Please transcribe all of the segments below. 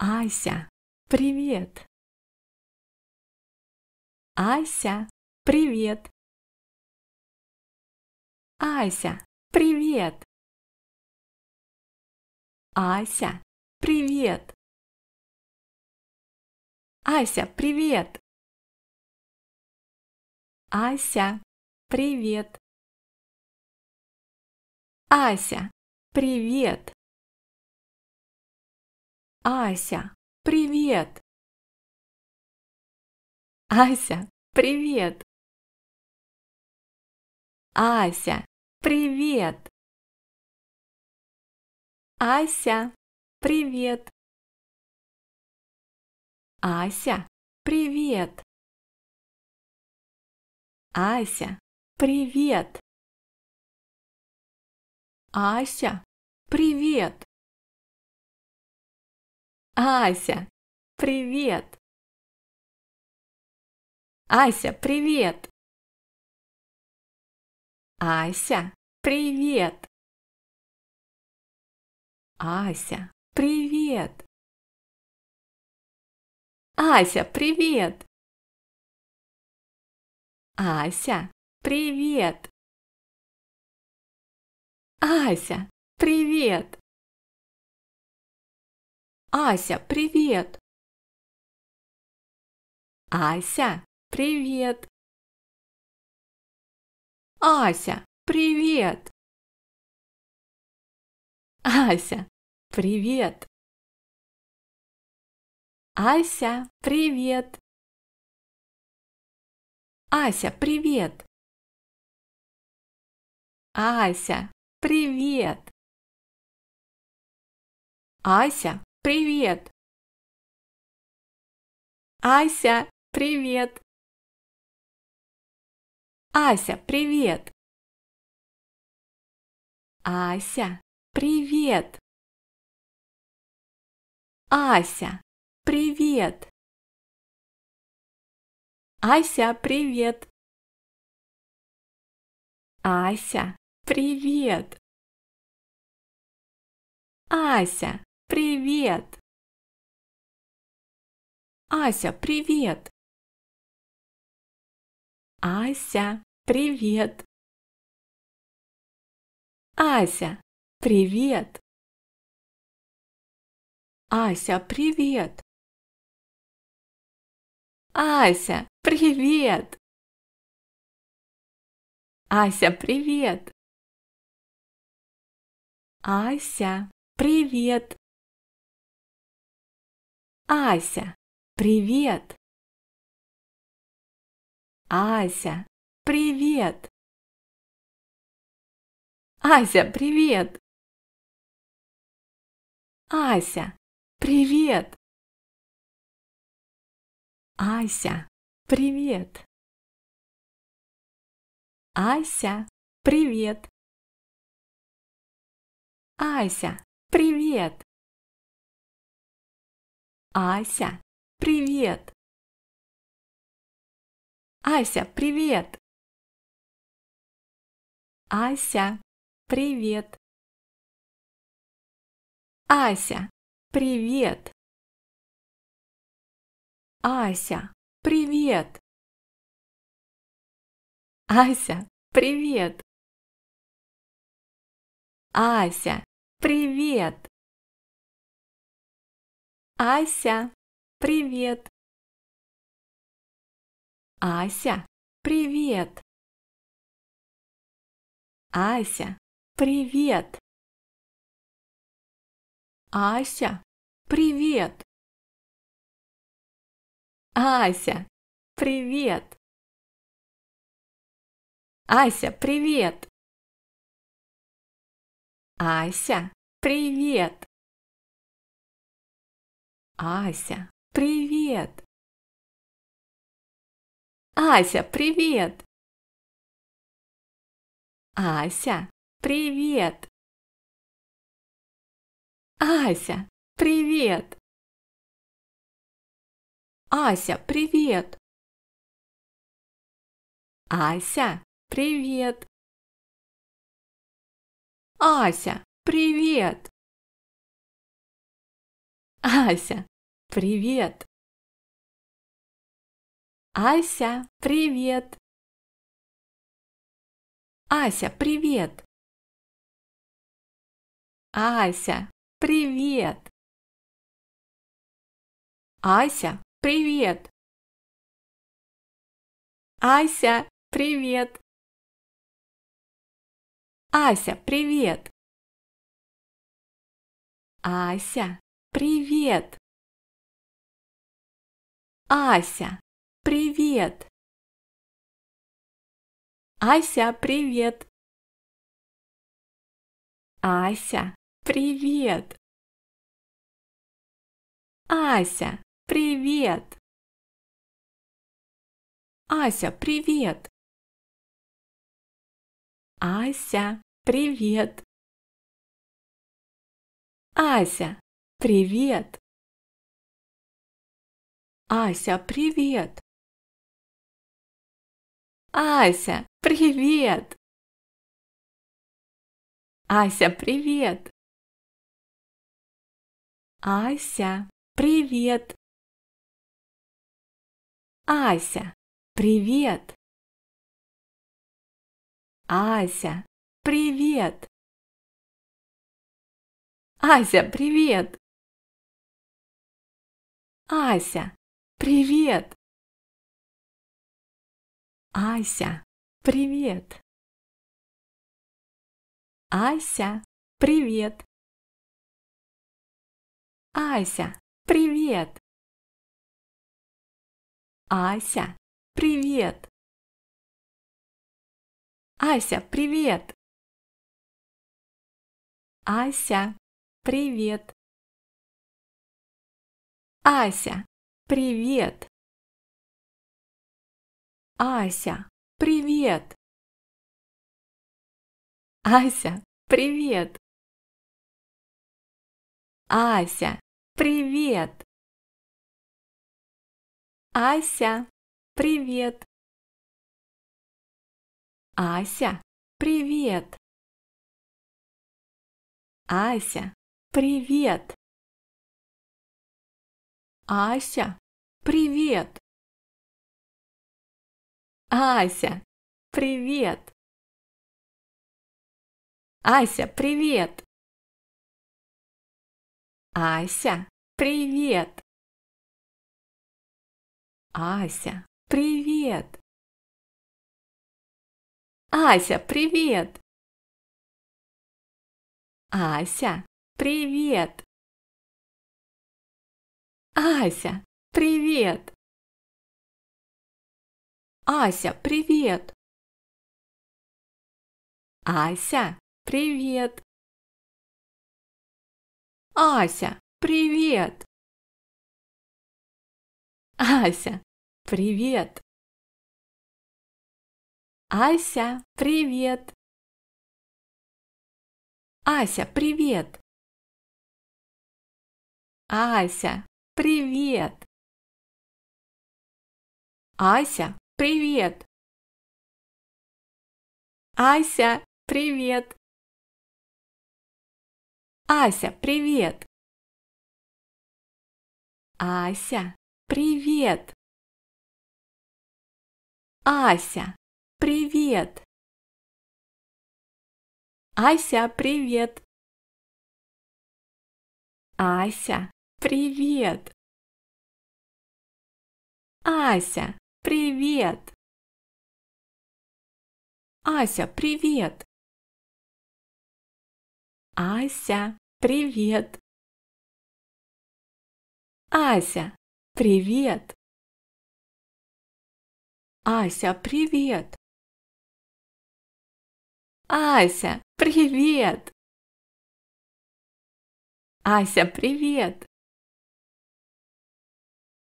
Ася, привет! Ася, привет! Ася, привет! Ася, привет! Ася, привет! Ася, привет! Ася, привет! Ася, привет! Ася, привет! Ася, привет! Ася, привет! Ася, привет! Ася, привет! Ася, привет! Ася, привет! Ася, привет! Ася, привет! Ася, привет! Ася, привет! Ася, привет! Ася, привет! Ася, привет! Ася, привет! Ася, привет! Ася, привет! Ася, привет! Ася, привет! Ася, привет! Ася, Привет! Ася, привет! Ася, привет! Ася, привет! Ася, привет! Ася, привет! Ася, привет! Ася, Привет! Ася, привет! Ася, привет! Ася, привет! Ася, привет! Ася, привет! Ася, привет! Ася, привет! Ася, привет! Ася, привет! Ася, привет! Ася, привет! Ася, привет! Ася, привет! Ася, привет! Ася, привет! Ася, привет! Ася, привет! Ася, привет! Ася, привет! Ася, привет! Ася, привет! Ася, привет! Ася, привет! Ася, привет! Ася, привет! Ася, привет! Ася, привет! Ася, привет! Ася, привет! Ася, привет! Ася, привет! Ася, привет! Ася, привет! Ася, привет! Ася, привет! Ася, привет! Ася, привет! Ася, привет! Ася, привет! Ася, привет! Ася, привет! Ася, привет! Ася, Привет! Ася, привет! Ася, привет! Ася, привет! Ася, привет! Ася, привет! Ася, привет! Ася, Привет! Ася, привет! Ася, привет! Ася, привет! Ася, привет! Ася, привет! Ася, привет! Ася, привет! Ася, привет! Ася, привет! Ася, привет! Ася, привет! Ася, привет! Ася, привет! Ася, привет! Ася, привет! Ася, привет! Ася, привет! Ася, привет! Ася, привет! Ася, привет! Ася, привет! Ася, привет! Ася, привет! Ася, привет! Ася, привет! Ася, привет! Ася, привет! Ася, привет! Ася, привет! Ася, привет! Ася, привет! Ася, привет! Ася, привет! Ася, привет! Ася, привет! Ася, Привет! Ася, привет! Ася, привет! Ася, привет! Ася, привет! Ася, привет! Ася, привет! Ася, Привет! Ася, привет! Ася, привет! Ася, привет! Ася, привет! Ася, привет! Ася, привет! Ася, привет!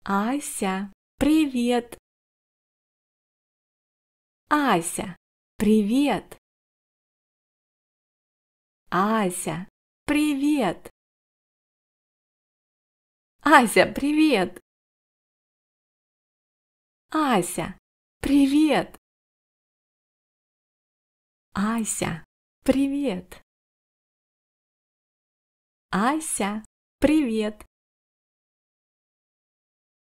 Ася, привет! Ася, привет! Ася, привет! Ася, привет! Ася, привет! Ася, привет! Ася, привет!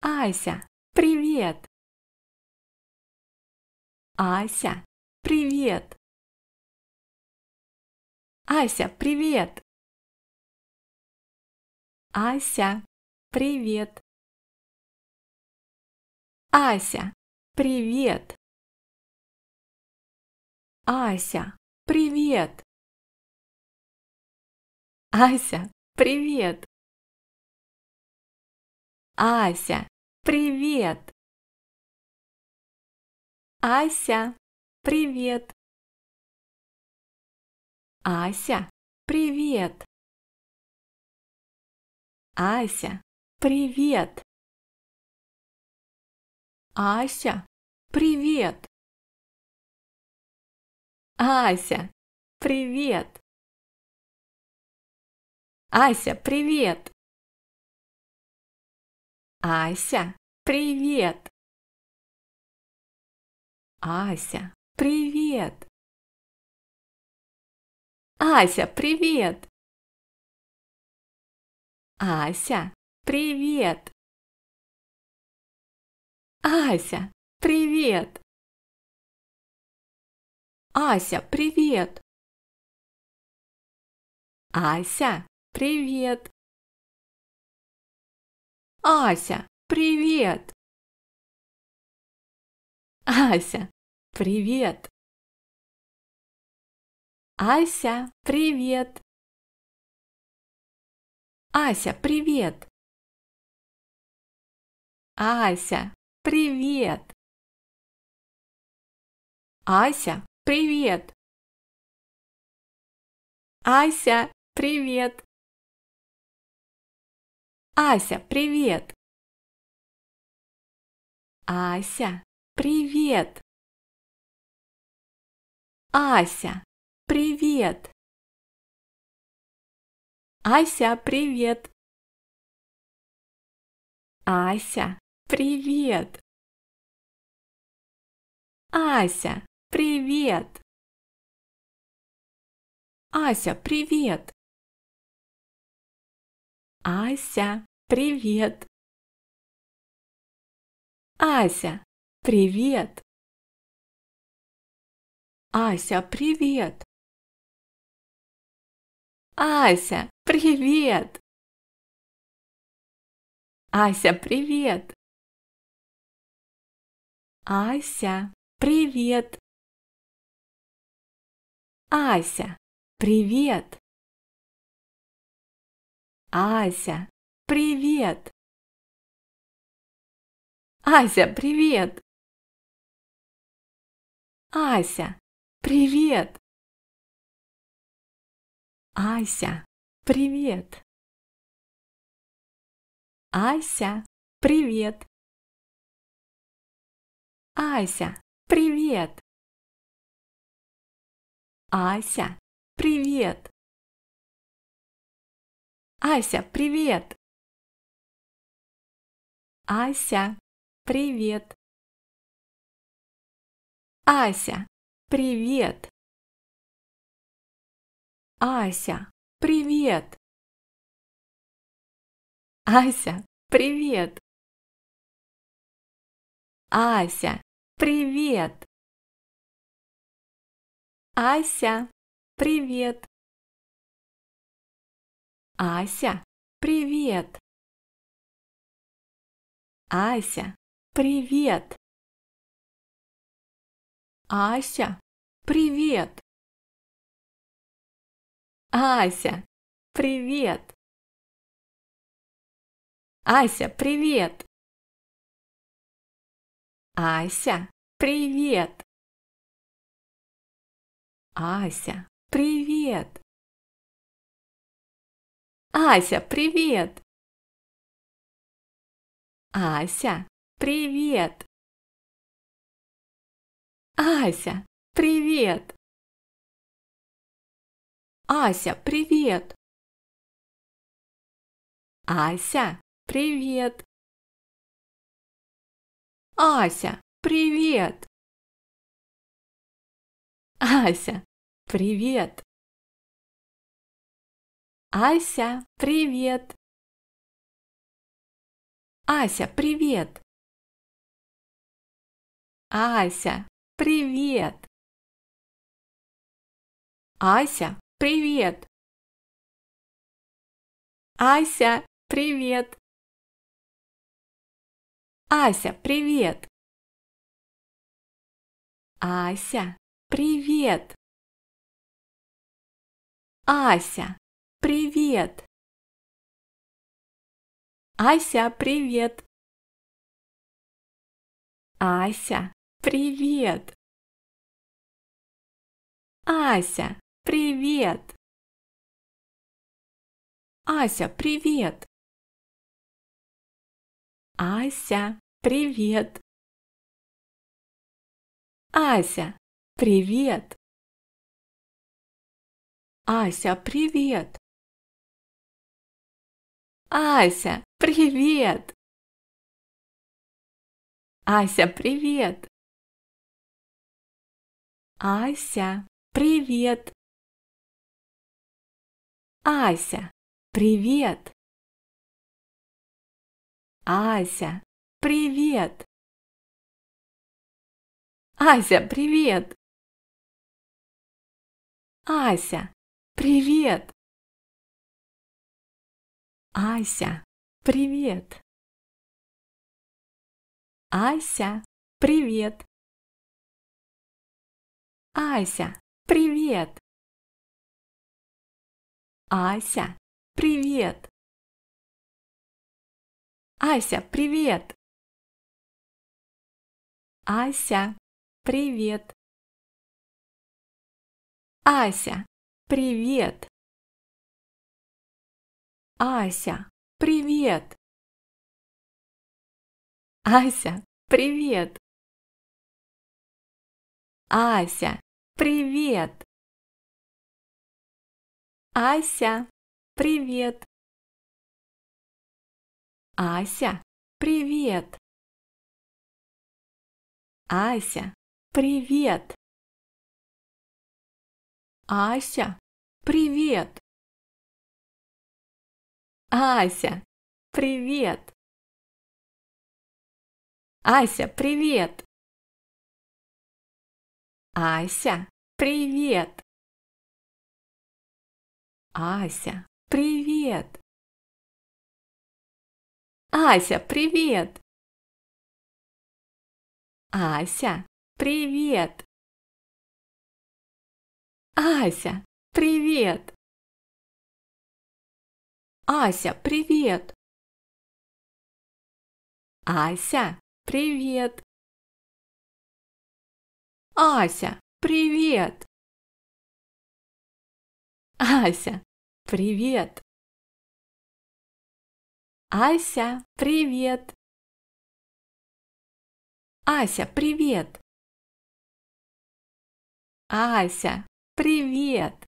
Ася, привет! Ася, привет! Ася, привет! Ася, привет! Ася, привет! Ася, привет! Ася, привет! Ася, Привет! Ася, привет! Ася, привет! Ася, привет! Ася, привет! Ася, привет! Ася, привет! Ася, привет! Ася, привет! Ася, привет! Ася, привет! Ася, привет! Ася, привет! Ася, привет! Ася, привет! Ася, привет! Ася, привет! Ася, привет! Ася, привет! Ася, привет! Ася, привет! Ася, привет! Ася, привет! Ася, привет! Ася, привет! Ася, привет! Ася, привет! Ася, привет! Ася, привет! Ася, привет! Ася, привет! Ася, привет! Ася, привет! Ася, привет! Ася, привет! Ася, привет! Ася, привет! Ася, привет! Ася, привет! Ася, привет! Ася, привет! Ася, привет! Ася, привет! Ася, привет! Ася, привет! Ася, привет! Ася, привет! Ася, привет! Ася, привет! Ася, привет! Ася, привет! Ася, привет! Ася, привет! Ася, привет! Ася, привет! Ася, привет! Ася, привет! Ася, привет! Ася, привет! Ася, привет! Ася, привет! Ася, привет! Ася, привет! Ася, привет! Ася, привет! Ася, привет! Ася, привет! Ася, привет! Ася, привет! Ася, привет! Ася, Привет! Ася, привет! Ася, привет! Ася, привет! Ася, привет! Ася, привет! Ася, привет! Ася, привет! Ася, привет! Ася, привет! Ася, привет! Ася, привет! Ася, привет! Ася, привет! Ася, привет! Ася, привет! Ася, привет! Ася, привет! Ася, привет! Ася, привет! Ася, привет! Ася, привет! Ася, привет! Ася, привет! Ася, привет! Ася, привет! Ася, привет! Ася, привет! Ася, привет! Ася, привет! Ася, привет! Ася, привет! Ася, привет! Ася, привет! Ася, привет! Ася, привет! Ася, привет! Ася, привет! Ася, привет! Ася, привет! Ася, привет! Ася, привет! Ася, привет!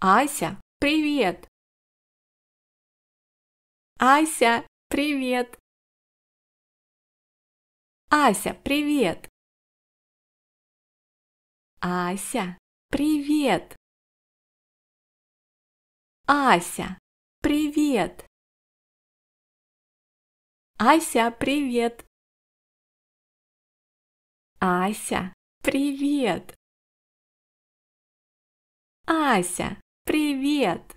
Ася, Привет! Ася, привет! Ася, привет! Ася, привет! Ася, привет! Ася, привет! Ася, привет! Ася, Привет!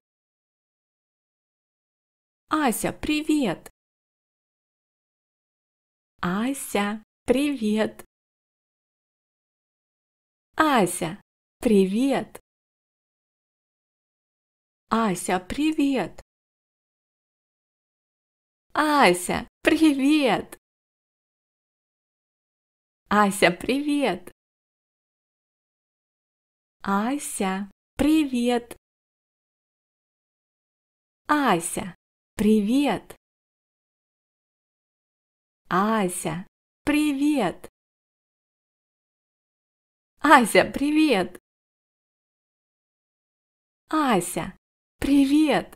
Ася, привет! Ася, привет! Ася, привет! Ася, привет! Ася, привет! Ася, привет! Ася, привет! Ася, привет! Ася, привет! Ася, привет! Ася, привет!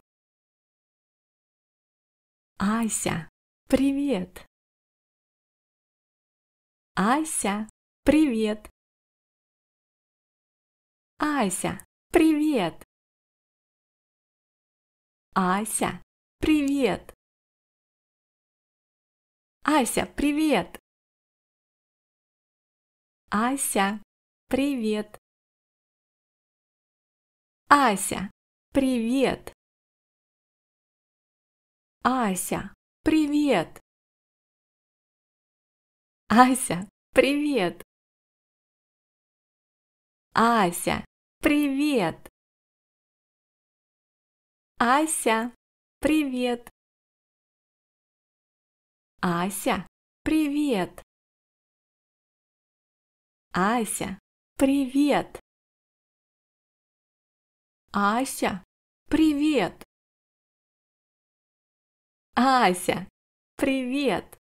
Ася, привет! Ася, привет! Ася, привет! Ася, привет! Ася, привет! Ася, привет! Ася, привет! Ася, привет! Ася, привет! Ася, привет! Ася, привет! Ася, привет! Ася, привет! Ася, привет! Ася, привет!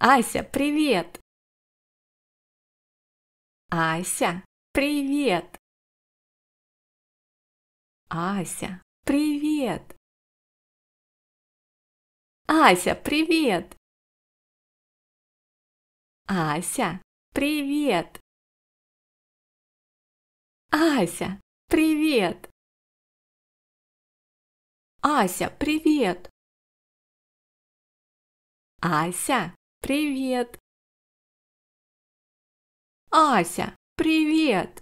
Ася, привет! Ася, привет! Ася, привет! Ася, привет! Ася, привет! Ася, привет! Ася, привет! Ася, привет! Ася, привет!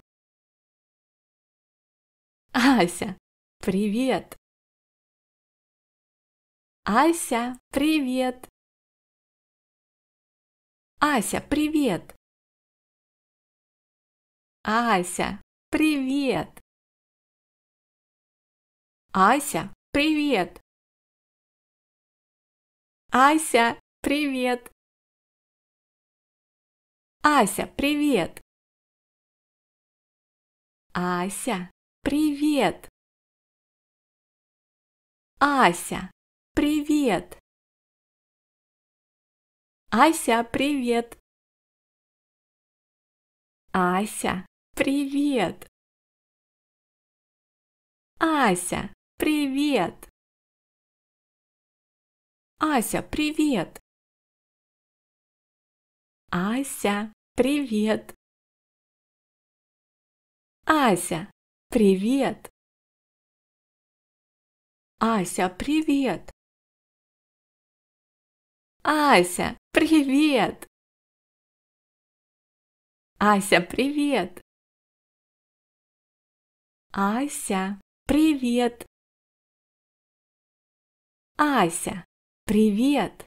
Ася, Привет! Ася, привет! Ася, привет! Ася, привет! Ася, привет! Ася, привет! Ася, привет! Ася, привет! Ася, привет! Ася, привет! Ася, привет! Ася, привет! Ася, привет! Ася, привет! Ася, привет! Ася, привет! Ася, привет! Ася, привет! Ася, привет! Ася, привет!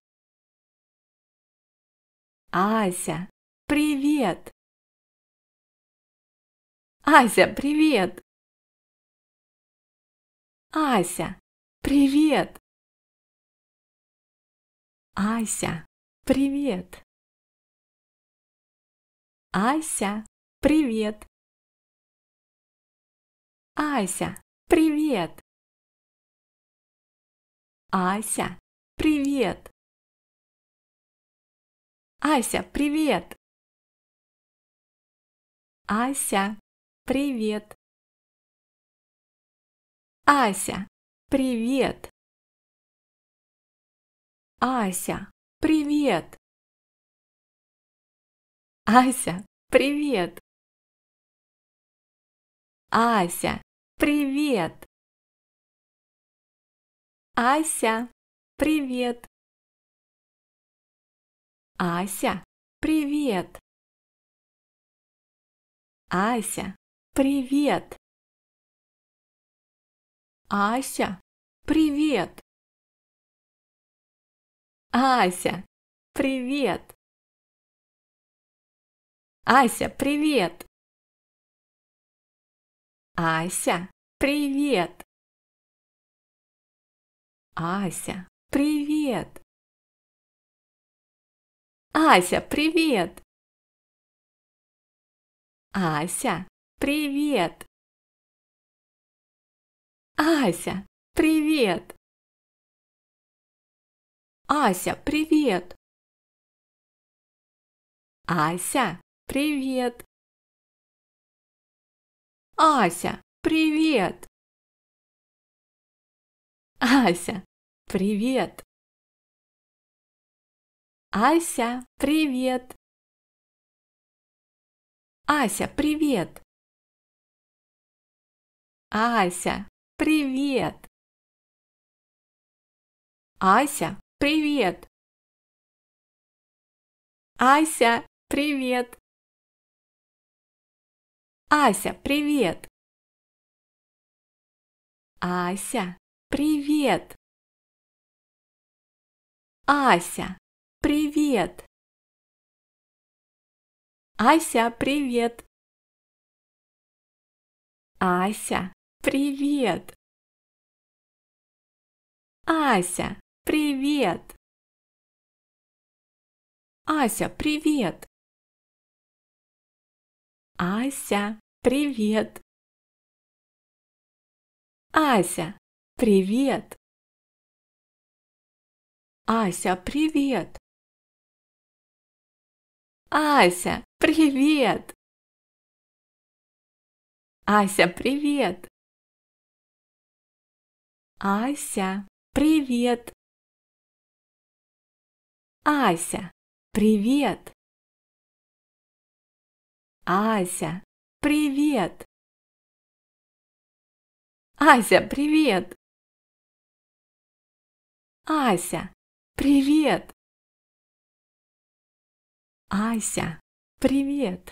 Ася, привет! Ася, привет! Ася, Привет! Ася, привет! Ася, привет! Ася, привет! Ася, привет! Ася, привет! Ася, привет! Ася, Привет! Ася, привет! Ася, привет! Ася, привет! Ася, привет! Ася, привет! Ася, привет! Ася, Привет! Ася, привет! Ася, привет! Ася, привет! Ася, привет! Ася, привет! Ася, привет! Ася, Привет! Ася, привет! Ася, привет! Ася, привет! Ася, привет! Ася, привет! Ася, привет! Ася, привет! Ася, привет! Ася, привет! Ася, привет! Ася, привет! Ася, привет! Ася, привет! Ася, привет! Ася, Привет! Ася, привет! Ася, привет! Ася, привет! Ася, привет! Ася, привет! Ася, привет! Ася, привет! Ася, привет! Ася, привет! Ася, привет! Ася, привет! Ася, привет!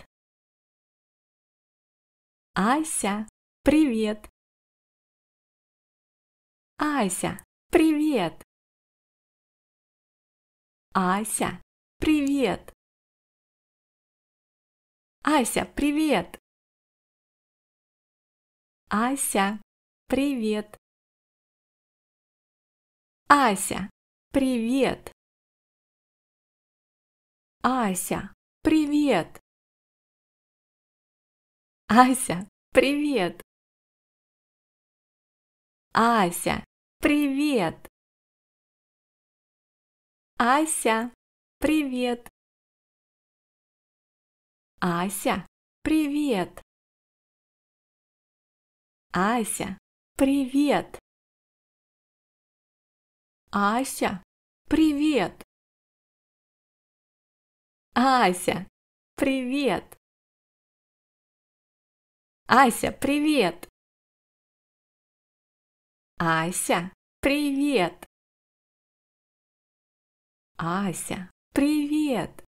Ася, привет! Ася, привет! Ася, привет! Ася, привет! Ася, привет! Ася, привет! Ася, привет! Ася, привет! Ася, привет! Ася, привет! Ася, привет! Ася, привет! Ася, привет! Ася, привет! Ася, привет! Ася, привет! Ася, привет!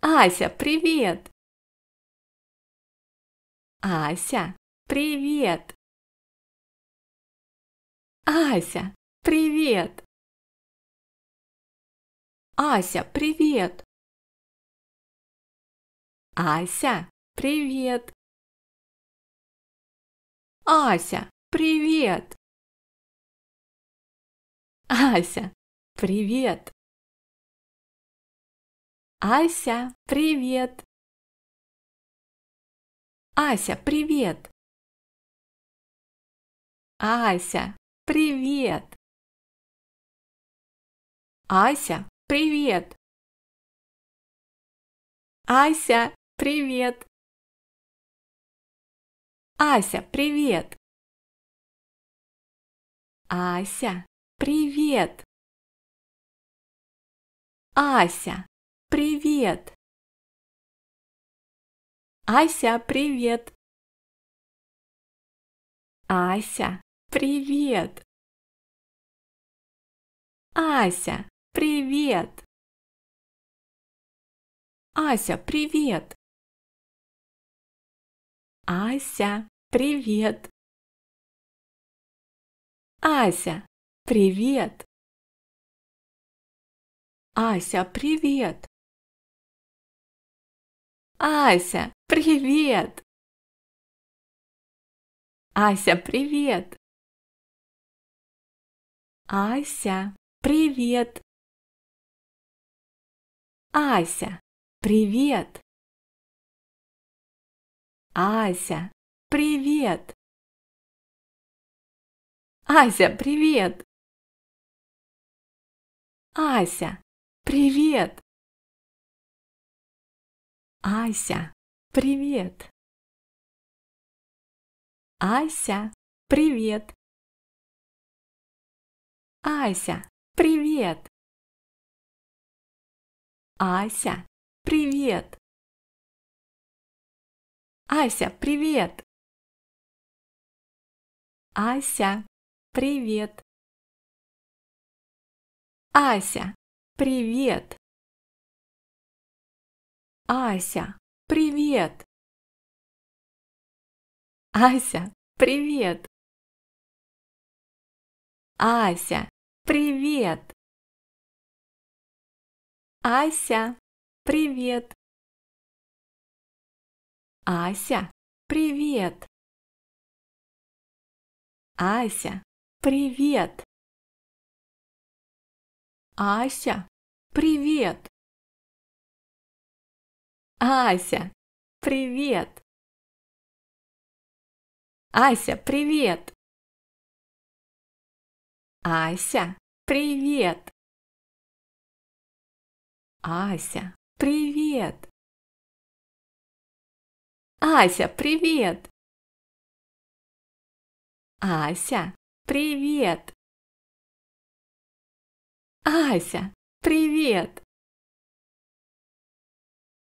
Ася, привет! Ася, привет! Ася, привет! Ася, привет! Ася, привет! Ася, привет! Ася, Привет! Ася, привет! Ася, привет! Ася, привет! Ася, привет! Ася, привет! Ася, привет! Ася, привет! Ася, привет! Ася, привет! Ася, привет! Ася, привет! Ася, привет! Ася, привет! Ася, привет! Ася, привет! Ася, привет! Ася, привет! Ася, привет! Ася, привет! Ася, привет! Ася, привет! Ася, Привет! Ася, привет! Ася, привет! Ася, привет! Ася, привет! Ася, привет! Ася, привет! Ася, Привет! Ася, привет! Ася, привет! Ася, привет! Ася, привет! Ася, привет! Ася, привет! Ася, Привет! Ася, привет! Ася, привет! Ася, привет! Ася, привет! Ася, привет! Ася, привет! Ася, Привет!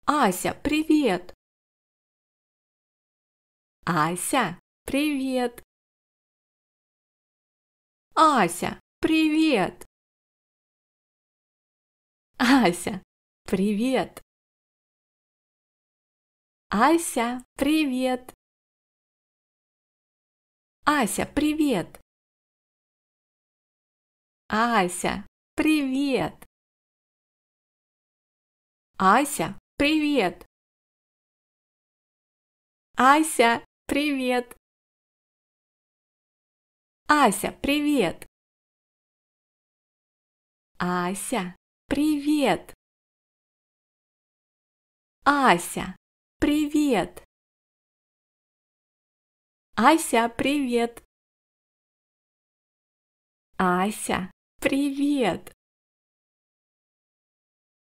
Ася, привет! Ася, привет! Ася, привет! Ася, привет! Ася, привет! Ася, привет! Ася, привет! Ася, привет! Ася, привет! Ася, привет! Ася, привет! Ася, привет! Ася, привет! Ася, привет!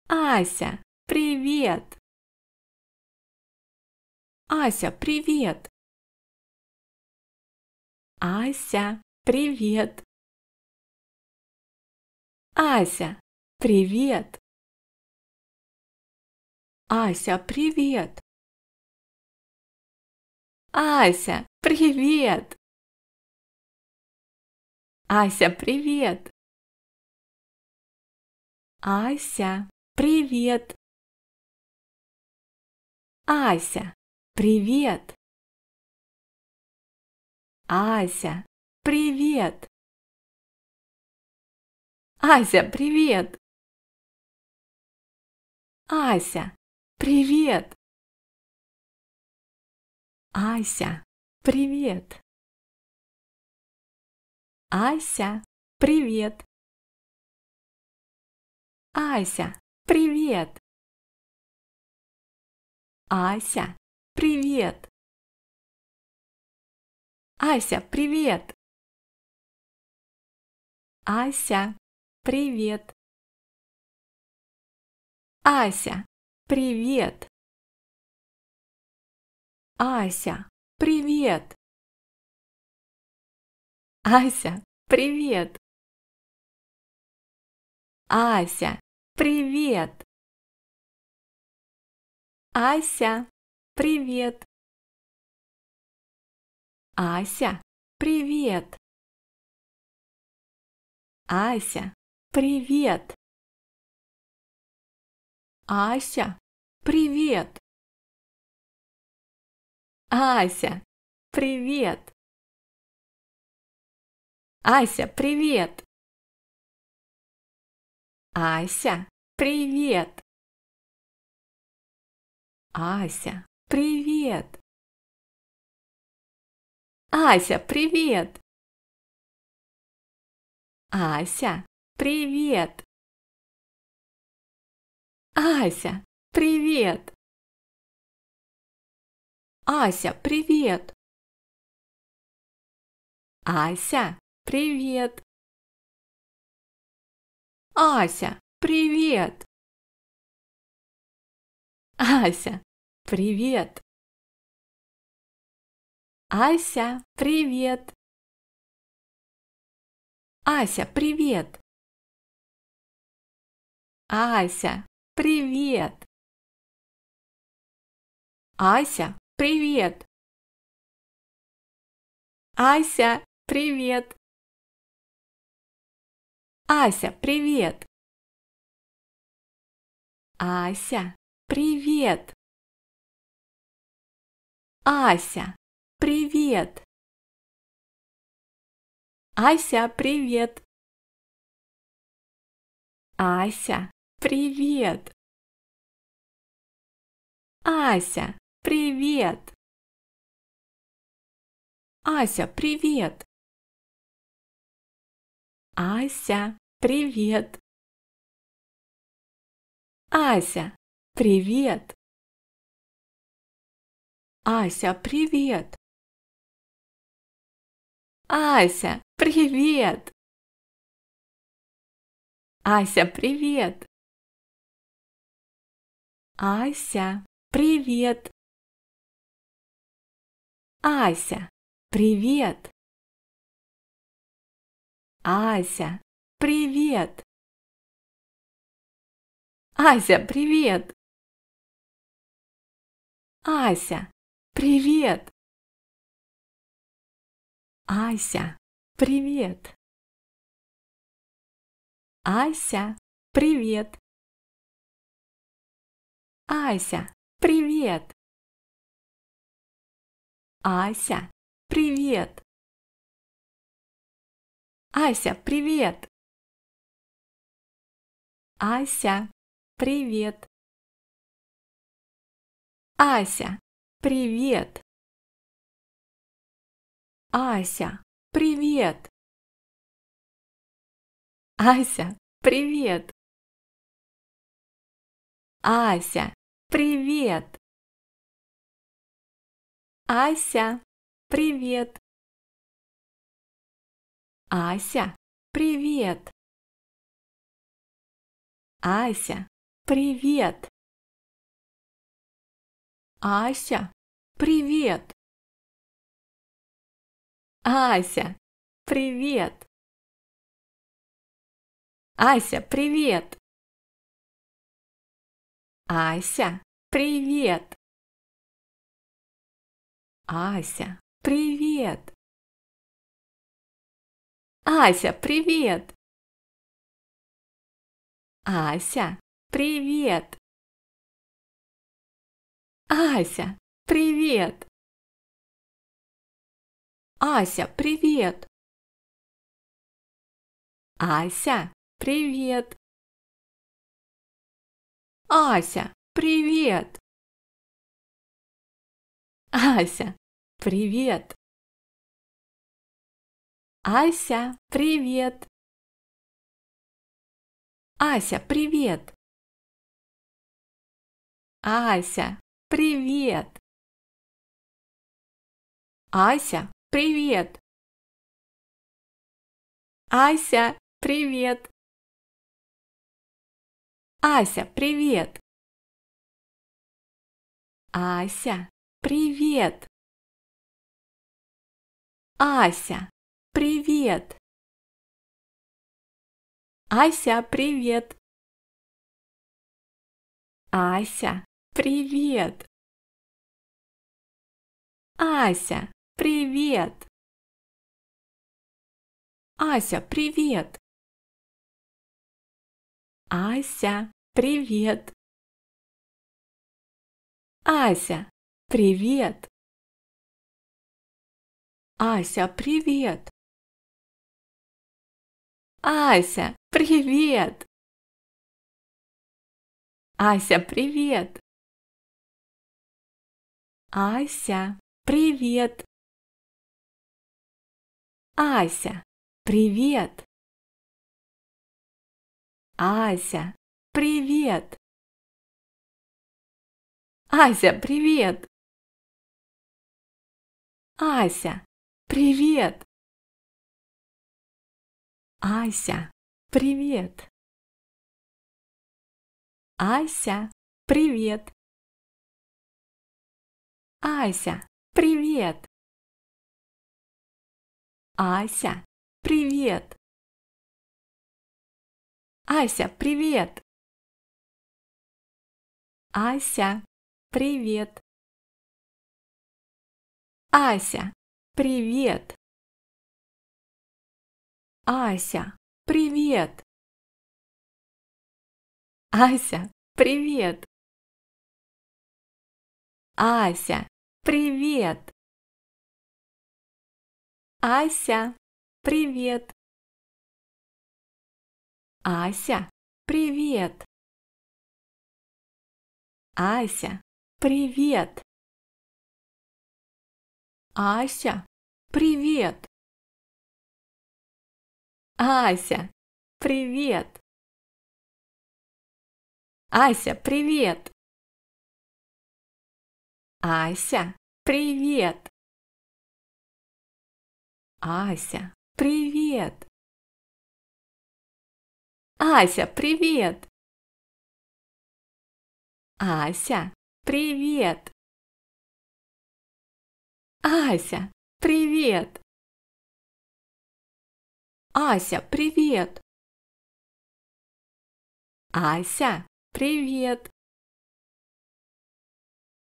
Ася, Привет! Ася, привет! Ася, привет! Ася, привет! Ася, привет! Ася, привет! Ася, привет! Ася, привет! Ася, привет! Ася, привет! Ася, привет! Ася, привет! Ася, привет! Ася, привет! Ася, привет! Ася, привет! Ася, привет! Ася, привет! Ася, привет! Ася, привет! Ася, привет! Ася, привет! Ася, привет! Ася, привет! Ася, привет! Ася, привет! Ася, привет! Ася, привет! Ася, привет! Ася, привет! Ася, привет! Ася, привет! Ася, привет! Ася, привет! Ася, привет! Ася, привет! Ася, привет! Ася, привет! Ася, привет! Ася, привет! Ася, привет! Ася, привет! Ася, привет! Ася, Привет! Ася, привет! Ася, привет! Ася, привет! Ася, привет! Ася, привет! Ася, привет! Ася, Привет! Ася, привет! Ася, привет! Ася, привет! Ася, привет! Ася, привет! Ася, привет! Ася, привет! Ася, привет! Ася, привет! Ася, привет! Ася, привет! Ася, привет! Ася, привет! Ася, привет! Ася, привет! Ася, привет! Ася, привет! Ася, привет! Ася, привет! Ася, привет! Ася, привет! Ася, привет! Ася, привет! Ася, привет! Ася, привет! Ася, привет! Ася, привет! Ася, привет! Ася, привет! Ася, привет! Ася, привет! Ася, привет! Ася, привет! Ася, привет! Ася, привет! Ася, Привет! Ася, привет! Ася, привет! Ася, привет! Ася, привет! Ася, привет! Ася, привет! Ася, Привет! Ася, привет! Ася, привет! Ася, привет! Ася, привет! Ася, привет! Ася, привет! Ася, привет! Ася, привет! Ася, привет! Ася, привет! Ася, привет! Ася, привет! Ася, привет! Ася, привет! Ася, привет! Ася, привет! Ася, привет! Ася, привет! Ася, привет! Ася, привет! Ася, привет! Ася, Привет! Ася, привет! Ася, привет! Ася, привет! Ася, привет! Ася, привет! Ася, привет! Ася, привет! Ася, привет! Ася, привет! Ася, привет! Ася, привет! Ася, привет! Ася, привет!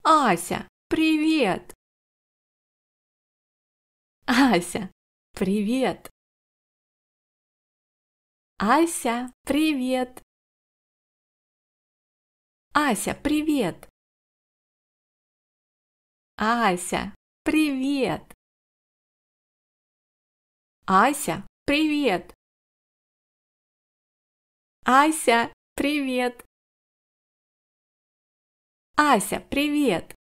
Ася, привет! Ася, привет! Ася, привет! Ася, привет! Ася, привет! Ася, привет! Ася, привет! Ася, привет!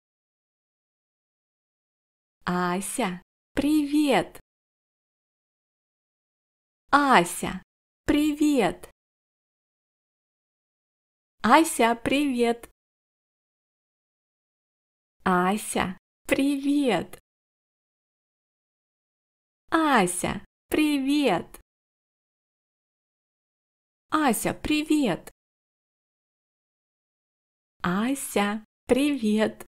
Ася, привет! Ася, привет! Ася, привет! Ася, привет! Ася, привет! Ася, привет! Ася, привет!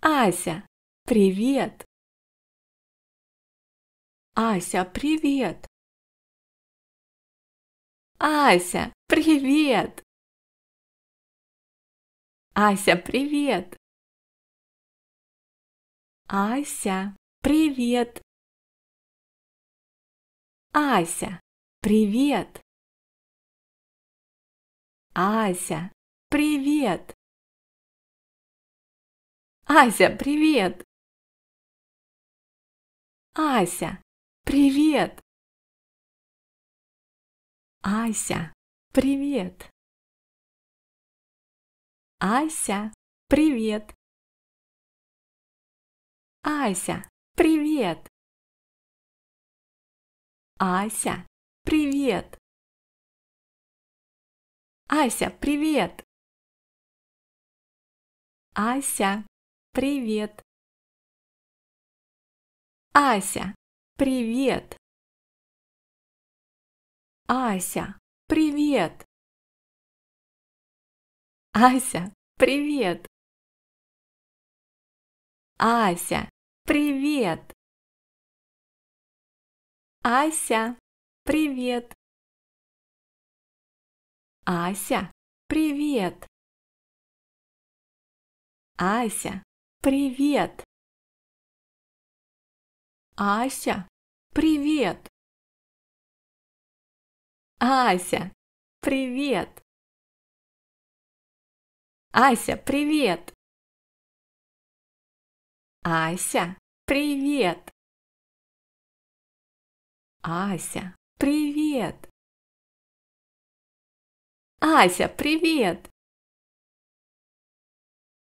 Ася, привет! Ася, привет! Ася, привет! Ася, привет! Ася, привет! Ася, привет! Ася, привет! Ася, привет! Ася, привет! Ася, привет! Ася, привет! Ася, привет! Ася, привет! Ася, привет! Ася, привет! Ася, привет! Ася, привет! Ася, привет! Ася, привет! Ася, привет! Ася, привет! Ася, привет! Ася, привет! Ася, привет! Ася, привет! Ася, привет! Ася, привет! Ася, привет!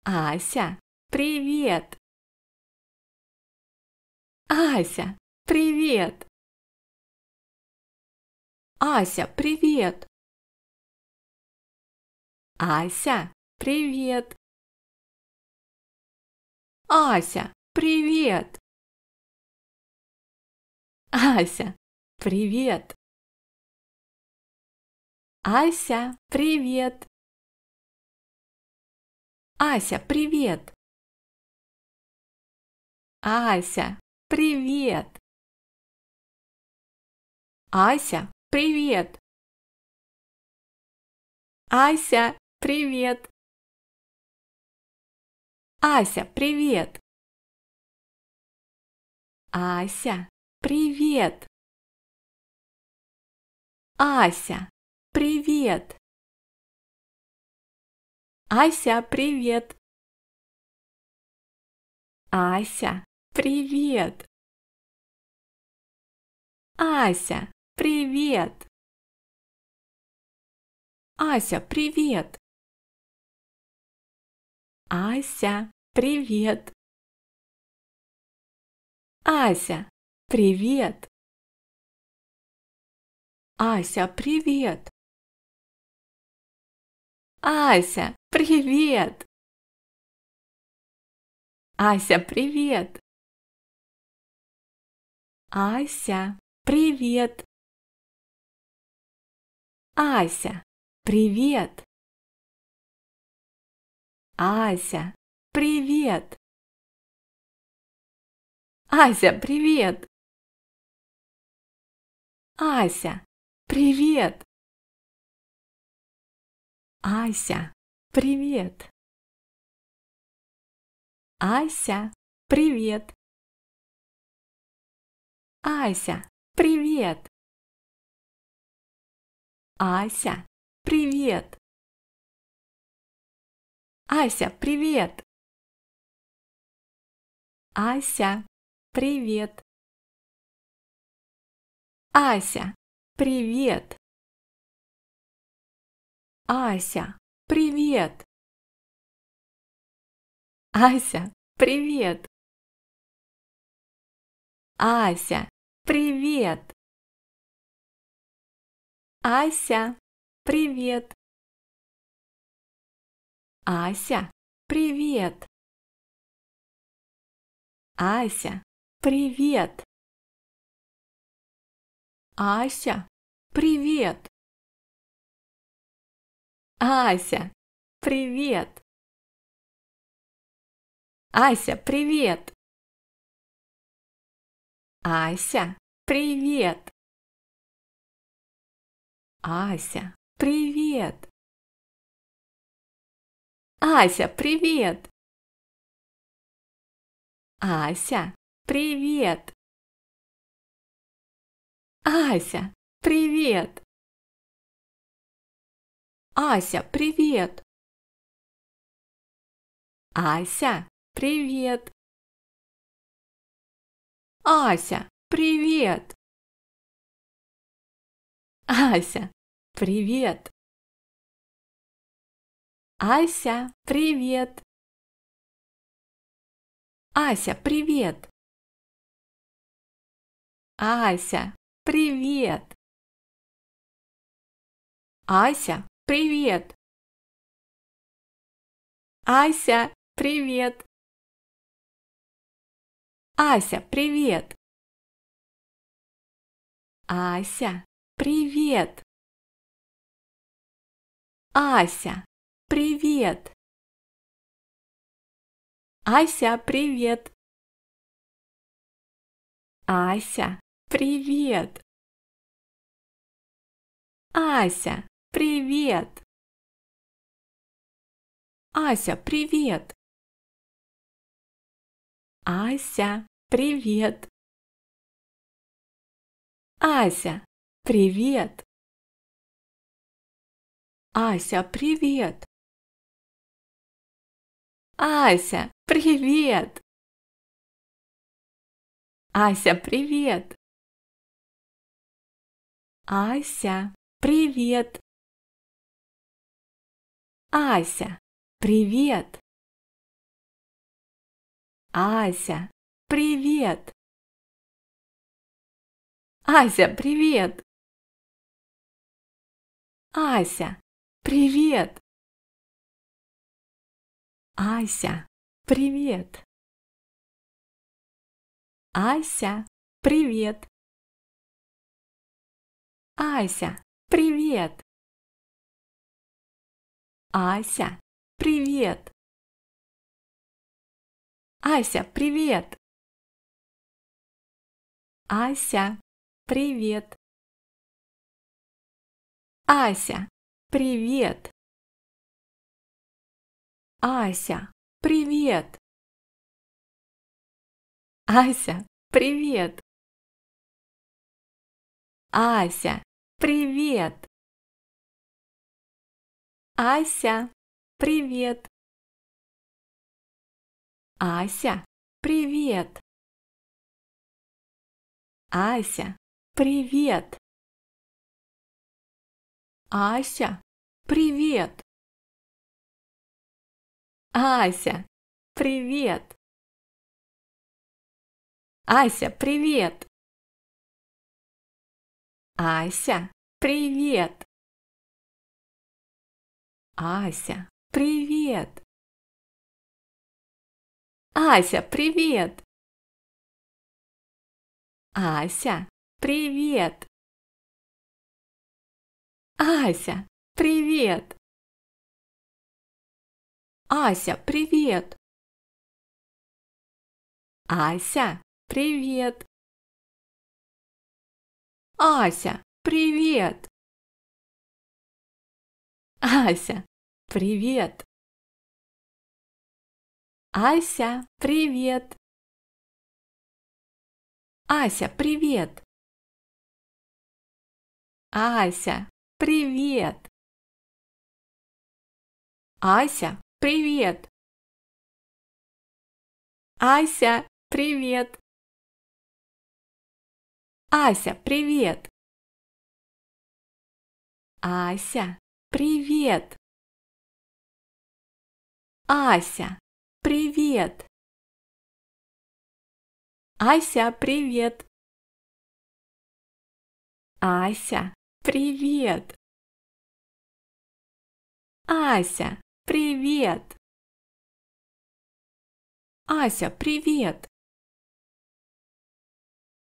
Ася, привет! Ася, привет! Ася, привет! Ася, привет! Ася, привет! Ася, привет! Ася, привет! Ася, привет! Ася, привет! Ася, привет! Ася, привет! Ася, привет! Ася, привет! Ася, Привет! Ася, привет! Ася, привет! Ася, привет! Ася, привет! Ася, привет! Ася, привет! Ася, привет! Ася, привет! Ася, привет! Ася, привет! Ася, привет! Ася, привет! Ася, привет! Ася, привет! Ася, привет! Ася, привет! Ася, привет! Ася, привет! Ася, привет! Ася, привет! Ася, привет! Ася, привет! Ася, привет! Ася, привет! Ася, привет! Ася, привет! Ася, привет! Ася, привет! Ася, привет! Ася, привет! Ася, привет! Ася, привет! Ася, привет! Ася, привет! Ася, привет! Ася, привет! Ася, привет! Ася, привет! Ася, привет! Ася, привет! Ася, привет! Ася, привет! Ася, Привет! Ася, привет! Ася, привет! Ася, привет! Ася, привет! Ася, привет! Ася, привет! Ася, Привет! Ася, привет! Ася, привет! Ася, привет! Ася, привет! Ася, привет! Ася, привет! Ася, привет! Ася, привет! Ася, привет! Ася, привет! Ася, привет! Ася, привет! Ася, привет! Ася, привет! Ася, привет! Ася, привет! Ася, привет! Ася, привет! Ася, привет! Ася, привет! Ася, привет! Ася, привет! Ася, привет! Ася, привет! Ася, привет! Ася, привет! Ася, привет! Ася, привет! Ася, привет! Ася, привет! Ася, привет! Ася, привет! Ася, привет! Ася, привет! Ася, привет! Ася, Привет! Ася, привет! Ася, привет! Ася, привет! Ася, привет! Ася, привет! Ася, привет! Ася, привет! Ася, привет! Ася, привет! Ася, привет! Ася, привет! Ася, привет!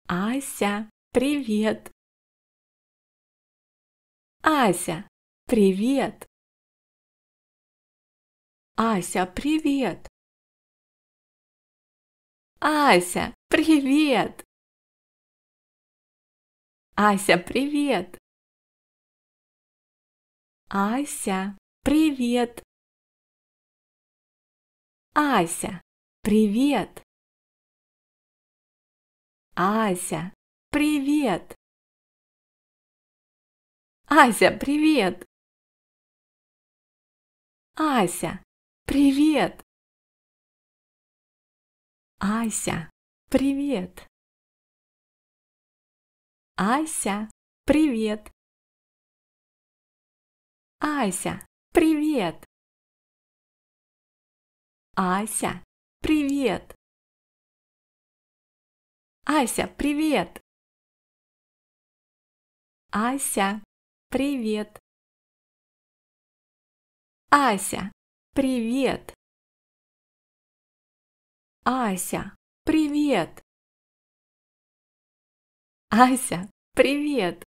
Ася, привет! Ася, привет! Ася, привет! Ася, привет! Ася, привет! Ася, привет! Ася, привет! Ася, привет! Ася, привет! Ася, Привет! Ася, привет! Ася, привет! Ася, привет! Ася, привет! Ася, привет! Ася, привет! Ася, Привет! Ася, привет! Ася, привет!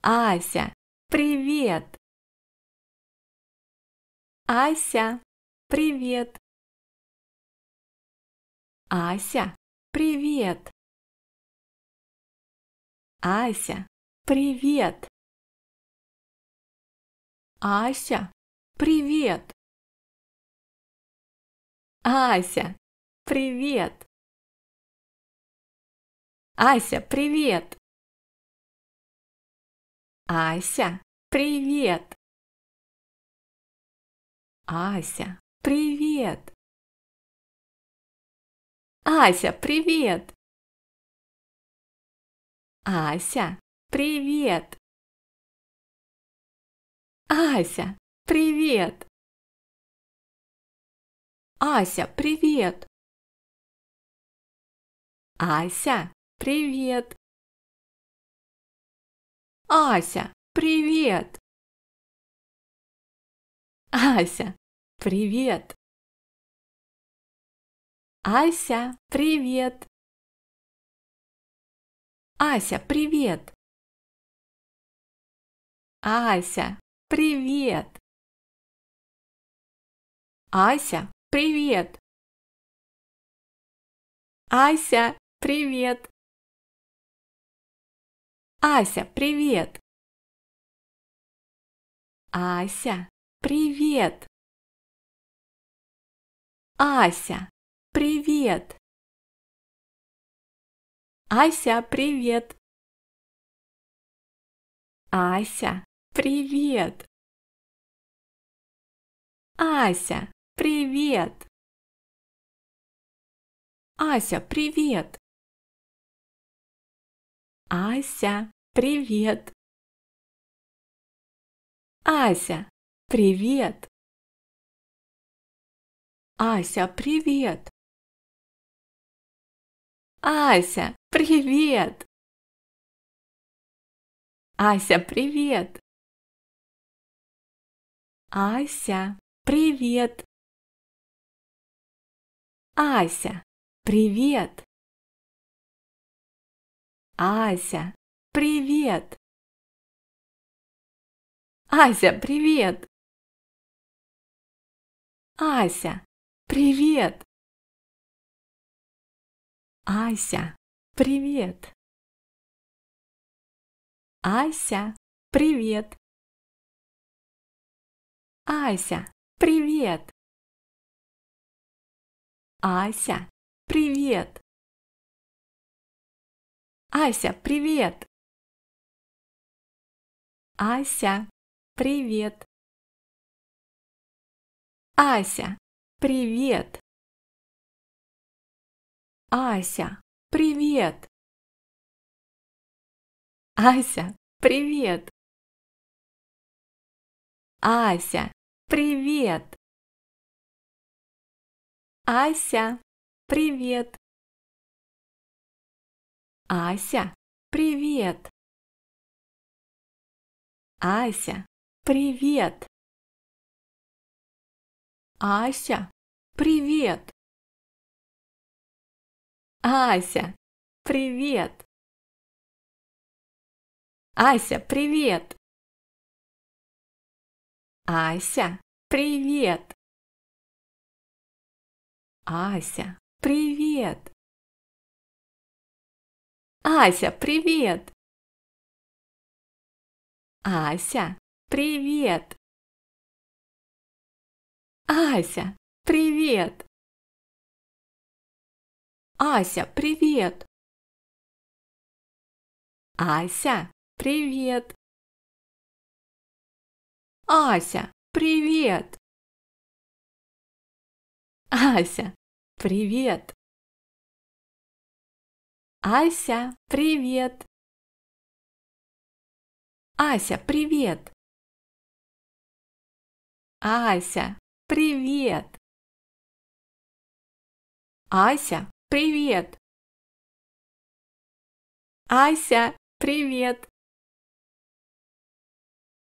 Ася, привет! Ася, привет! Ася, привет! Ася, привет! Ася, Привет! Ася, привет! Ася, привет! Ася, привет! Ася, привет! Ася, привет! Ася, привет! Ася, Привет! Ася, привет! Ася, привет! Ася, привет! Ася, привет! Ася, привет! Ася, привет! Ася, привет! Ася, привет! Ася, привет! Ася, привет! Ася, привет! Ася, привет! Ася, привет! Ася, привет! Ася, Привет! Ася, привет! Ася, привет! Ася, привет! Ася, привет! Ася, привет! Ася, привет! Ася, привет! Ася, привет! Ася, привет! Ася, привет! Ася, привет! Ася, привет! Ася, привет! Ася, привет! Ася, привет! Ася, привет! Ася, привет! Ася, привет! Ася, привет! Ася, привет! Ася, привет! Ася, привет! Ася, привет! Ася, привет! Ася, привет! Ася, привет! Ася, привет! Ася, привет! Ася, привет! Ася, привет! Ася, привет! Ася, привет! Ася, привет! Ася, привет! Ася, привет! Ася, привет! Ася, привет! Ася, привет! Ася, привет! Ася, привет! Ася, привет!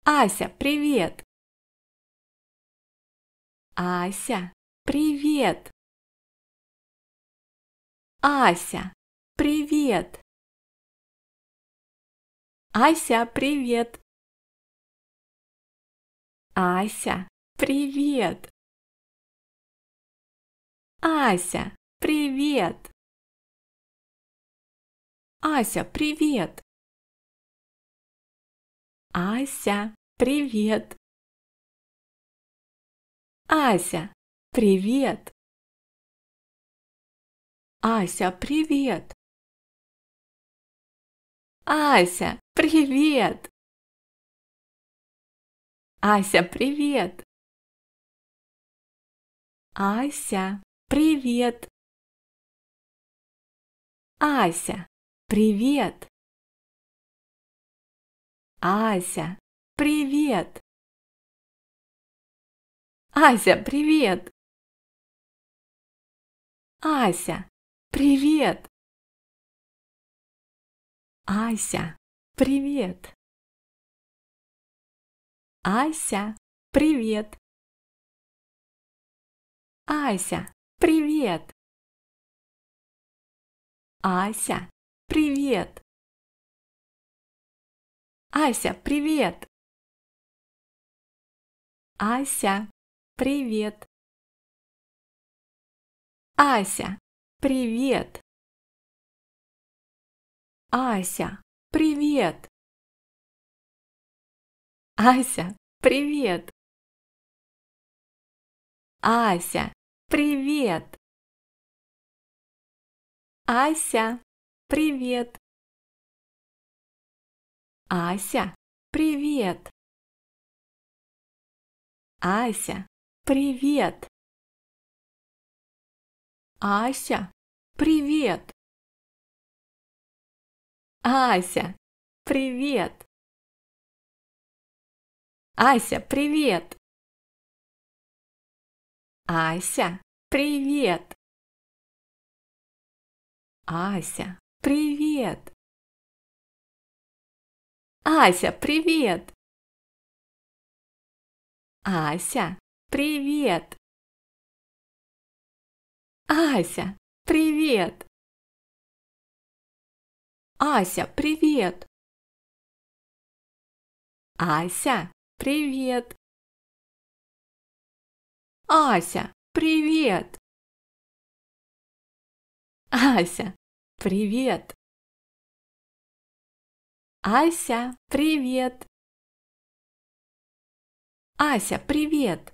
Ася, привет! Ася, Привет! Ася, привет! Ася, привет! Ася, привет! Ася, привет! Ася, привет! Ася, привет! Ася, Привет! Ася, привет! Ася, привет! Ася, привет! Ася, привет! Ася, привет! Ася, привет! Ася, привет! Ася, привет! Ася, привет! Ася, привет! Ася, привет! Ася, привет! Ася, привет! Ася, привет! Ася, привет! Ася, привет! Ася, привет! Ася, привет! Ася, привет! Ася, привет! Ася, привет! Ася, привет! Ася, привет! Ася, привет! Ася, привет! Ася, привет! Ася, привет! Ася, привет! Ася, привет! Ася, привет! Ася, привет! Ася, привет! Ася, привет! Ася, привет! Ася, привет!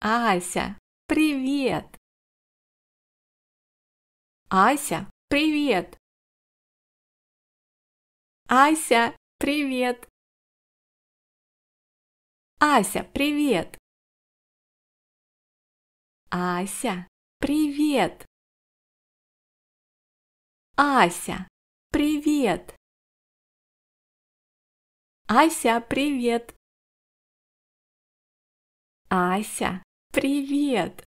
Ася, Привет! Ася, привет! Ася, привет! Ася, привет! Ася, привет! Ася, привет! Ася, привет! Ася, Привет!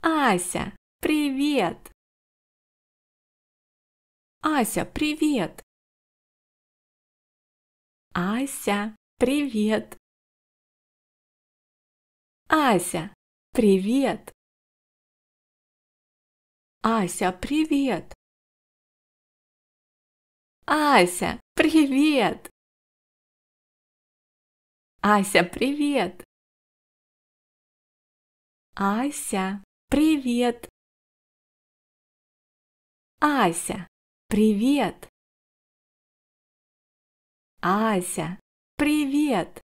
Ася, привет! Ася, привет! Ася, привет! Ася, привет! Ася, привет! Ася, привет! Ася, привет! Ася, привет! Ася, привет! Ася, привет!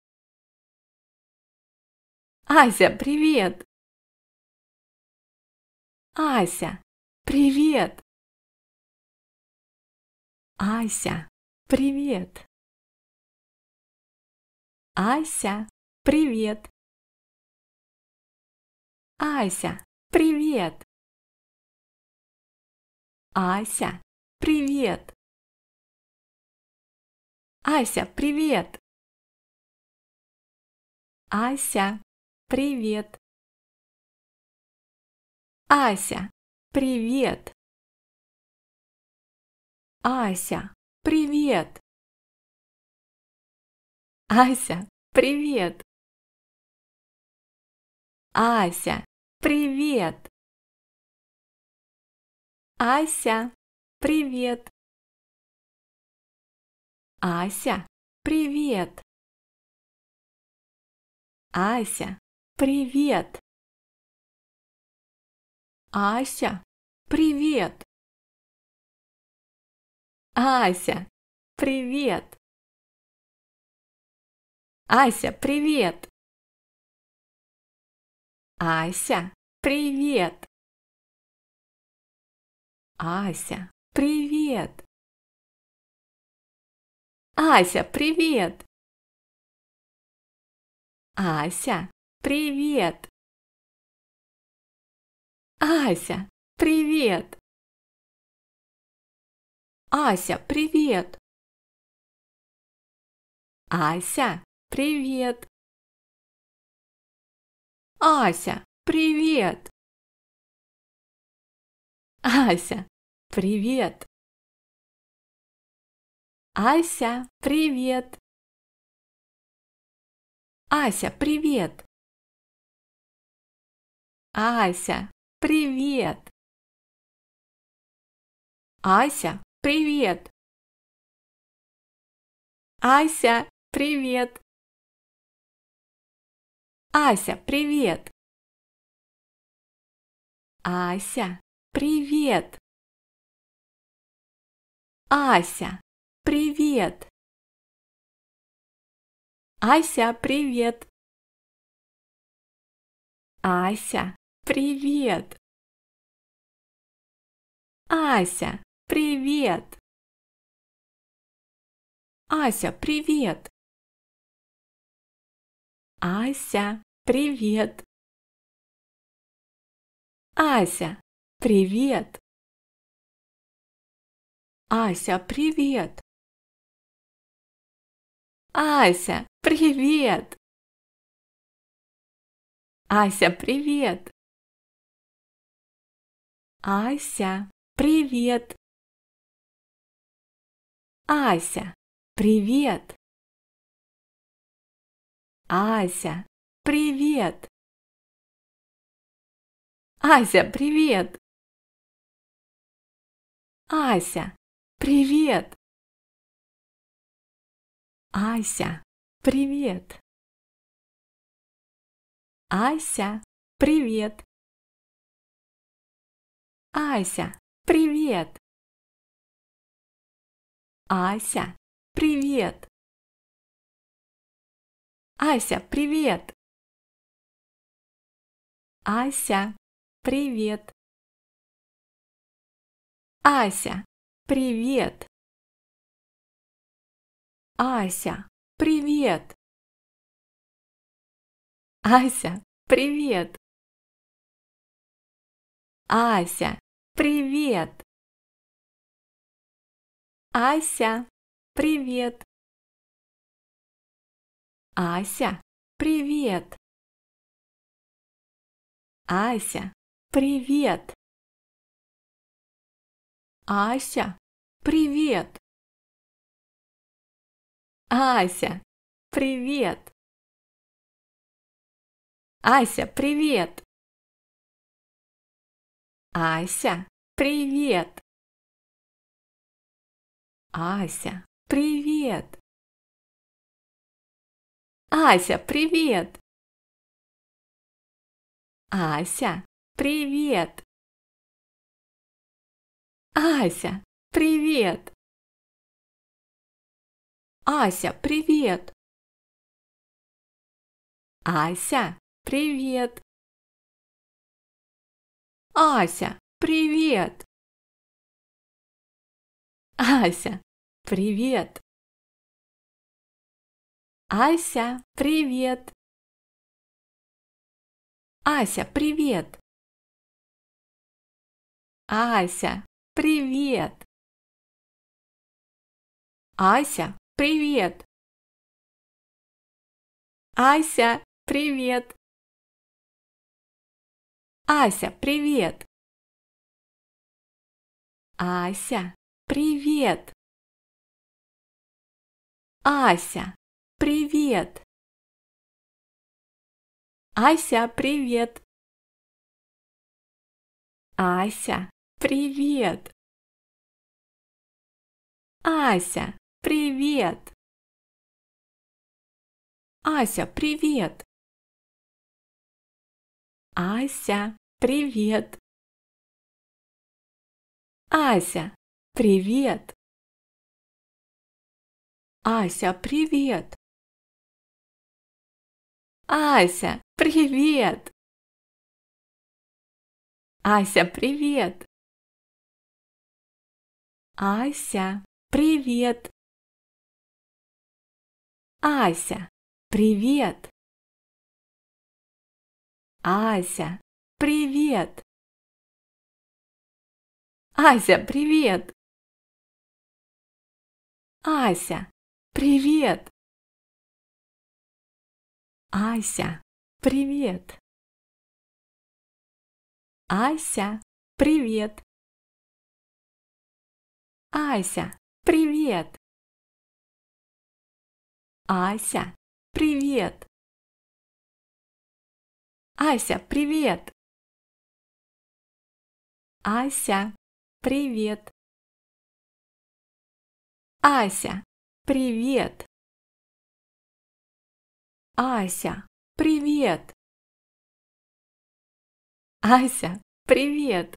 Ася, привет! Ася, привет! Ася, привет! Ася, привет! Ася, привет! Ася, привет! Ася, привет! Ася, привет! Ася, привет! Ася, привет! Ася, привет! Ася, Привет! Ася, привет! Ася, привет! Ася, привет! Ася, привет! Ася, привет! Ася, привет! Ася, привет! Ася, привет! Ася, привет! Ася, привет! Ася, привет! Ася, привет! Ася, привет! Ася, привет! Ася, привет! Ася, привет! Ася, привет! Ася, привет! Ася, привет! Ася, привет! Ася, привет! Ася, привет! Ася, привет! Ася, привет! Ася, привет! Ася, привет! Ася, привет! Ася, привет! Ася, привет! Ася, привет! Ася, привет! Ася, привет! Ася, привет! Ася, привет! Ася, привет! Ася, привет! Ася, привет! Ася, привет! Ася, привет! Ася, привет! Ася, привет! Ася, привет! Ася, привет! Ася, привет! Ася, привет! Ася, привет! Ася, привет! Ася, привет! Ася, привет! Ася, привет! Ася, привет! Ася, привет! Ася, привет! Ася, привет! Ася, привет! Ася, привет! Ася, привет! Ася, привет! Ася, привет! Ася, привет! Ася, привет! Ася, привет! Ася, привет! Ася, привет! Ася, привет! Ася, привет! Ася, привет! Ася, привет! Ася, привет! Ася, Привет! Ася, привет! Ася, привет! Ася, привет! Ася, привет! Ася, привет! Ася, привет! Ася, привет! Ася, привет! Ася, привет! Ася, привет! Ася, привет! Ася, привет! Ася, привет! Ася, привет! Ася, привет! Ася, привет! Ася, привет! Ася, привет! Ася, привет! Ася, привет! Ася, привет! Ася, привет! Ася, привет!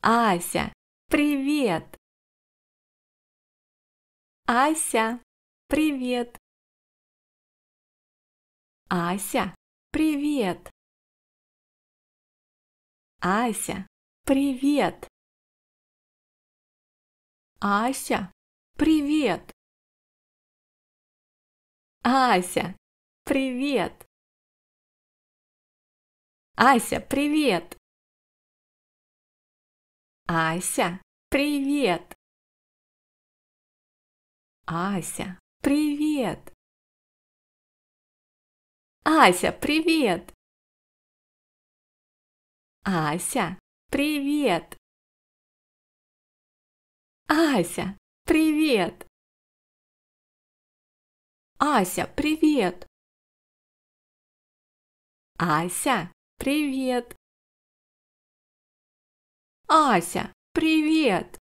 Ася, привет! Ася, привет! Ася, привет! Ася, привет! Ася, привет! Ася, привет! Ася, привет! Ася, привет! Ася, привет! Ася, привет! Ася, привет! Ася, привет! Ася, привет! Ася, привет! Ася, привет!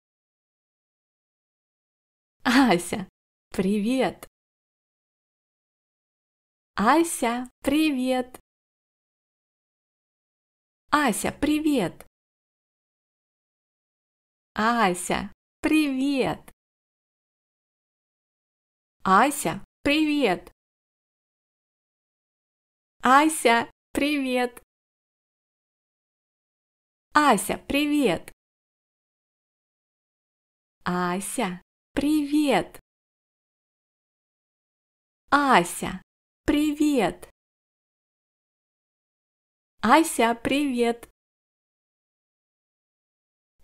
Ася, привет! Ася, привет! Ася, привет! Ася, привет! Ася, Привет! Ася, привет! Ася, привет! Ася, привет! Ася, привет! Ася, привет!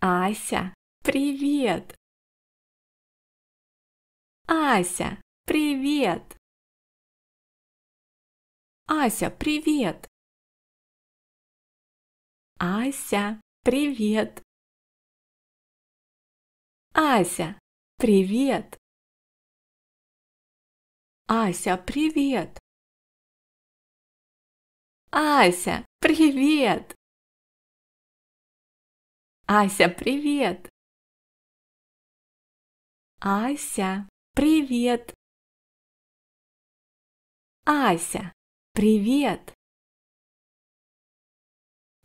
Ася, привет! Ася, Привет! Ася, привет! Ася, привет! Ася, привет! Ася, привет! Ася, привет! Ася, привет! Ася, привет! Ася, привет!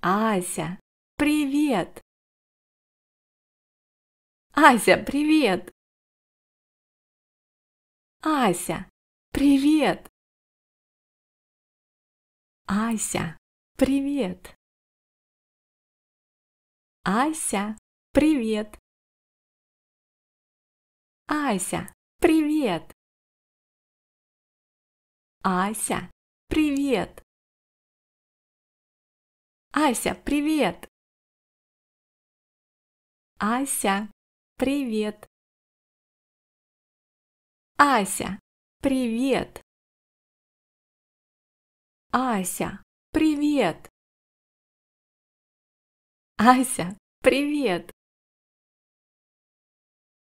Ася, привет! Ася, привет! Ася, привет! Ася, привет! Ася, привет! Ася, привет! Ася, привет! Ася, привет! Ася, привет! Ася, привет! Ася, привет! Ася, привет!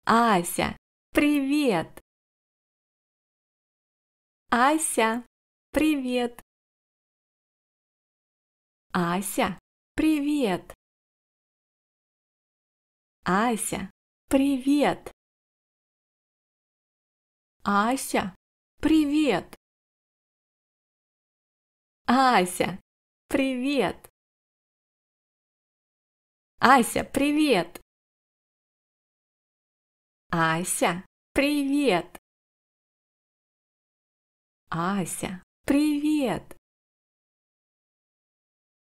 Ася, привет! Ася, привет! Ася, привет! Ася, привет! Ася, привет! Ася, привет! Ася, привет! Ася, привет! Ася, привет!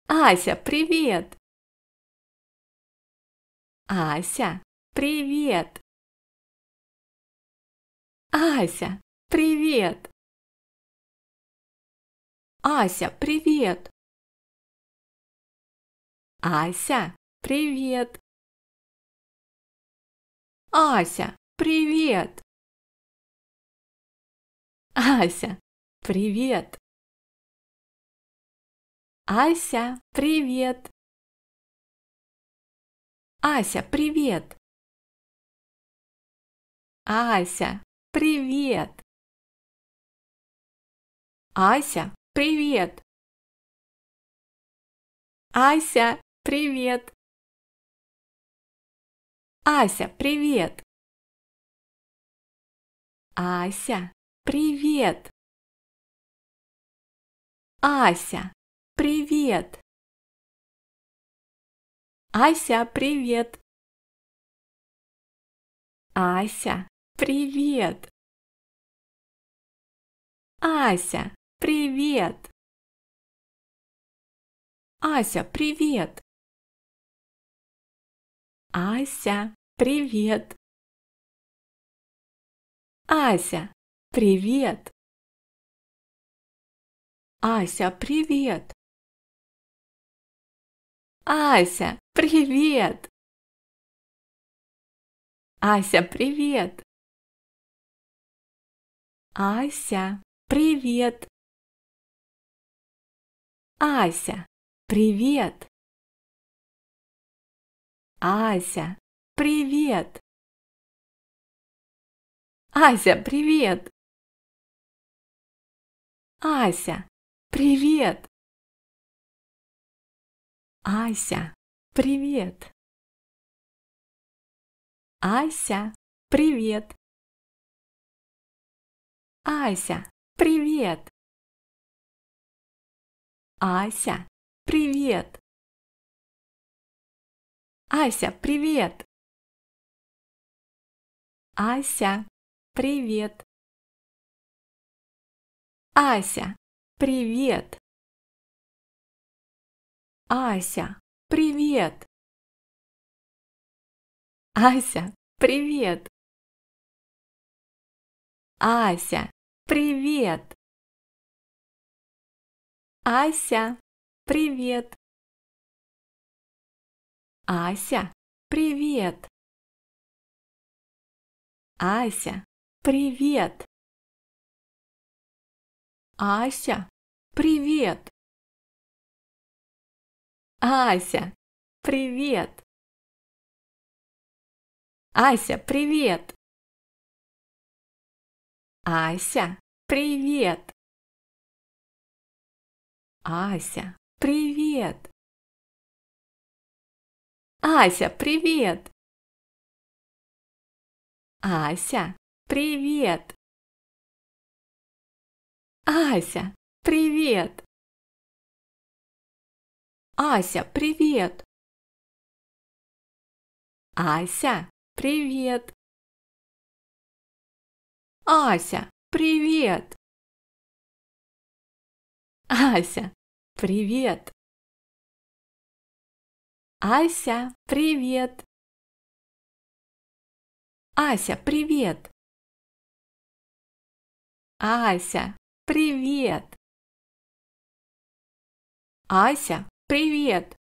Ася, привет! Ася, привет! Ася, привет! Ася, привет! Ася, привет! Ася, привет! Ася, привет! Ася, привет! Ася, привет! Ася, привет! Ася, привет! Ася, привет! Ася, привет! Ася, Привет! Ася, привет! Ася, привет! Ася, привет! Ася, привет! Ася, привет! Ася, привет! Ася, Привет! Ася, привет! Ася, привет! Ася, привет! Ася, привет! Ася, привет! Ася, привет! Ася, привет! Ася, привет! Ася, привет! Ася, привет! Ася, привет! Ася, привет! Ася, привет! Ася, привет! Ася, привет! Ася, привет! Ася, привет! Ася, привет! Ася, привет! Ася, привет! Ася, привет! Ася, привет! Ася, привет! Ася, привет! Ася, привет! Ася, привет! Ася, привет! Ася, привет! Ася, привет! Ася, привет! Ася, привет! Ася, привет! Ася, привет! Ася, привет! Ася, привет! Ася, Привет! Ася, привет!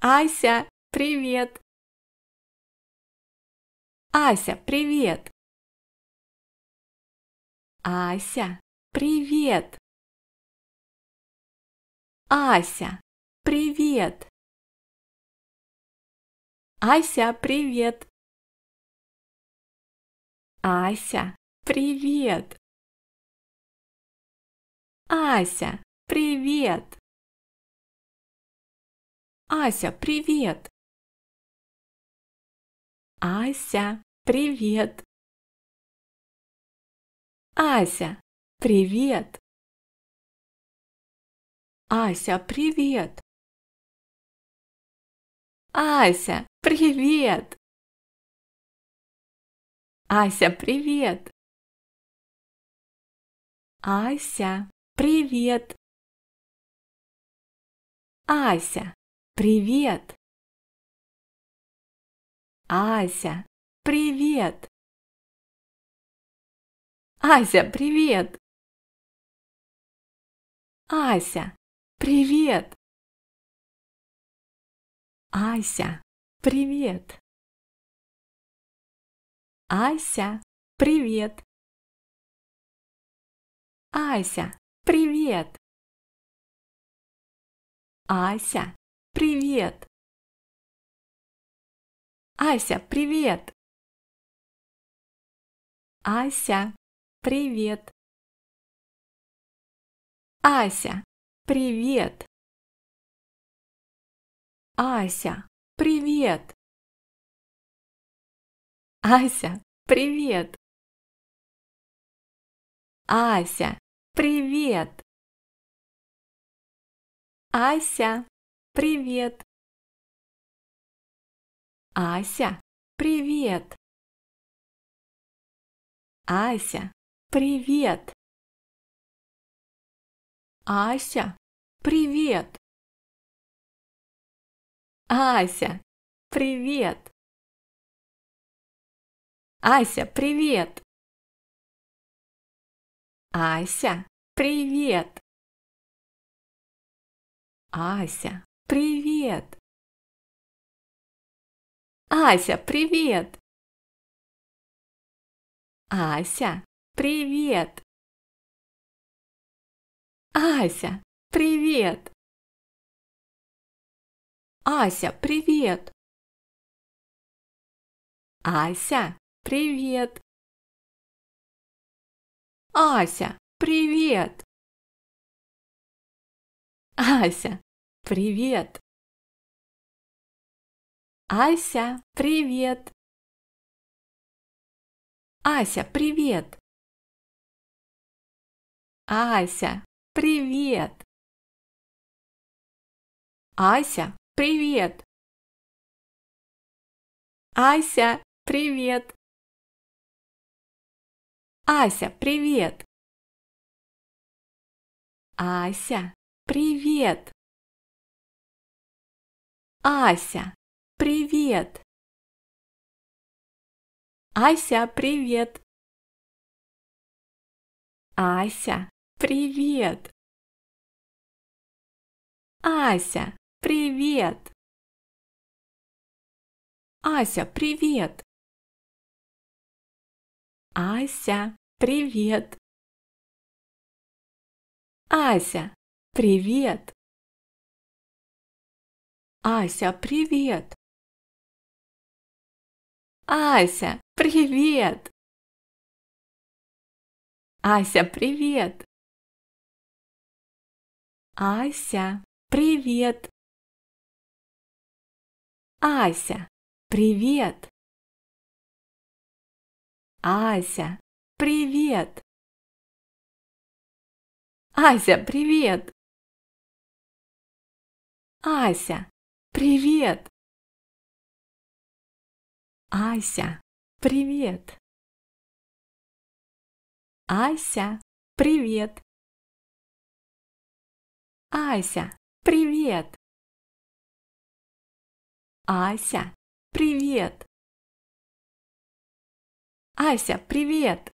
Ася, привет! Ася, привет! Ася, привет! Ася, привет! Ася, привет! Ася, Привет! Ася, привет! Ася, привет! Ася, привет! Ася, привет! Ася, привет! Ася, привет! Ася, привет! Ася, привет! Ася, привет! Ася, привет! Ася, привет! Ася, привет! Ася, привет! Ася, привет! Ася, привет! Ася, привет! Ася, привет! Ася, привет! Ася, привет! Ася, привет! Ася, привет! Ася, привет! Ася, привет! Ася, привет! Ася, привет! Ася, привет! Ася, привет! Ася, привет! Ася, привет! Ася, привет! Ася, привет! Ася, привет! Ася, привет! Ася, привет! Ася, привет! Ася, привет! Ася, привет! Ася, привет! Ася, привет! Ася, привет! Ася, привет! Ася, привет! Ася, привет! Ася, привет! Ася, привет! Ася, привет! Ася, привет! Ася, привет! Ася, привет! Ася, привет! Ася, привет! Ася, привет! Ася, привет! Ася, привет! Ася, привет! Ася, привет! Ася, привет! Ася, привет! Ася, привет! Ася, привет! Ася, привет! Ася, привет! Ася, привет! Ася, привет!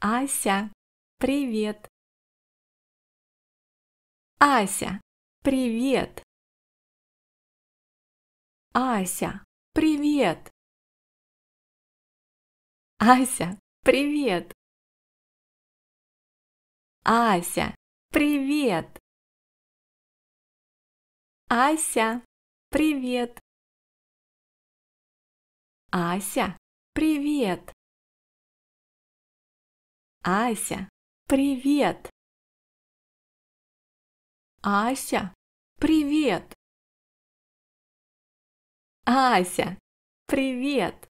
Ася, привет! Ася, привет! Ася, привет! Ася, привет! Ася, привет! Ася, привет! Ася, привет! Ася, привет! Ася, привет! Ася, привет!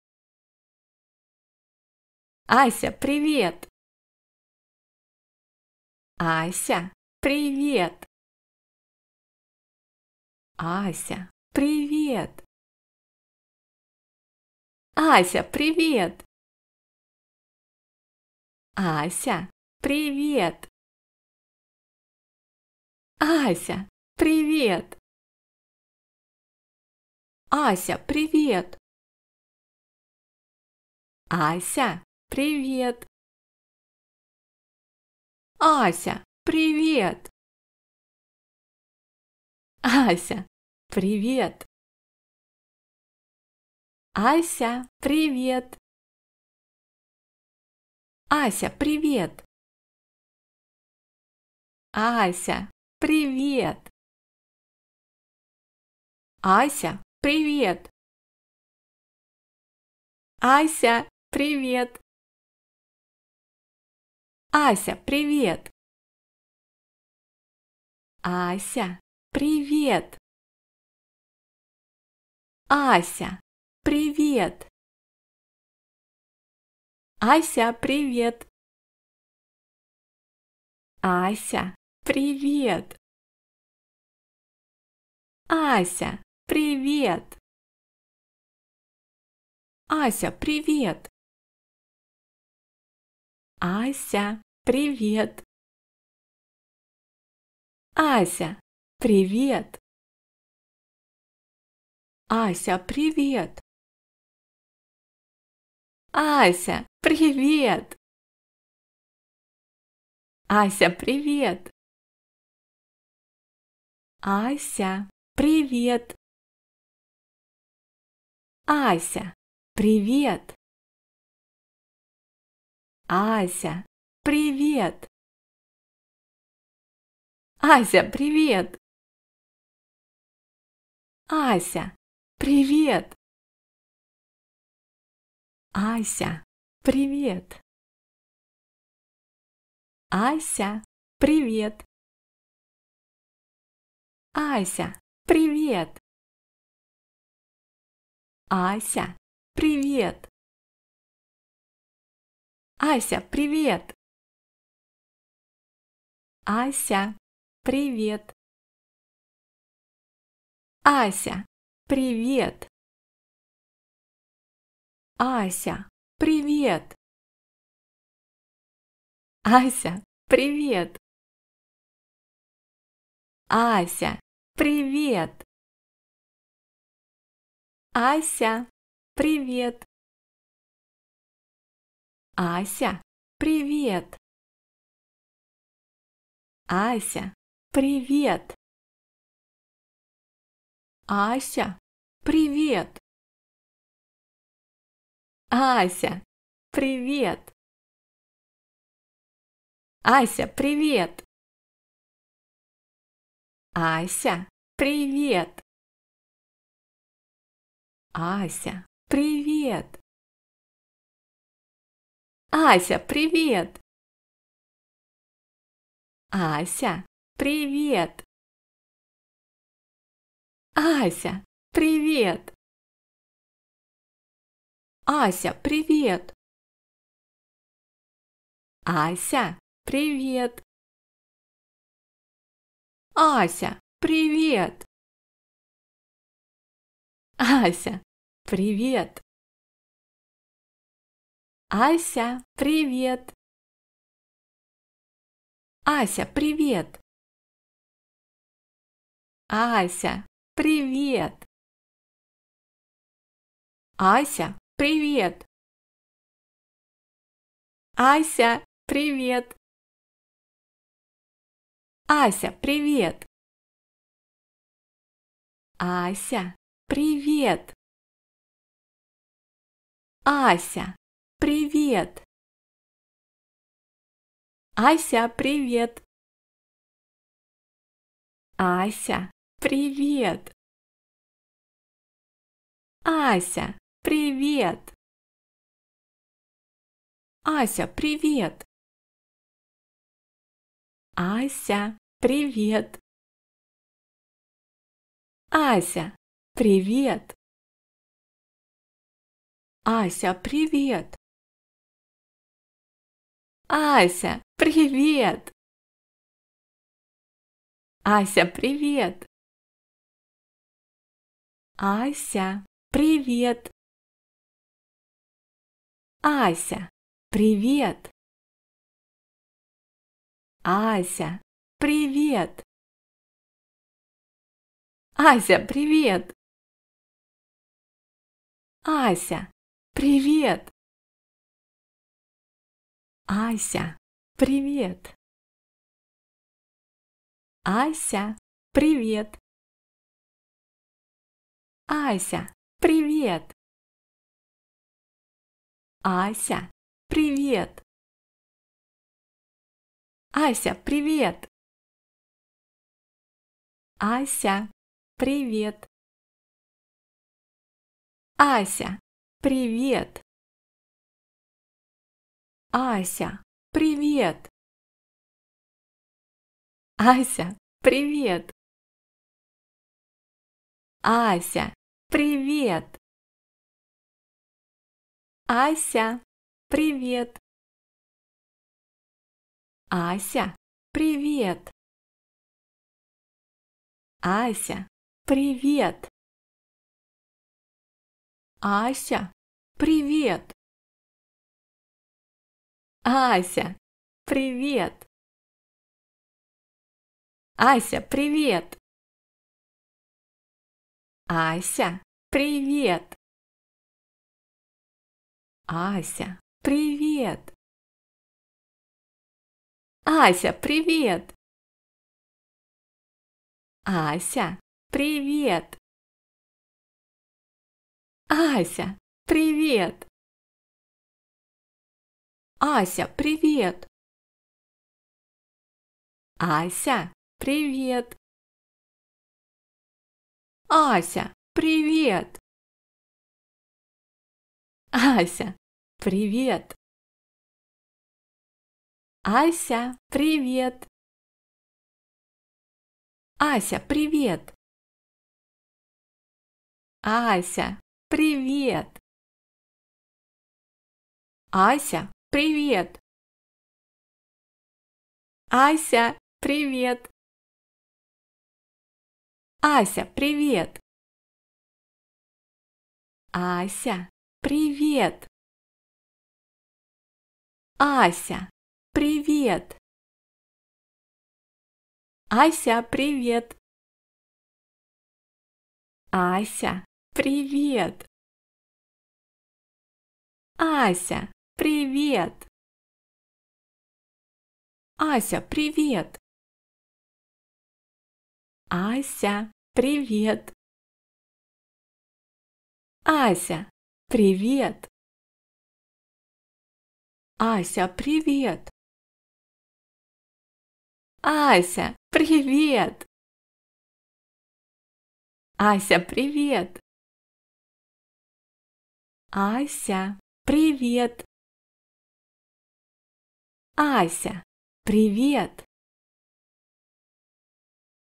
Ася, привет! Ася, привет! Ася, привет! Ася, привет! Ася, привет! Ася, привет! Ася, привет! Ася, привет! Ася, привет! Ася, привет! Ася, привет! Ася, привет! Ася, привет! Ася, привет! Ася, привет! Ася, привет! Ася, привет! Ася, Привет! Ася, привет! Ася, привет! Ася, привет! Ася, привет! Ася, привет! Ася, привет! Ася, привет! Ася, привет! Ася, привет! Ася, привет! Ася, привет! Ася, привет! Ася, привет! Ася, привет! Ася, привет! Ася, привет! Ася, привет! Ася, привет! Ася, привет! Ася, привет! Ася, привет! Ася, привет! Ася, привет! Ася, привет! Ася, привет! Ася, привет! Ася, привет! Ася, привет! Ася, привет! Ася, привет! Ася, привет! Ася, привет! Ася, привет! Ася, привет! Ася, привет! Ася, привет! Ася, привет! Ася, привет! Ася, привет! Ася, привет! Ася, привет! Ася, привет! Ася, привет ася привет ася привет ася привет ася привет ася привет ася привет ася Привет! Ася, привет! Ася, привет! Ася, привет! Ася, привет! Ася, привет! Ася, привет! Ася, привет! Ася, привет! Ася, привет! Ася, привет! Ася, привет! Ася, привет! Ася, привет! Ася, привет! Ася, привет! Ася, привет! Ася, привет! Ася, привет! Ася, привет! Ася, привет! Ася, привет! Ася, привет! Ася, привет! Ася, привет! Ася, привет! Ася, привет! Ася, привет! Ася, привет! Ася, привет! Ася, привет! Ася, привет! Ася, привет! Ася, привет! Ася, привет! Ася, привет! Ася, Привет! Ася, привет! Ася, привет! Ася, привет! Ася, привет! Ася, привет! Ася, привет! Ася, привет! Ася, привет! Ася, привет! Ася, привет! Ася, привет! Ася, привет! Ася, привет! Ася, привет! Ася, привет! Ася, привет! Ася, привет! Ася, привет! Ася, привет!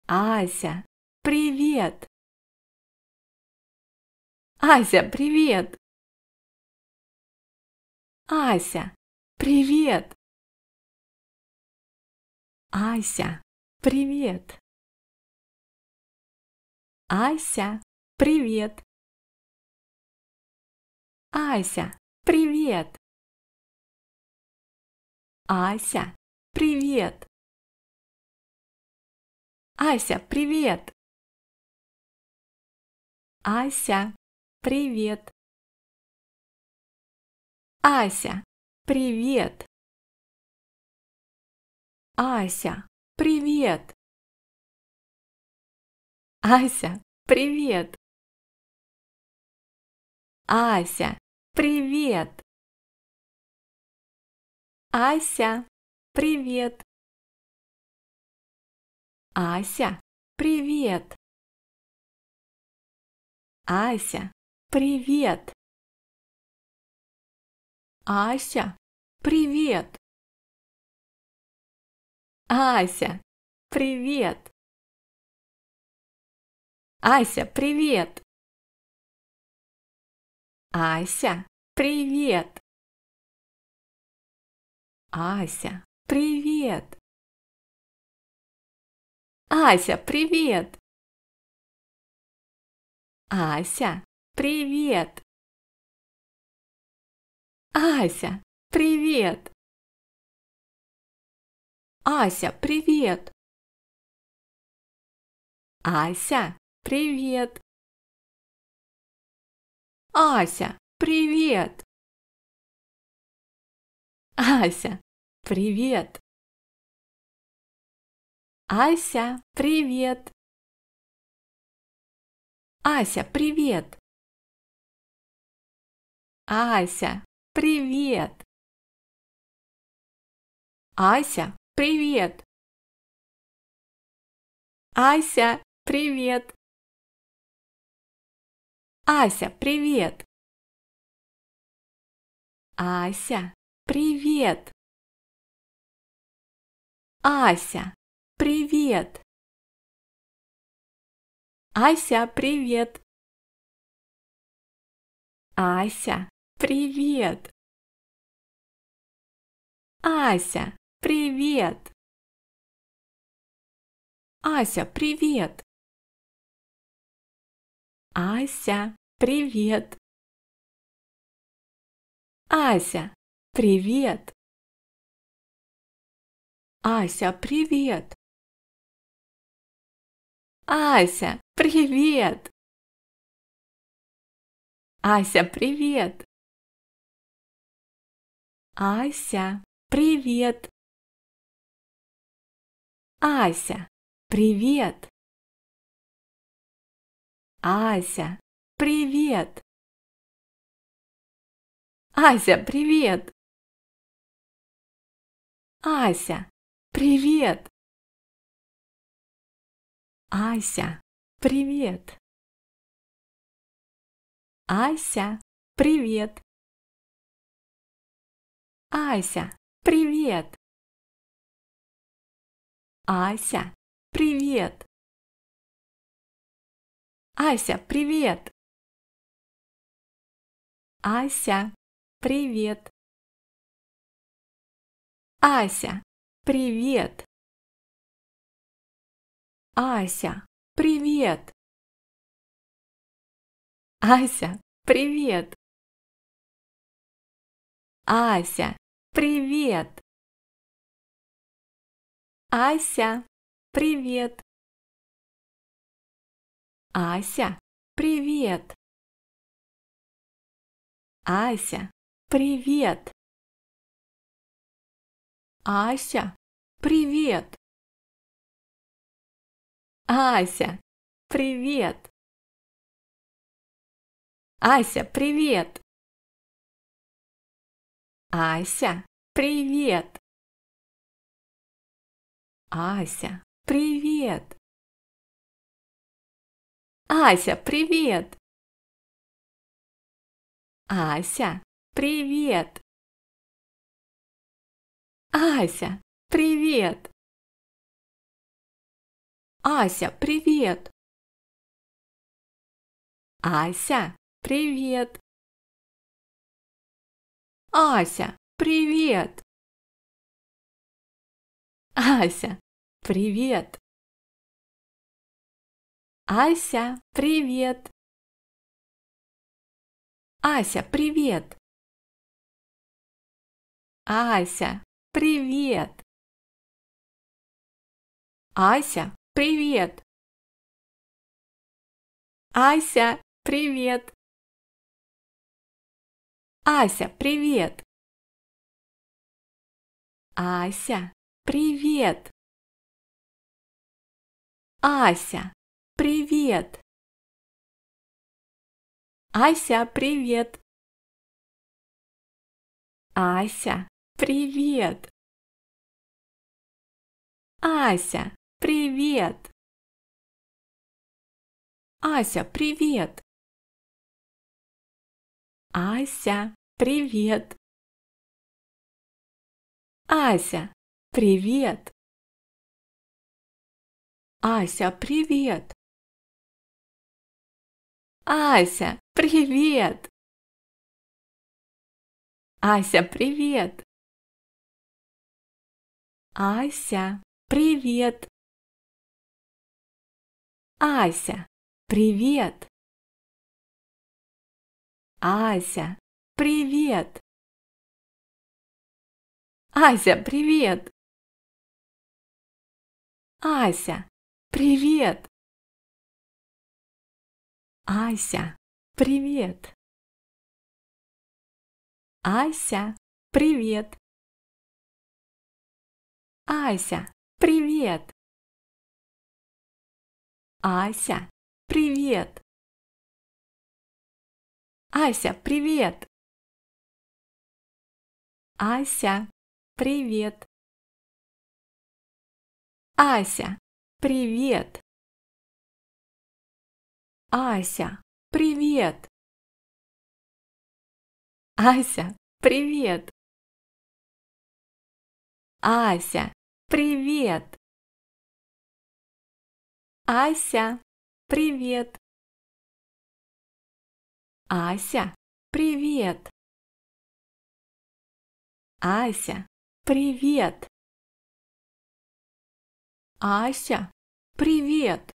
Ася, привет! Ася, привет! Ася, Привет! Ася, привет! Ася, привет! Ася, привет! Ася, привет! Ася, привет! Ася, привет! Ася, Привет! Ася, привет! Ася, привет! Ася, привет! Ася, привет! Ася, привет! Ася, привет! Ася, привет! Ася, привет! Ася, привет! Ася, привет! Ася, привет! Ася, привет! Ася, привет! Ася, привет! Ася, привет! Ася, привет! Ася, привет! Ася, привет! Ася, привет! Ася, привет! Ася, Привет! Ася, привет! Ася, привет! Ася, привет! Ася, привет! Ася, привет! Ася, привет! Ася, Привет! Ася, привет! Ася, привет! Ася, привет! Ася, привет! Ася, привет! Ася, привет! Ася, привет! Ася, привет! Ася, привет! Ася, привет! Ася, привет! Ася, привет! Ася, привет! Ася, привет! Ася, привет! Ася, привет! Ася, привет! Ася, привет! Ася, привет! Ася, привет! Ася, привет! Ася, Привет! Ася, привет! Ася, привет! Ася, привет! Ася, привет! Ася, привет! Ася, привет! Ася, привет! Ася, привет! Ася, привет! Ася, привет! Ася, привет! Ася, привет! Ася, привет! Ася, привет! Ася, привет! Ася, привет! Ася, привет! Ася, привет! Ася, привет! Ася, привет! Ася, привет! Ася, привет! Ася, привет! Ася, привет! Ася, привет! Ася, привет! Ася, привет! Ася, привет! Ася, привет! Ася, привет! Ася, привет! Ася, привет! Ася, привет! Ася, привет! Ася, привет! Ася, привет! Ася, привет! Ася, привет! Ася, привет! Ася, привет! Ася, привет! Ася, привет! Ася, привет! Ася, привет! Ася, привет! Ася, привет! Ася, привет! Ася, привет! Ася, привет! Ася, привет! Ася, привет!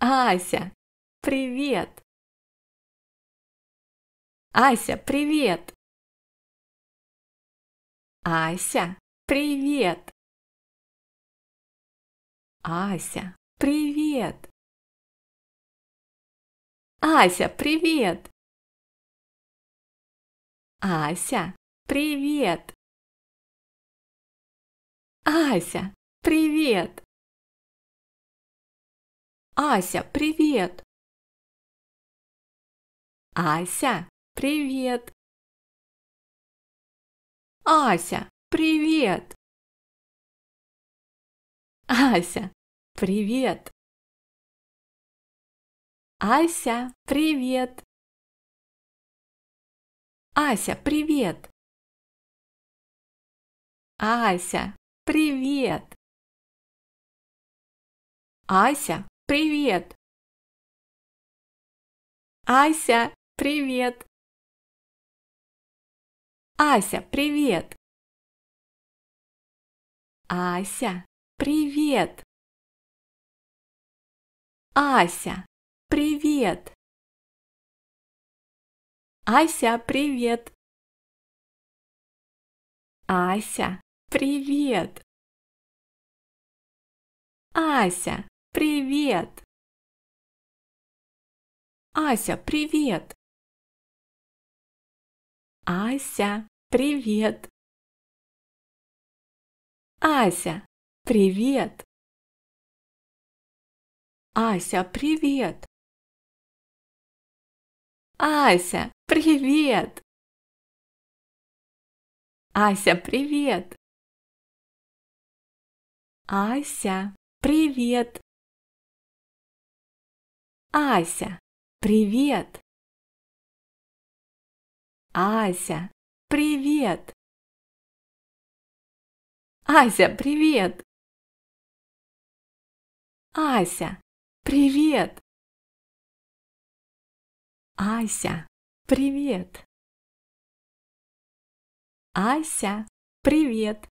Ася, привет! Ася, привет! Ася, привет! Ася, привет! Ася, привет! Ася, привет! Ася, привет! Ася, привет! Ася, привет! Ася, привет! Ася, привет! Ася, привет! Ася, привет! Ася, привет! Ася, привет! Ася, привет! Ася, привет! Ася, привет! Ася, Привет! Ася, привет! Ася, привет! Ася, привет! Ася, привет! Ася, привет! Ася, привет! Ася, привет! Ася, привет! Ася, привет! Ася, привет! Ася, привет! Ася, привет! Ася, привет! Ася, привет! Ася, привет! Ася, привет!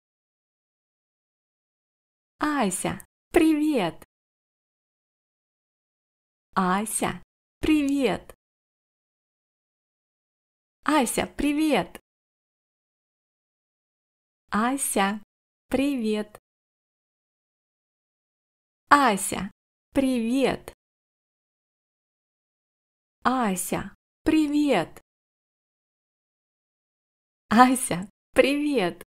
Ася, привет! Ася, привет! Ася, привет! Ася, привет! Ася, привет! Ася, привет! Ася, привет!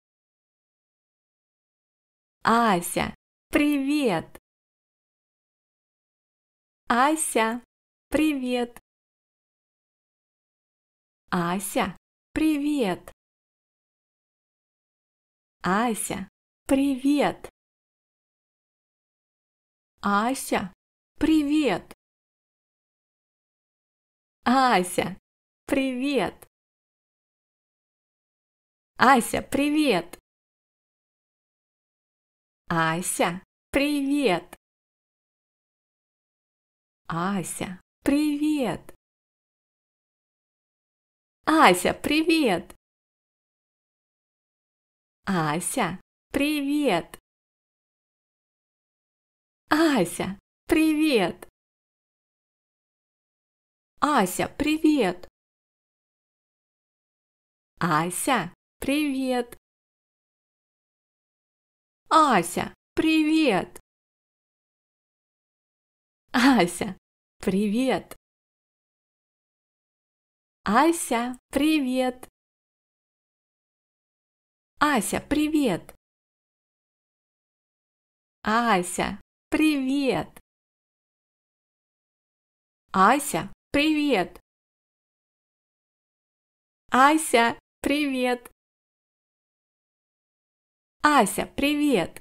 Ася, привет! Ася, привет! Ася, привет! Ася, привет! Ася, привет! Ася, привет! Ася, привет! Ася, привет! Ася, привет! Ася, привет! Ася, привет! Ася, привет! Ася, привет! Ася, привет! Ася, привет! Ася, привет! Ася, привет! Ася, привет! Ася, привет! Ася, Привет! Ася, привет! Ася, привет!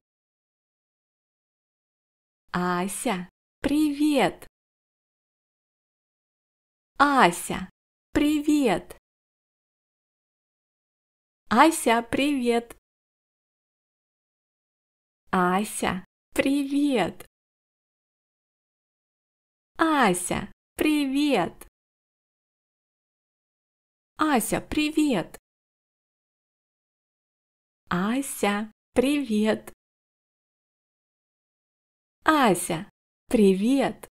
Ася, привет! Ася, привет! Ася, привет! Ася, привет! Ася, Привет! Ася, привет! Ася, привет! Ася, привет!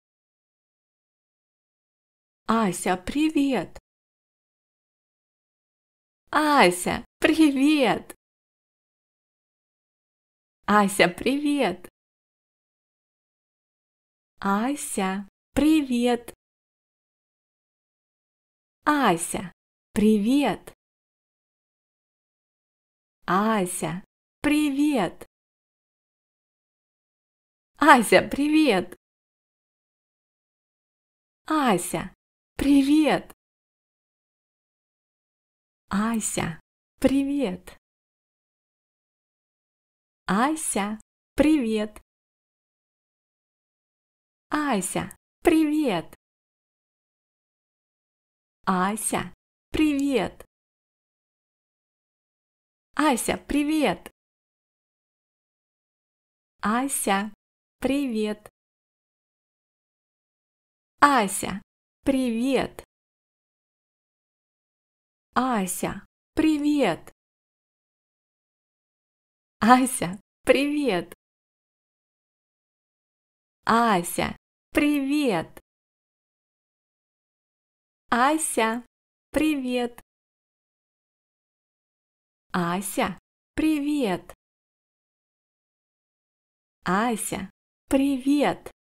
Ася, привет! Ася, привет! Ася, привет! Ася, привет! Ася, привет! Ася, привет! Ася, привет! Ася, привет! Ася, привет! Ася, привет! Ася, привет! Ася, привет! Ася, привет! Ася, привет! Ася, привет! Ася, привет! Ася, привет! Ася, привет! Ася, привет! Ася, привет! Ася, привет!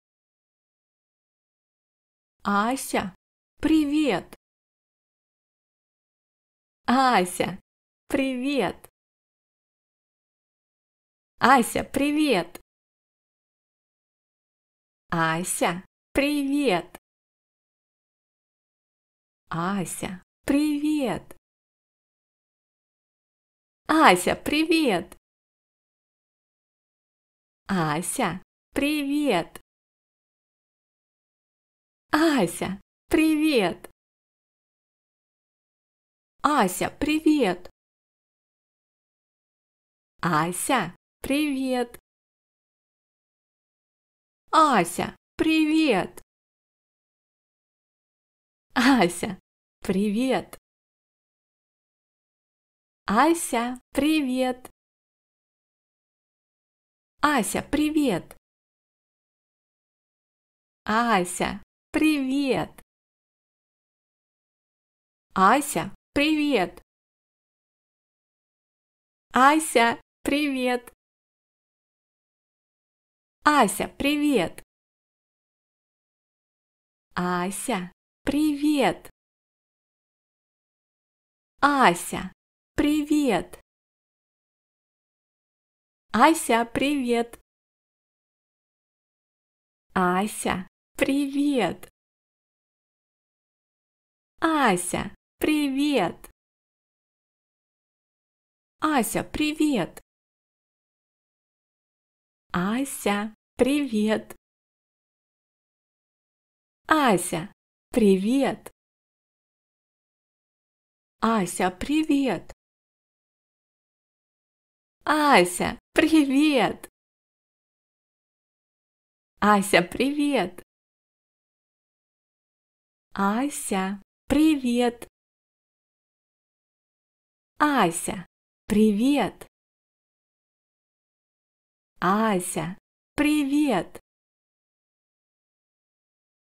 Ася, привет! Ася, привет! Ася, привет! Ася, привет! Ася, привет! Ася, привет! Ася, привет! Ася, привет! Ася, привет! Ася, привет! Ася, привет! Ася, привет! Ася, привет! Ася, привет! Ася, привет! Ася, привет! Ася, привет! Ася, привет! Ася, Привет! Ася, привет! Ася, привет! Ася, привет! Ася, привет! Ася, привет! Ася, привет! Ася, Привет! Ася, привет! Ася, привет! Ася, привет! Ася, привет! Ася, привет! Ася, привет!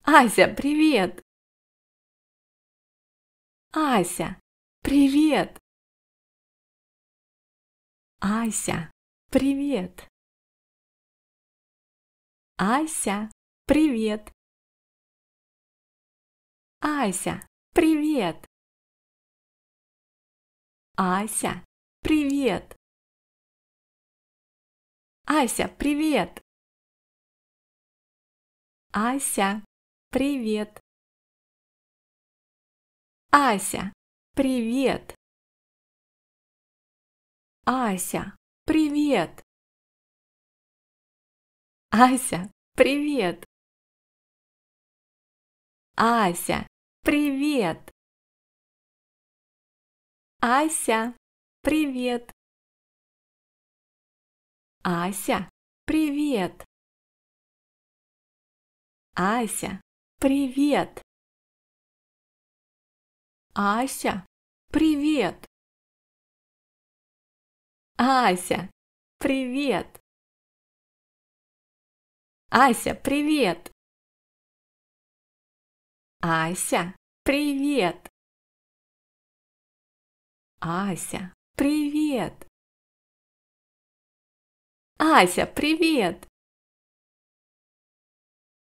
Ася, привет! Ася, привет! Ася, привет! Ася, привет! Ася, привет! Ася, привет! Ася, привет! Ася, привет! Ася, привет! Ася, привет! Ася, привет! Ася, привет! Ася, привет! Ася, привет! Ася, привет! Ася, привет! Ася, привет! Ася, привет! Ася, привет! Ася, привет! Ася, привет!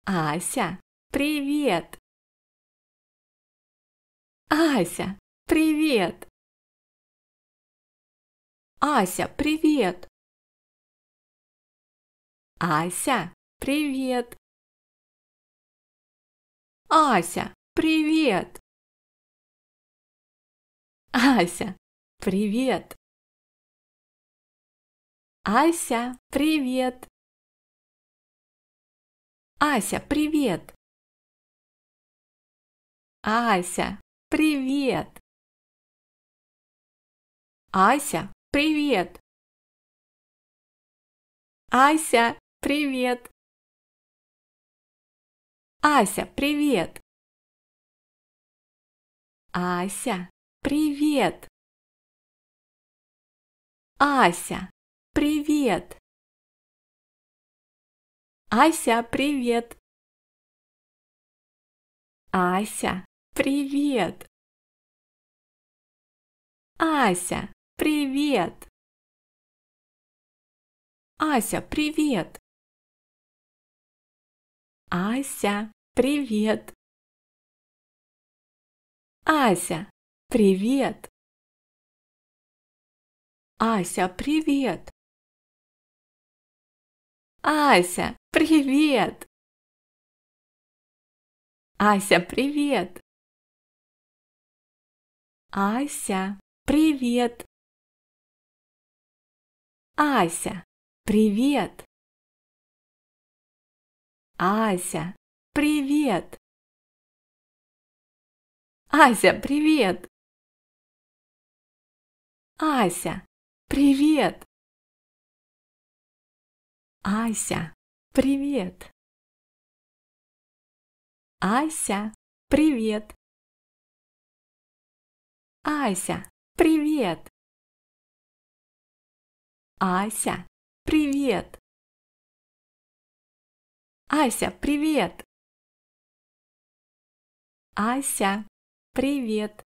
Ася, привет! Ася, привет! Ася, привет! Ася, привет! Ася, привет! Ася, привет! Ася, привет! Ася, привет! Ася, Привет! Ася, привет! Ася, привет! Ася, привет! Ася, привет! Ася, привет! Ася, привет! Ася, Привет! Ася, привет! Ася, привет! Ася, привет! Ася, привет! Ася, привет! Ася, привет! Ася, привет! Ася, привет! Ася, привет! Ася, привет! Ася, привет! Ася, привет! Ася, привет! Ася, привет! Ася, привет! Ася, привет! Ася, привет! Ася, привет!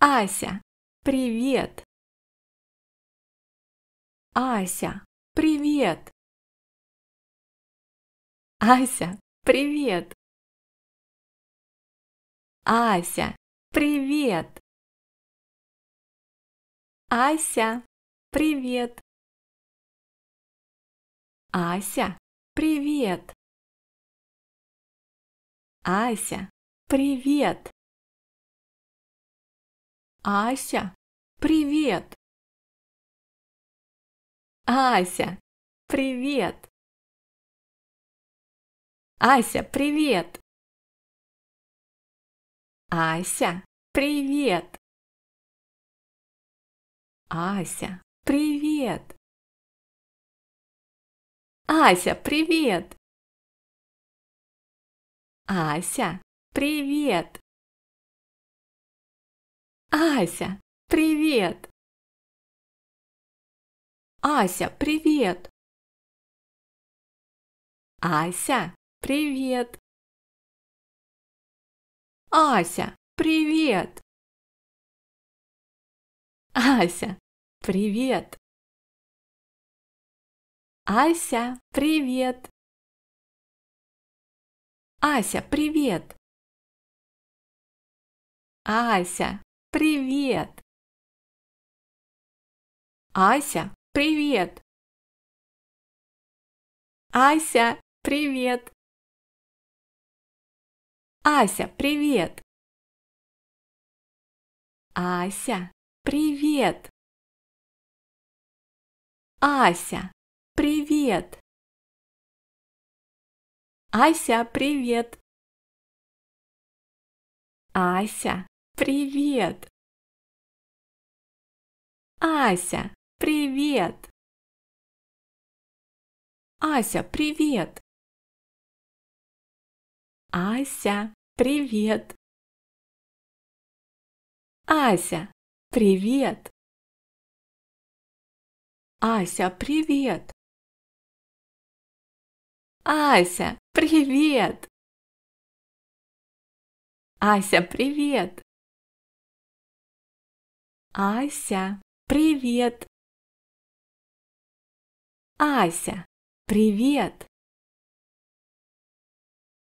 Ася, привет! Ася, привет! Ася, привет! Ася, Привет! Ася, привет! Ася, привет! Ася, привет! Ася, привет! Ася, привет! Ася, привет! Ася, привет! Ася, привет! Ася, привет! Ася, привет! Ася, привет! Ася, привет! Ася, привет! Ася, привет! Ася, привет! Ася, привет! Ася, привет! Ася, привет! Ася, привет! Ася, привет! Ася, привет! Ася, привет! Ася, привет! Ася, привет! Ася, привет! Ася, привет! Ася, привет! Ася, Привет! Ася, привет! Ася, привет! Ася, привет! Ася, привет! Ася, привет! Ася, привет!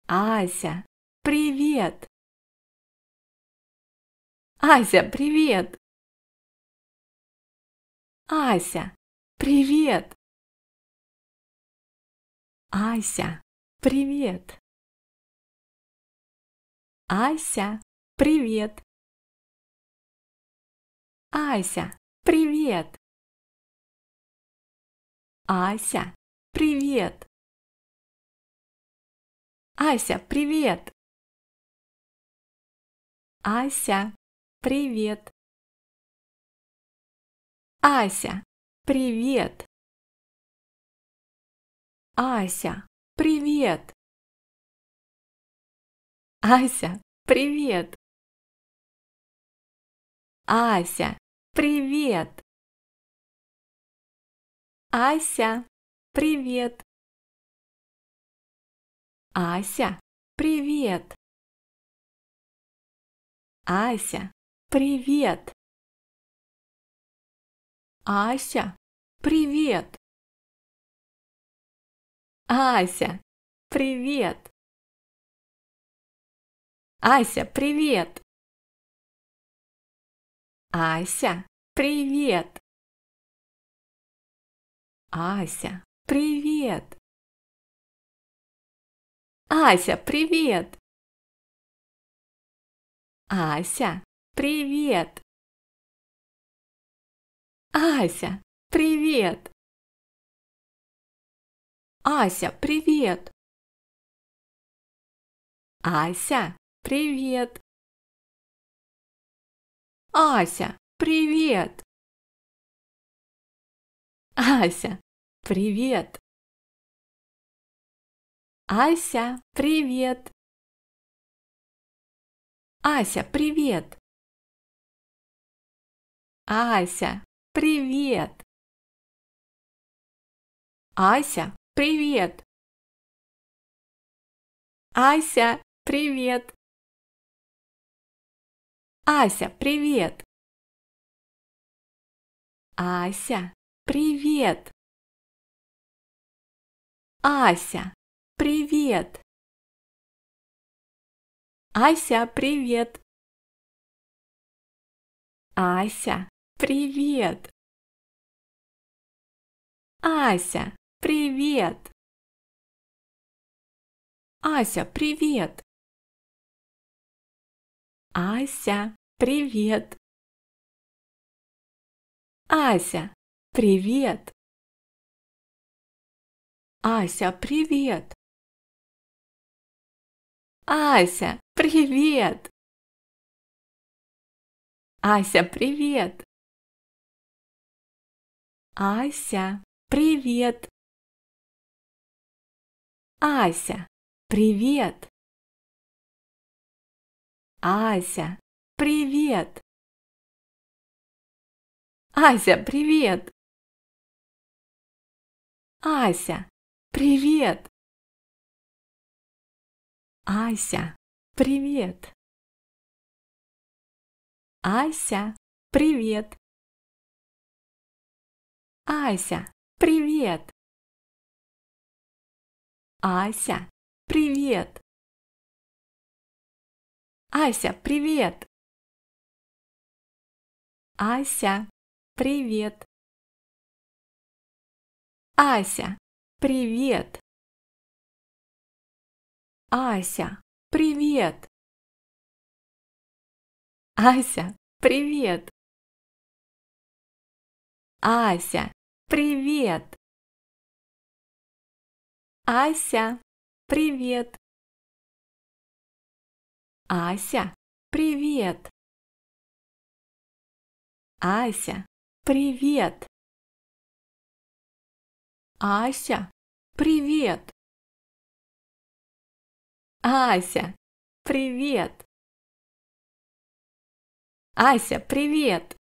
Ася, Привет! Ася, привет! Ася, привет! Ася, привет! Ася, привет! Ася, привет! Ася, привет! Ася, привет! Ася, привет! Ася, привет! Ася, привет! Ася, привет! Ася, привет! Ася, привет! Ася, привет! Ася, привет! Ася, привет! Ася, привет! Ася, привет! Ася, привет! Ася, привет! Ася, привет! Ася, привет! Ася, привет! Ася, привет! Ася, привет! Ася, привет! Ася, привет! Ася, привет! Ася, привет! Ася, привет! Ася, привет! Ася, привет! Ася, привет! Ася, привет! Ася, привет! Ася, привет! Ася, привет! Ася, привет! Ася, привет! Ася, привет! Ася, привет! Ася, привет! Ася, Привет! Ася, привет! Ася, привет! Ася, привет! Ася, привет! Ася, привет! Ася, привет! Ася, Привет! Ася, привет! Ася, привет! Ася, привет! Ася, привет! Ася, привет! Ася, привет! Ася, Привет! Ася, привет! Ася, привет! Ася, привет! Ася, привет! Ася, привет! Ася, привет! Ася, привет! Ася, привет!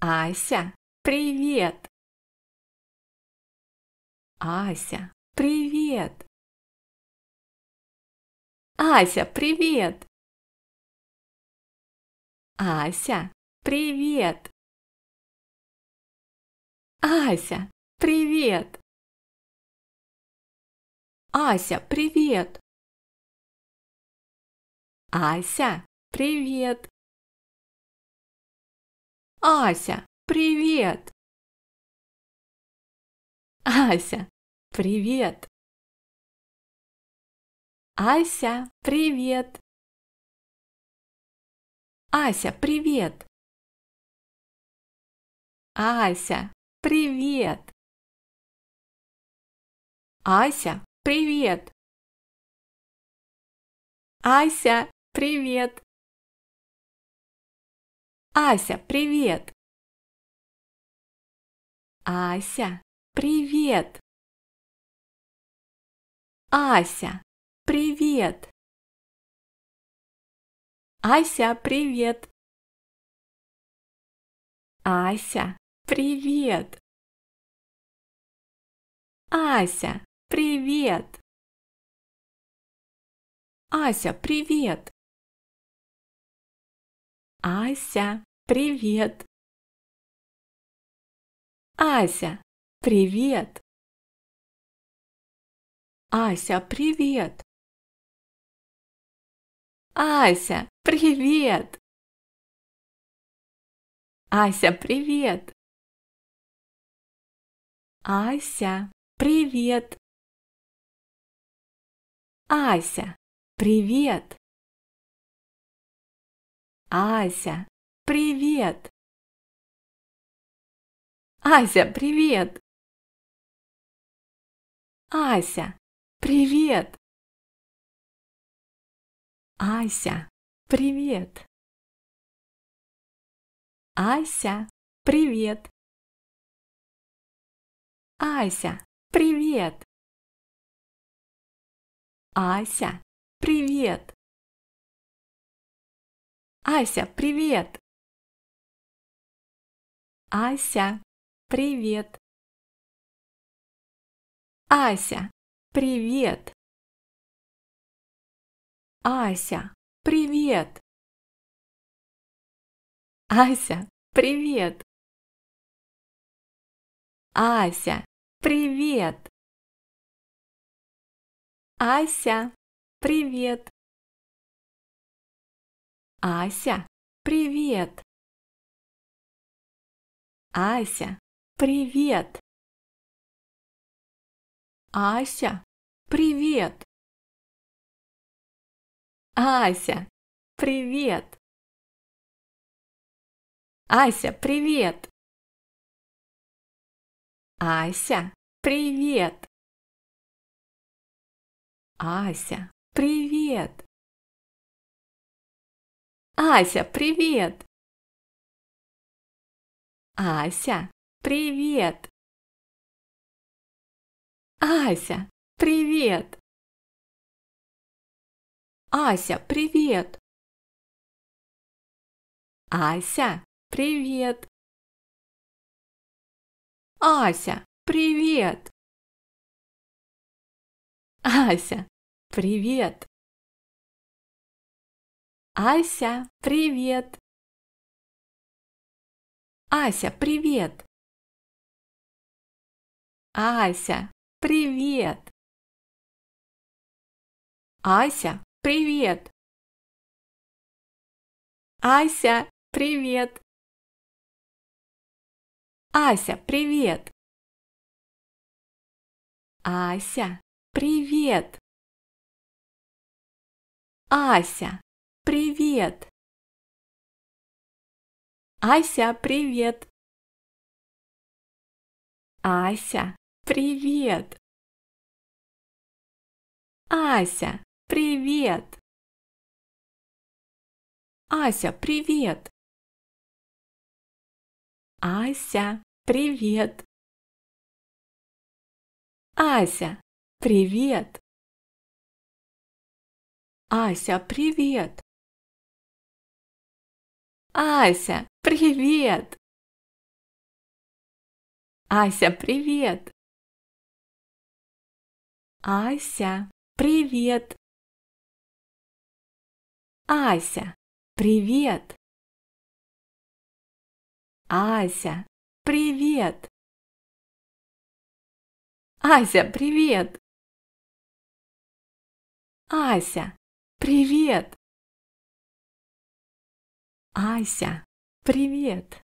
Ася, привет! Ася, привет! Ася, привет! Ася, привет! Ася, привет! Ася, привет! Ася, привет! Ася, привет! Ася, привет! Ася, привет! Ася, привет! Ася, привет! Ася, Привет! Ася, привет! Ася, привет! Ася, привет! Ася, привет! Ася, привет! Ася, привет! Ася, Привет! Ася, привет! Ася, привет! Ася, привет! Ася, привет! Ася, привет! Ася, привет! Ася, привет! Ася, привет! Ася, привет! Ася, привет! Ася, привет! Ася, привет! Ася, привет! Ася, привет! Ася, привет! Ася, привет! Ася, привет! Ася, привет! Ася, привет! Ася, привет! Ася, привет! Ася, привет! Ася, привет! Ася, привет! Ася, привет! Ася, привет! Ася, привет! Ася, привет! Ася, привет! Ася, привет! Ася, привет! Ася, привет! Ася, привет! Ася, привет! Ася, привет! Ася, привет! Ася, привет! Ася, привет! Ася, привет! Ася, привет! Ася, привет! Ася, привет! Ася, Привет! Ася, привет! Ася, привет! Ася, привет! Ася, привет! Ася, привет! Ася, привет! Ася, Привет! Ася, привет! Ася, привет! Ася, привет! Ася, привет! Ася, привет! Ася, привет! Ася, привет! Ася, привет! Ася, привет!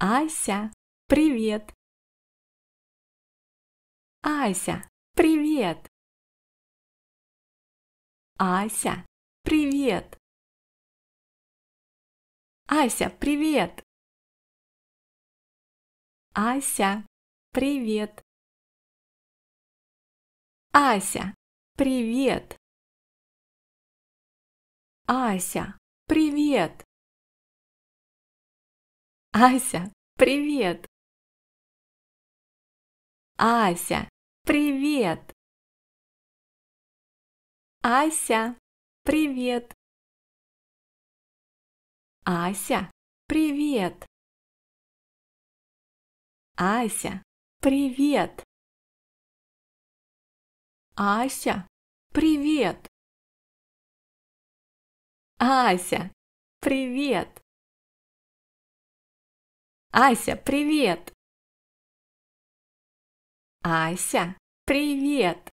Ася, привет! Ася, привет! Ася, привет! Ася, привет! Ася, привет! Ася, привет! Ася, привет! Ася, привет! Ася, привет! Ася, привет! Ася, привет! Ася, привет! Ася, привет! Ася, привет! Ася, привет! Ася, привет!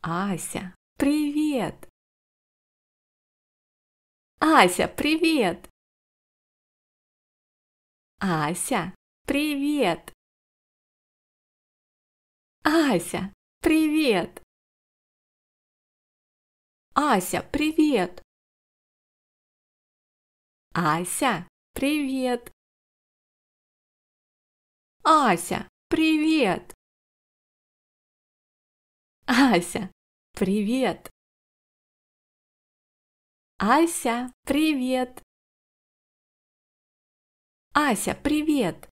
Ася, привет! Ася, привет! Ася, привет! Ася, привет! Ася, привет! Ася, привет! Ася, привет! Ася, привет! Ася, привет! Ася, привет!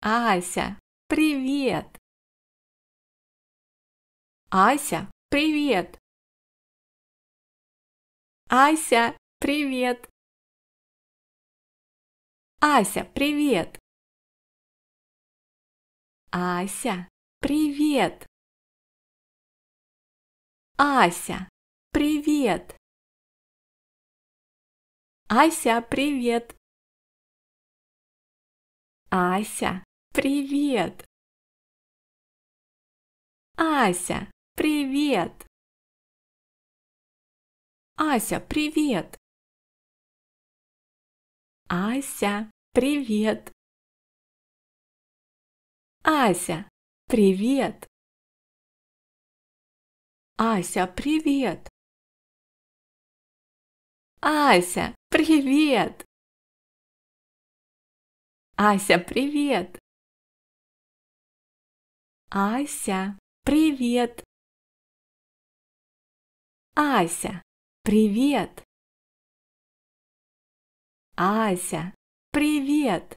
Ася, Привет! Ася, привет! Ася, привет! Ася, привет! Ася, привет! Ася, привет! Ася, привет! Ася, Привет! Ася, привет! Ася, привет! Ася, привет! Ася, привет! Ася, привет! Ася, привет! Ася, привет! Ася, привет! Ася, привет! Ася, привет!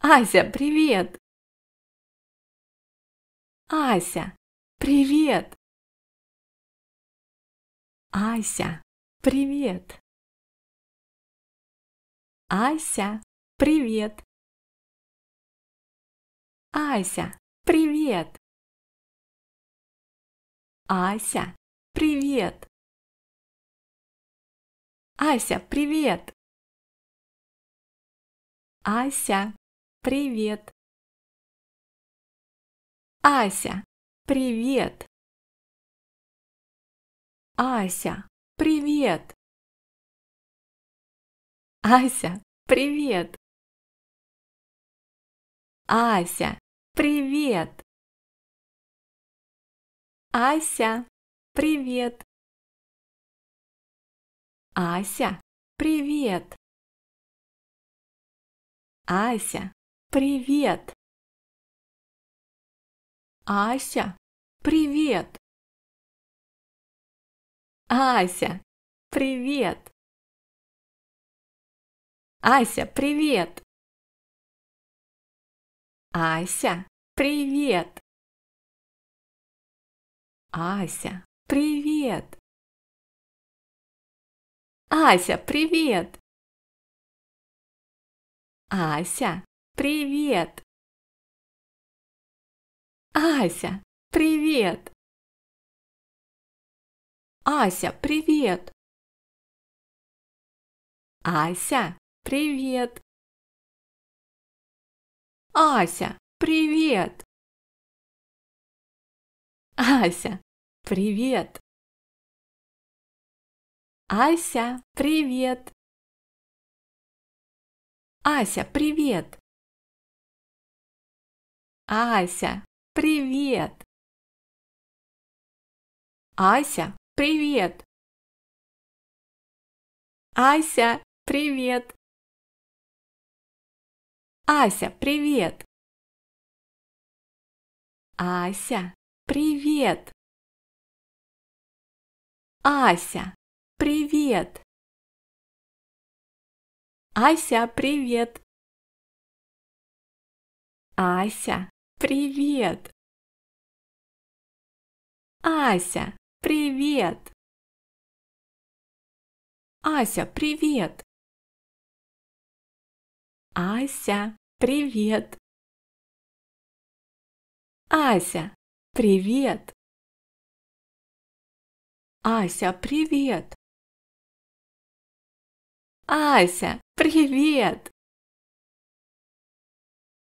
Ася, привет! Ася, привет! Ася, привет! Ася, привет! Ася, привет! Ася, привет! Ася, привет! Ася, привет! Ася, привет! Ася, привет! Ася, привет! Ася, привет! Ася, привет! Ася, привет! Ася, привет! Ася, привет! Ася, привет! Ася, привет! Ася, привет! Ася, привет! Ася, привет! Ася, привет! Ася, привет! Ася, привет! Ася, привет! Ася, привет! Ася, привет! Ася, привет! Ася, привет! Ася, привет! Ася, привет! Ася, привет! Ася, привет! Ася, привет! Ася, привет! Ася, привет! Ася, привет! Ася, привет! Ася, привет! Ася, Привет! Ася, привет! Ася, привет! Ася, привет!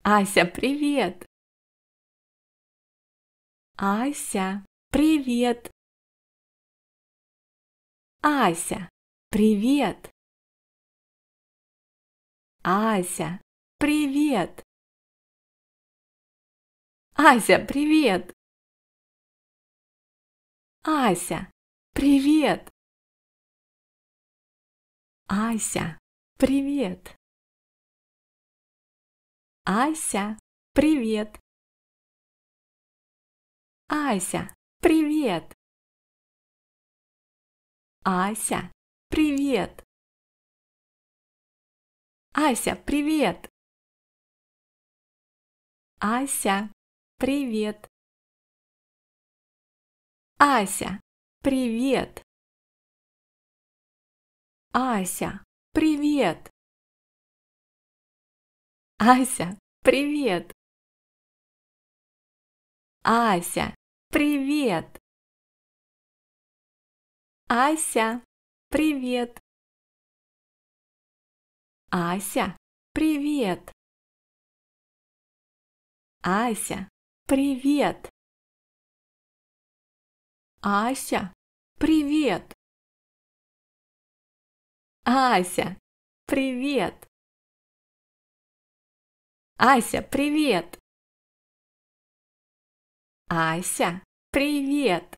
Ася, привет! Ася, привет! Ася, привет! Ася, Привет! Ася, привет! Ася, привет! Ася, привет! Ася, привет! Ася, привет! Ася, привет! Ася, привет! Ася, привет! Ася, привет! Ася, привет! Ася, привет! Ася, привет! Ася, привет! Ася, привет! Ася, привет! Ася, привет! Ася, привет! Ася, привет! Ася, привет!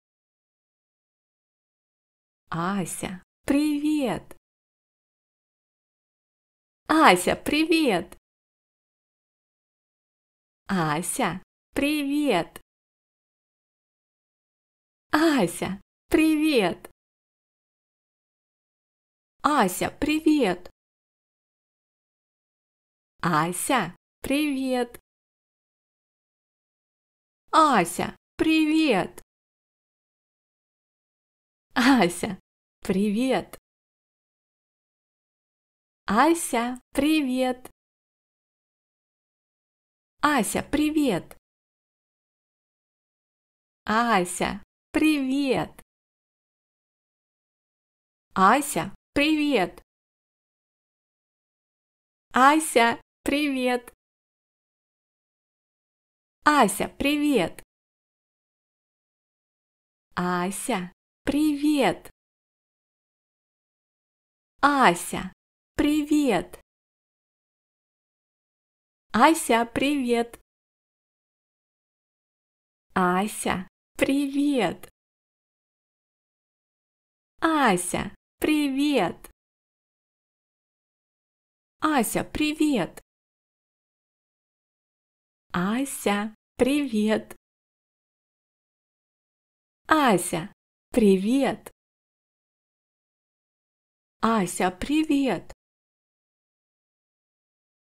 Ася, привет! Ася, привет! Ася, привет! Ася, привет! Ася, привет! Ася, привет! Ася, привет! Ася, привет! Ася, привет! Ася, привет! Ася, привет! Ася, привет! Ася, привет! Ася, привет! Ася, привет! Ася, привет! Ася, привет! Ася, привет! Ася, привет! Ася, привет! Ася, привет! Ася, привет! Ася, привет!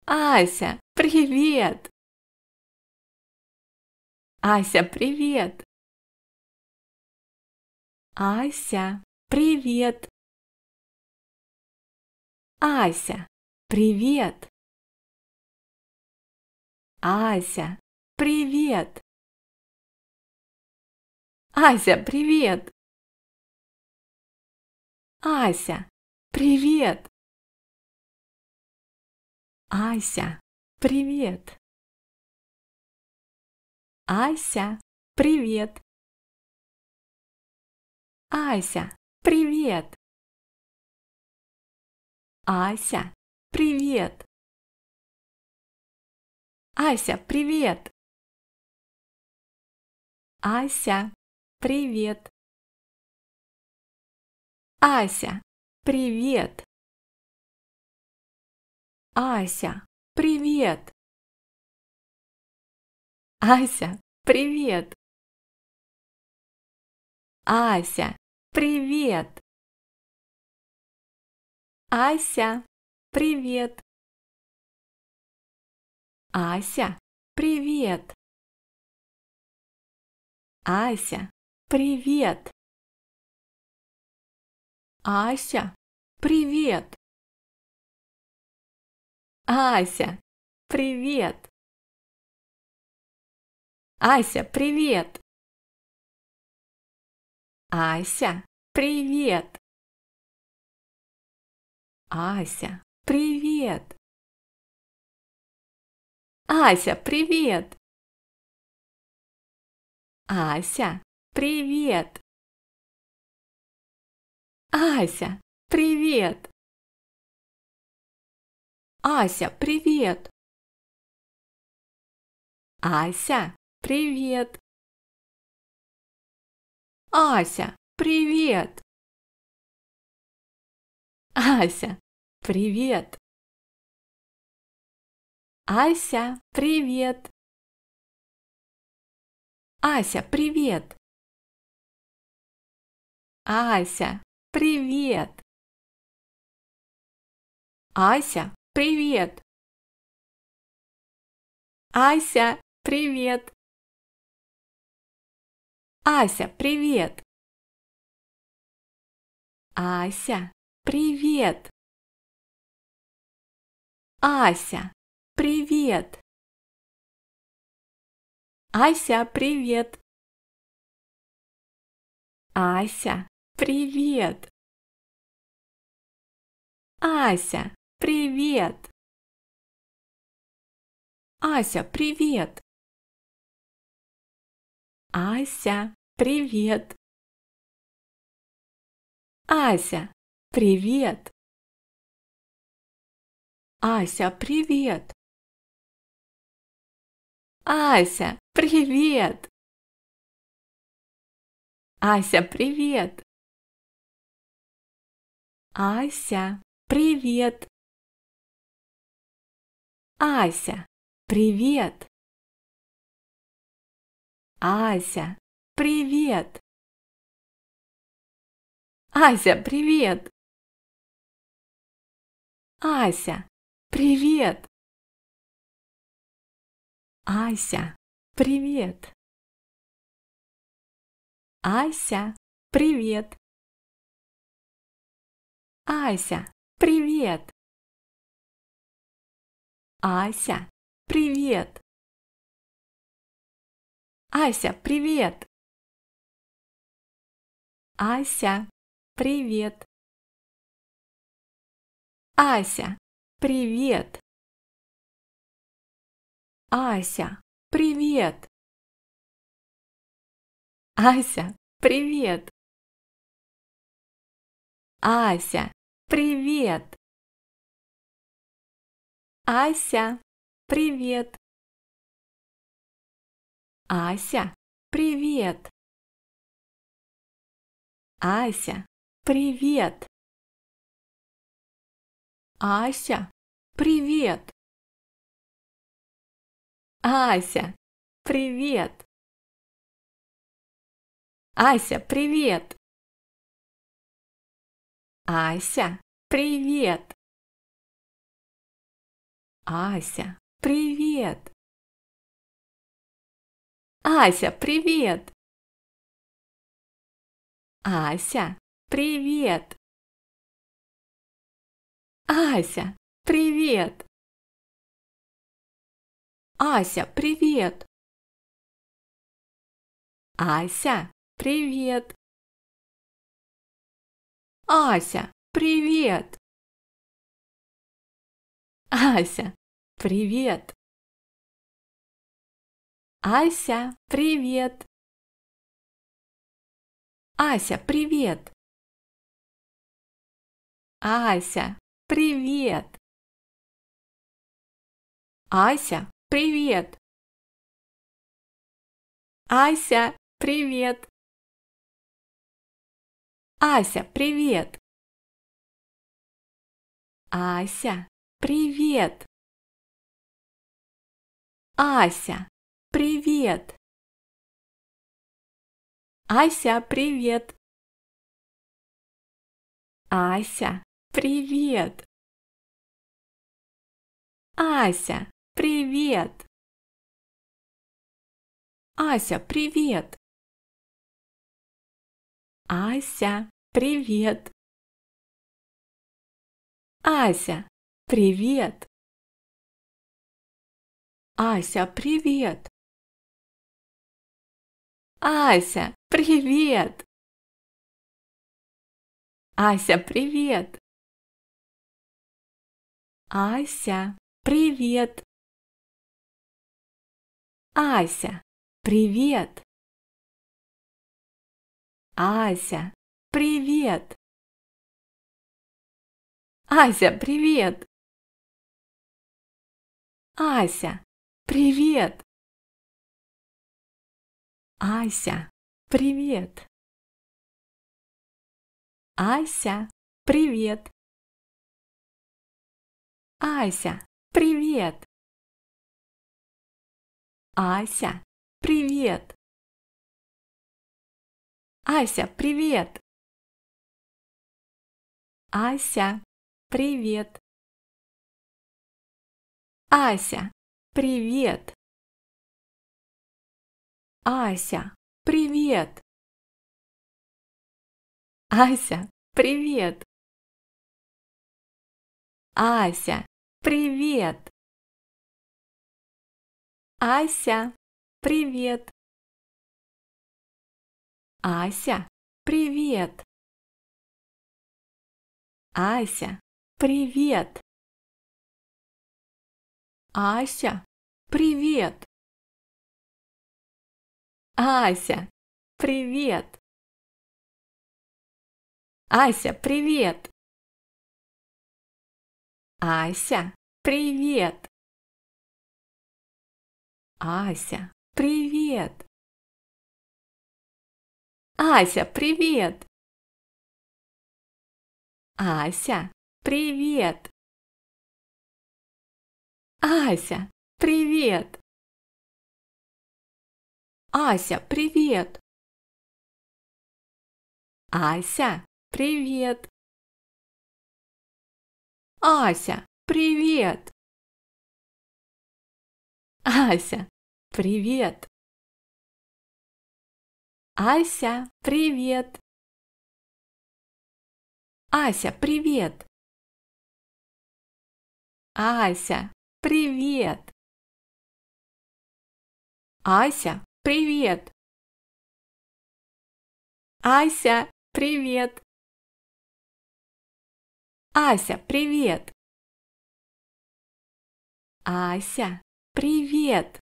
Ася, Привет! Ася, привет! Ася, привет! Ася, привет! Ася, привет! Ася, привет! Ася, привет! Ася, Привет! Ася, привет! Ася, привет! Ася, привет! Ася, привет! Ася, привет! Ася, привет! Ася, Привет!» «Ася, привет!» «Ася, привет!» «Ася, привет!» «Ася, привет!» «Ася, привет!» «Ася, привет!» Ася, привет! Ася, привет! Ася, привет! Ася, привет! Ася, привет! Ася, привет! Ася, привет! Ася, привет! Ася, привет! Ася, привет! Ася, привет! Ася, привет! Ася, привет! Ася, привет! Ася, Привет! Ася, привет! Ася, привет! Ася, привет! Ася, привет! Ася, привет! Ася, привет! Ася, Привет! Ася, привет! Ася, привет! Ася, привет! Ася, привет! Ася, привет! Ася, привет! Ася, привет! Ася, привет! Ася, привет! Ася, привет! Ася, привет! Ася, привет! Ася, привет! Ася, привет! Ася, привет! Ася, привет! Ася, привет! Ася, привет! Ася, привет! Ася, привет! Ася, привет! Ася, привет! Ася, привет! Ася, привет! Ася, привет! Ася, привет! Ася, привет! Ася, привет! Ася, привет! Ася, привет! Ася, привет! Ася, привет! Ася, привет! Ася, привет! Ася, привет! Ася, привет! Ася, привет! Ася, привет! Ася, привет! Ася, привет! Ася, привет! Ася, привет! Ася, Привет! Ася, привет! Ася, привет! Ася, привет! Ася, привет! Ася, привет! Ася, привет! Ася, Привет! Ася, привет! Ася, привет! Ася, привет! Ася, привет! Ася, привет! Ася, привет! Ася, привет! Ася, привет! Ася, привет! Ася, привет! Ася, привет! Ася, привет! Ася, привет! Ася, привет! Ася, привет! Ася, привет! Ася, привет! Ася, привет! Ася, привет! Ася, привет! Ася, привет! Ася, привет! Ася, привет! Ася, привет! Ася, привет! Ася, привет! Ася, привет! Ася, привет! Ася, привет! Ася, привет! Ася, привет! Ася, привет! Ася, привет! Ася, привет! Ася, привет! Ася, Привет! Ася, привет! Ася, привет! Ася, привет! Ася, привет!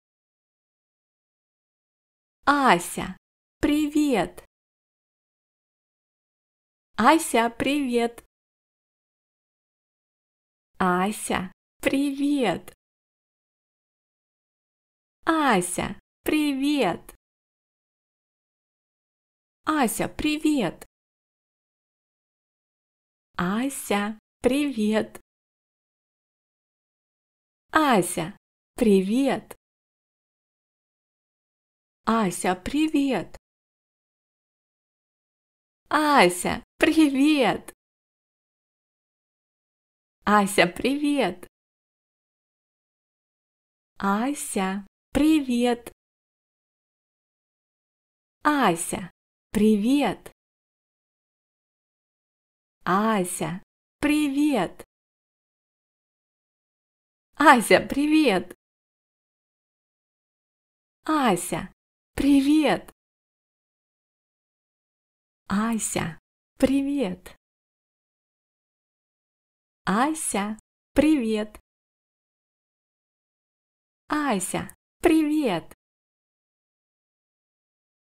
Ася, привет! Ася, привет! Ася, Привет! Ася, привет! Ася, привет! Ася, привет! Ася, привет! Ася, привет! Ася, привет! Ася, привет! Ася, привет! Ася, привет! Ася, привет! Ася, привет! Ася, привет! Ася, привет! Ася, привет! Ася, привет!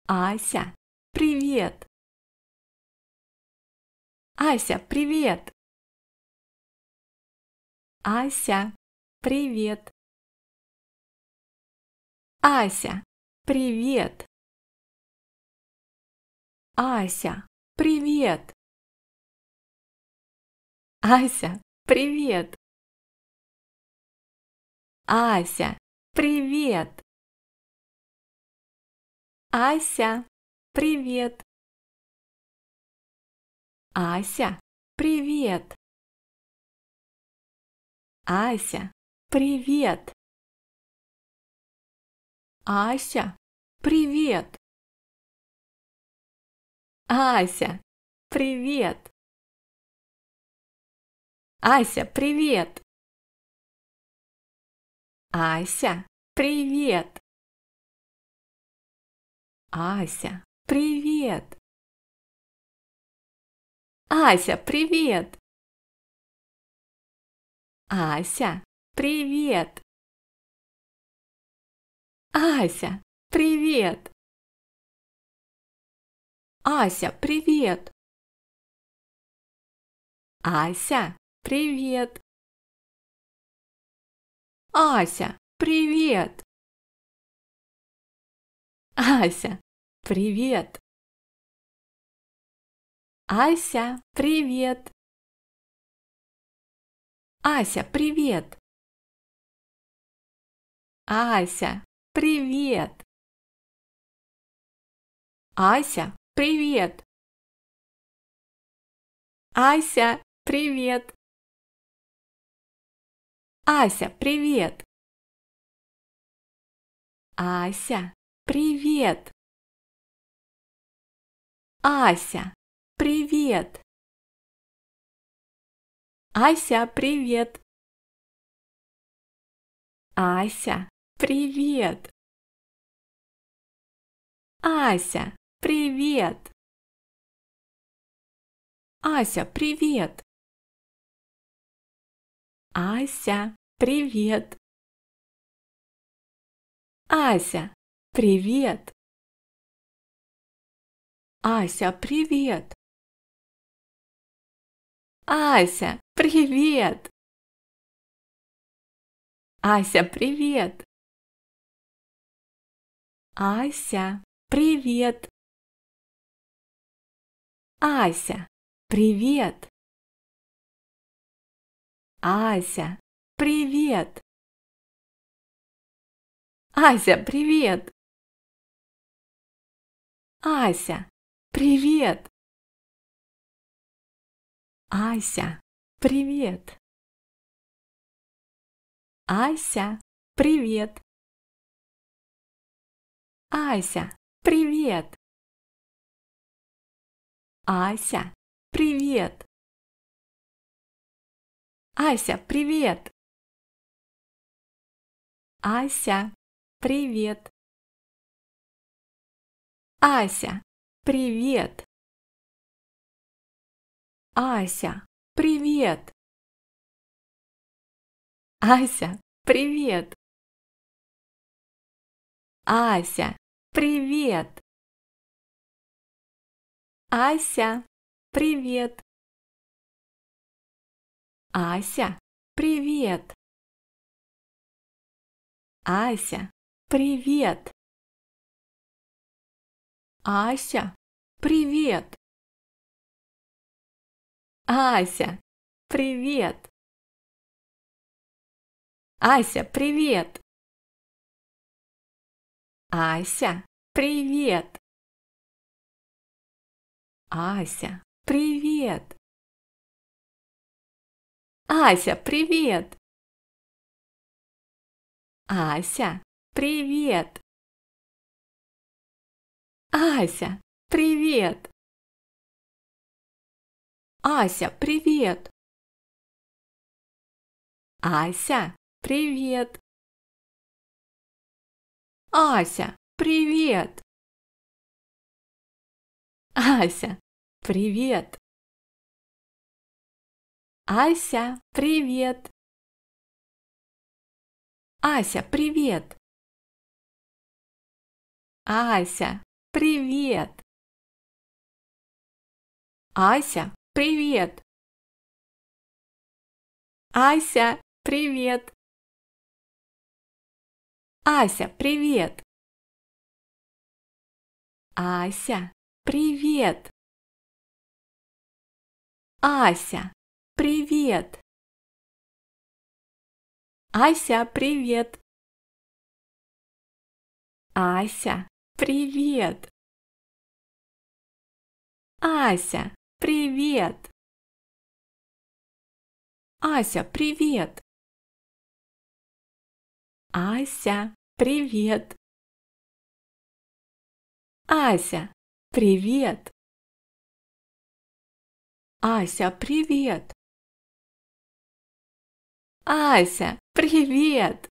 Ася, привет! Ася, привет! Ася, привет! Ася, привет! Ася, привет! Ася, привет! Ася, Привет! Ася, привет! Ася, привет! Ася, привет! Ася, привет! Ася, привет! Ася, привет! Ася, привет! Ася, привет! Ася, привет! Ася, привет! Ася, привет! Ася, привет! Ася, привет! Ася, привет! Ася, привет! Ася, привет! Ася, привет! Ася, привет! Ася, привет! Ася, привет! Ася, привет! Ася, привет! Ася, привет! Ася, привет! Ася, привет! Ася, привет! Ася, привет! Ася, привет! Ася, привет! Ася, привет! Ася, привет! Ася, привет! Ася, привет! Ася, привет! Ася, привет! Ася, привет! Ася, привет! Ася, привет! Ася, привет! Ася, привет! Ася, привет! Ася, привет! Ася, привет! Ася, привет! Ася, привет! Ася, привет! Ася, привет! Ася, привет! Ася, привет! Ася, привет! Ася, привет! Ася, привет! Ася, привет! Ася, привет! Ася, привет! Ася, привет! Ася, привет! Ася, привет! Ася, привет! Ася, привет! Ася, привет! Ася, привет! Ася, привет! Ася, привет! Ася, привет! Ася, привет! Ася, привет! Ася, привет! Ася, привет! Ася, привет! Ася, привет! Ася, привет! Ася, привет! Ася, привет! Ася, привет! Ася, привет! Ася, привет! Ася, привет!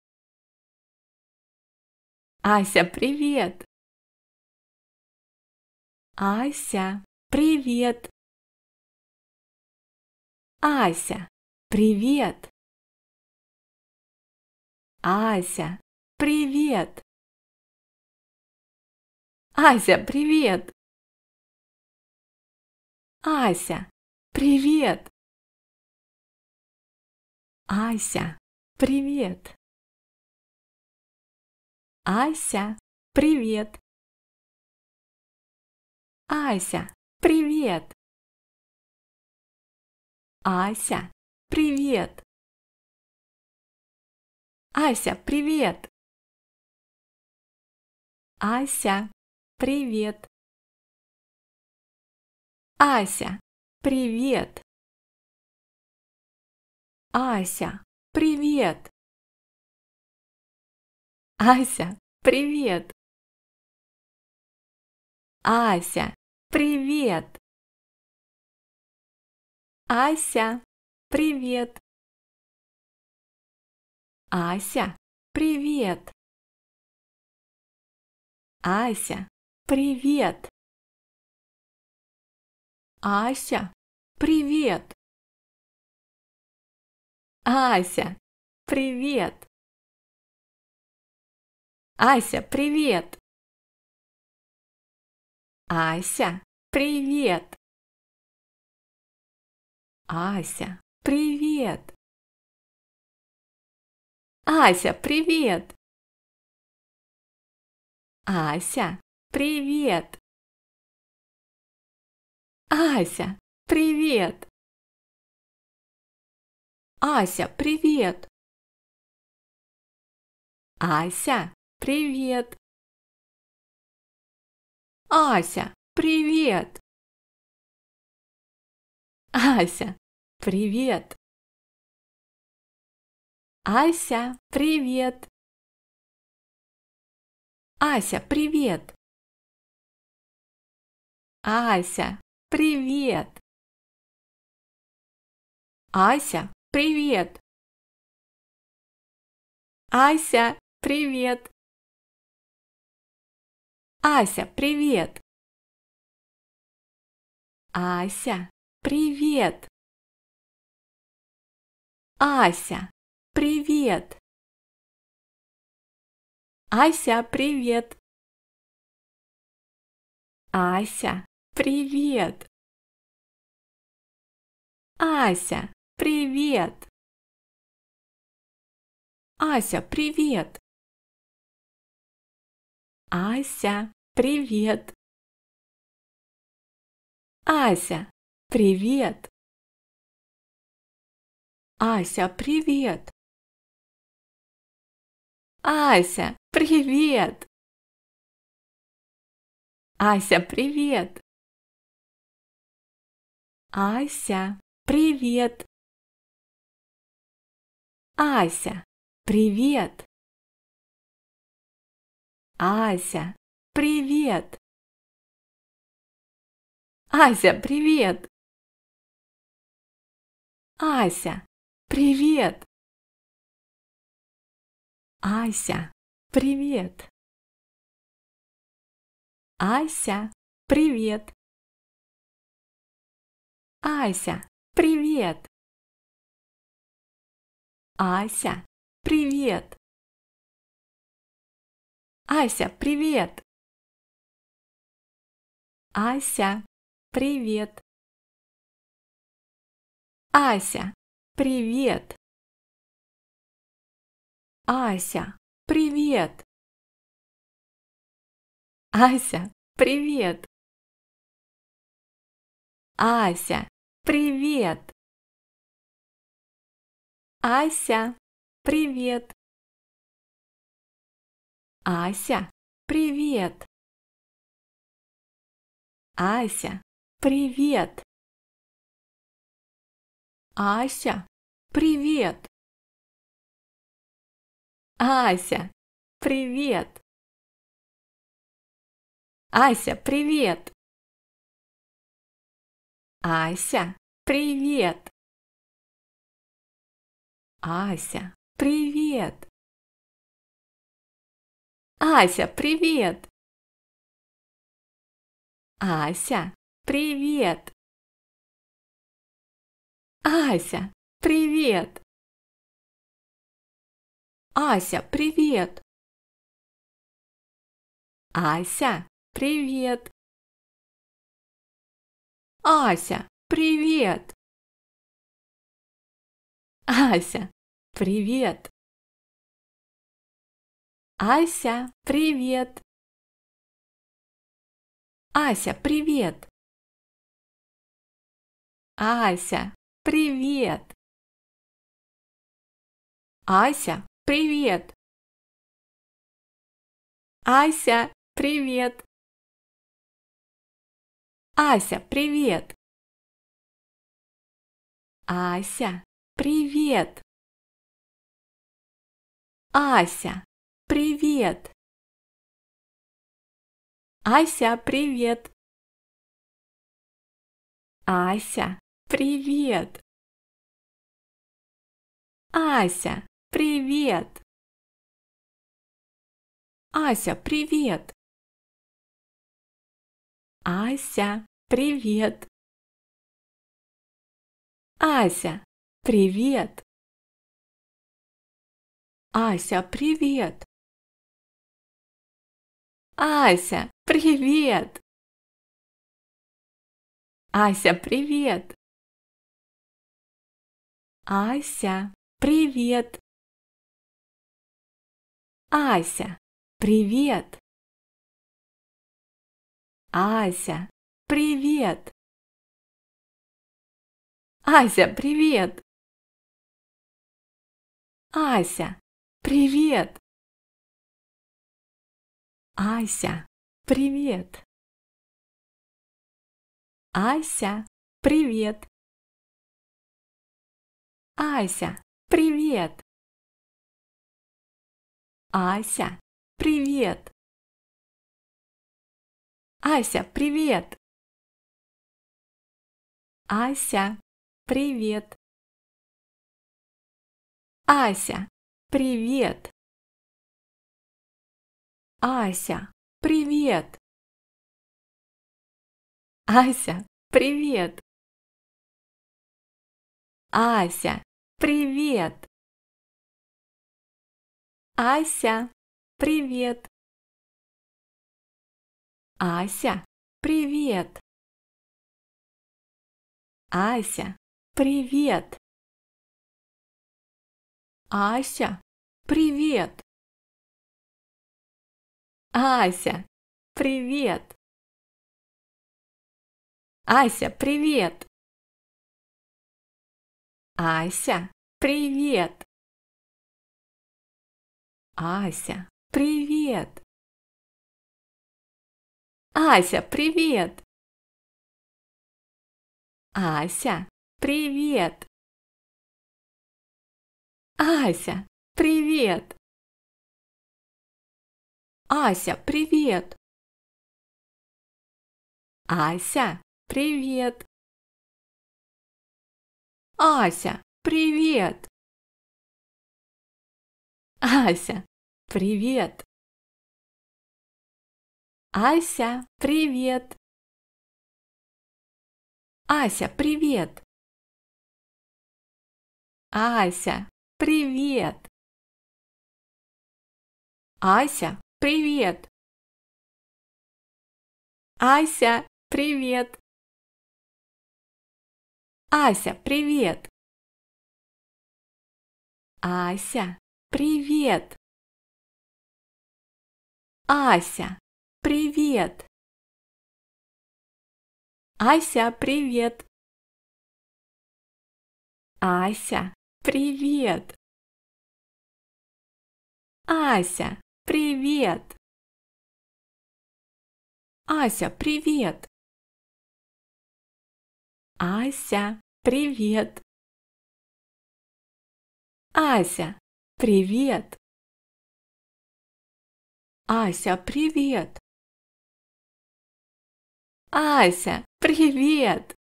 Ася, привет! Ася, привет! Ася, привет! Ася, привет! Ася, привет! Ася, привет! Ася, привет! Ася, привет! Ася, привет! Ася, привет! Ася, привет! Ася, привет! Ася, привет! Ася, привет! Ася, привет! Ася, привет! Ася, привет! Ася, привет! Ася, привет! Ася, привет! Ася, привет! Ася, привет! Ася, привет! Ася, привет! Ася, привет! Ася, привет! Ася, привет! Ася, привет! Ася, привет! Ася, привет! Ася, привет! Ася, привет! Ася, привет! Ася, привет! Ася, Привет! Ася, привет! Ася, привет! Ася, привет! Ася, привет! Ася, привет! Ася, привет! Ася, Привет! Ася, привет! Ася, привет! Ася, привет! Ася, привет! Ася, привет! Ася, привет! Ася, привет! Ася, привет! Ася, привет! Ася, привет! Ася, привет! Ася, привет! Ася, привет! Ася, привет! Ася, привет! Ася, привет! Ася, привет! Ася, привет! Ася, привет! Ася, привет! Ася, привет! Ася, привет! Ася, привет! Ася, привет! Ася, привет! Ася, привет! Ася, привет! Ася, привет! Ася, привет! Ася, привет! Ася, привет! Ася, привет! Ася, привет! Ася, привет! Ася, привет! Ася, Привет! Ася, привет! Ася, привет! Ася, привет! Ася, привет! Ася, привет! Ася, привет! Ася, привет! Ася, привет! Ася, привет! Ася, привет! Ася, привет! Ася, привет! Ася, привет! Ася, привет! Ася, привет! Ася, привет! Ася, привет! Ася, привет! Ася, привет! Ася, привет! Ася, привет! Ася, Привет! Ася, привет! Ася, привет! Ася, привет! Ася, привет! Ася, привет! Ася, привет! Ася, Привет! Ася, привет! Ася, привет! Ася, привет! Ася, привет! Ася, привет! Ася, привет! Ася, Привет! Ася, привет! Ася, привет! Ася, привет! Ася, привет! Ася, привет! Ася, привет! Ася, Привет! Ася, привет! Ася, привет! Ася, привет! Ася, привет! Ася, привет! Ася, привет! Ася, привет! Ася, привет! Ася, привет! Ася, привет! Ася, привет! Ася, привет! Ася, привет! Ася, привет! Ася, Привет! Ася, привет! Ася, привет! Ася, привет! Ася, привет! Ася, привет!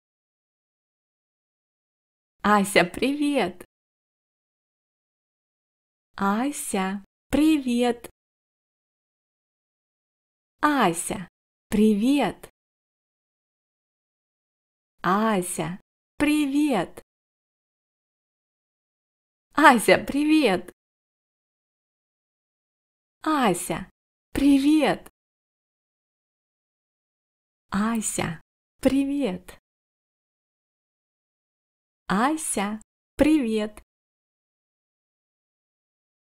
Ася, привет! Ася, привет! Ася, привет! Ася, привет! Ася, привет! Ася, привет! Ася, привет! Ася, привет!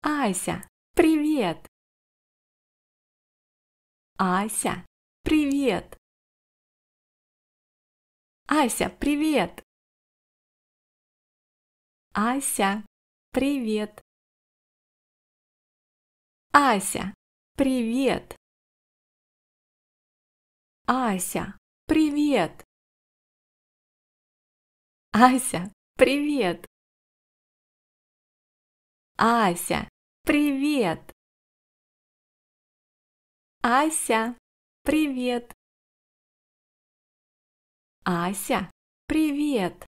Ася, привет! Ася, привет! Ася, привет! Ася, привет! Ася, привет! Ася, привет! Ася, привет! Ася, привет! Ася, привет! Ася, привет!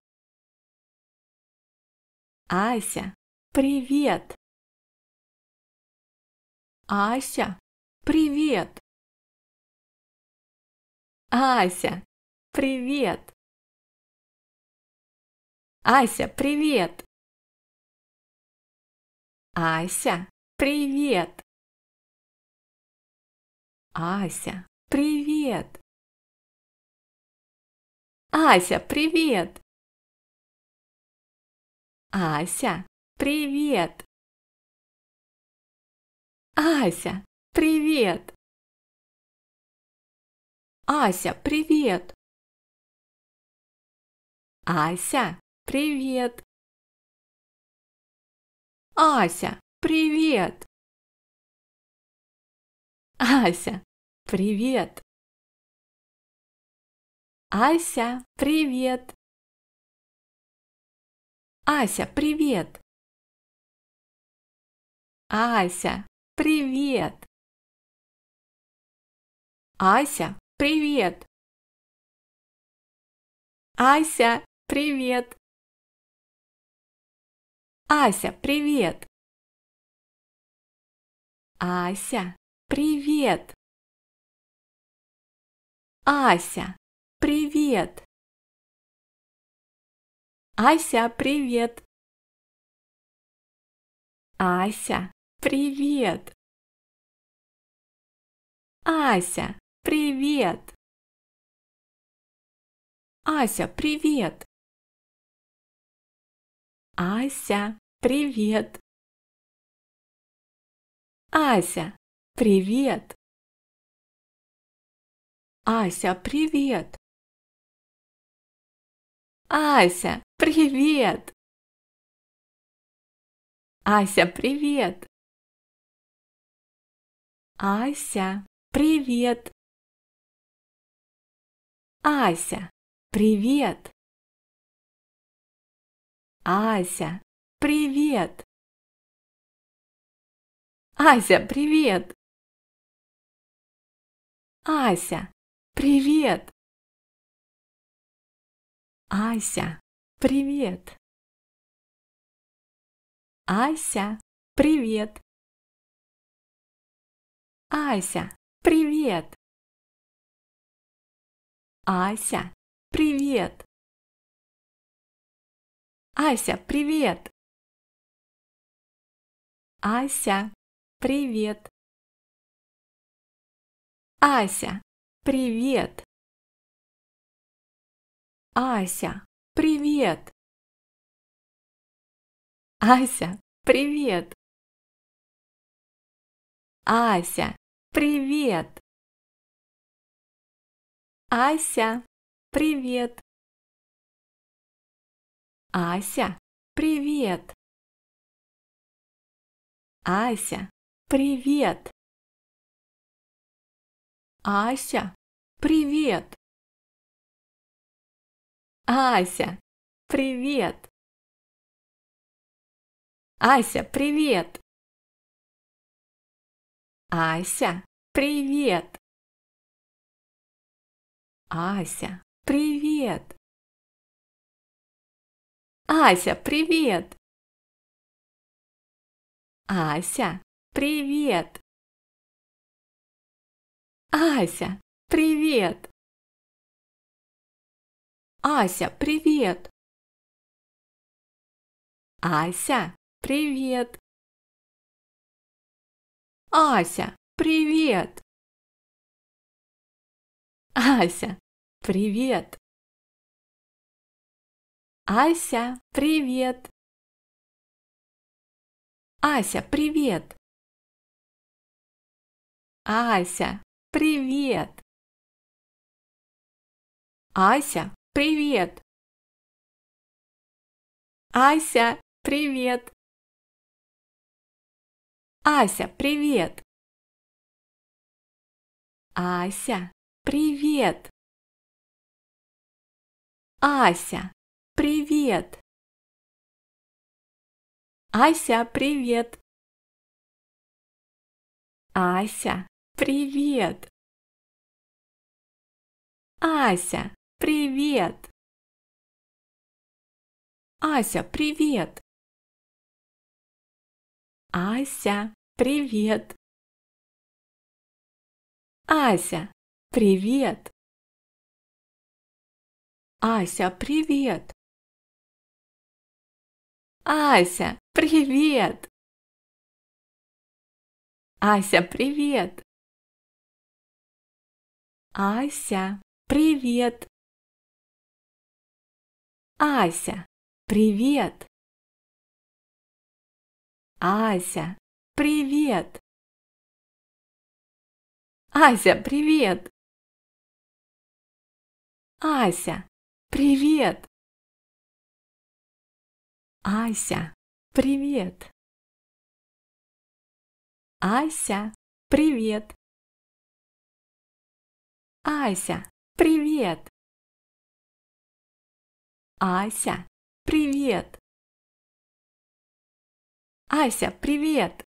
Ася, привет! Ася, привет! Ася, привет! Ася, привет! Ася, привет! Ася, привет! Ася, привет! Ася, привет! Ася, привет! Ася, привет! Ася, привет! Ася, привет! Ася, привет! Ася, привет! Ася, привет! Ася, привет! Ася, привет! Ася, привет! Ася, привет! Ася, Привет! Ася, привет! Ася, привет! Ася, привет! Ася, привет! Ася, привет! Ася, привет! Ася, Привет! Ася, привет! Ася, привет! Ася, привет! Ася, привет! Ася, привет! Ася, привет! Ася, привет! Ася, привет! Ася, привет! Ася, привет! Ася, привет! Ася, привет! Ася, привет! Ася, привет! Ася, привет! Ася, привет! Ася, привет! Ася, привет! Ася, привет! Ася, привет! Ася, привет! Ася, привет! Ася, привет! Ася, привет! Ася, привет! Ася, привет! Ася, привет! Ася, привет! Ася, привет! Ася, привет! Ася, привет! Ася, привет! Ася, привет! Ася, привет! Ася, привет! Ася, Привет! Ася, привет! Ася, привет! Ася, привет! Ася, привет! Ася, привет! Ася, привет! Ася, Привет! Ася, привет! Ася, привет! Ася, привет! Ася, привет! Ася, привет! Ася, привет! Ася, привет! Ася, привет! Ася, привет! Ася, привет! Ася, привет! Ася, привет! Ася, привет! Ася, привет! Ася, привет! Ася, привет! Ася, привет!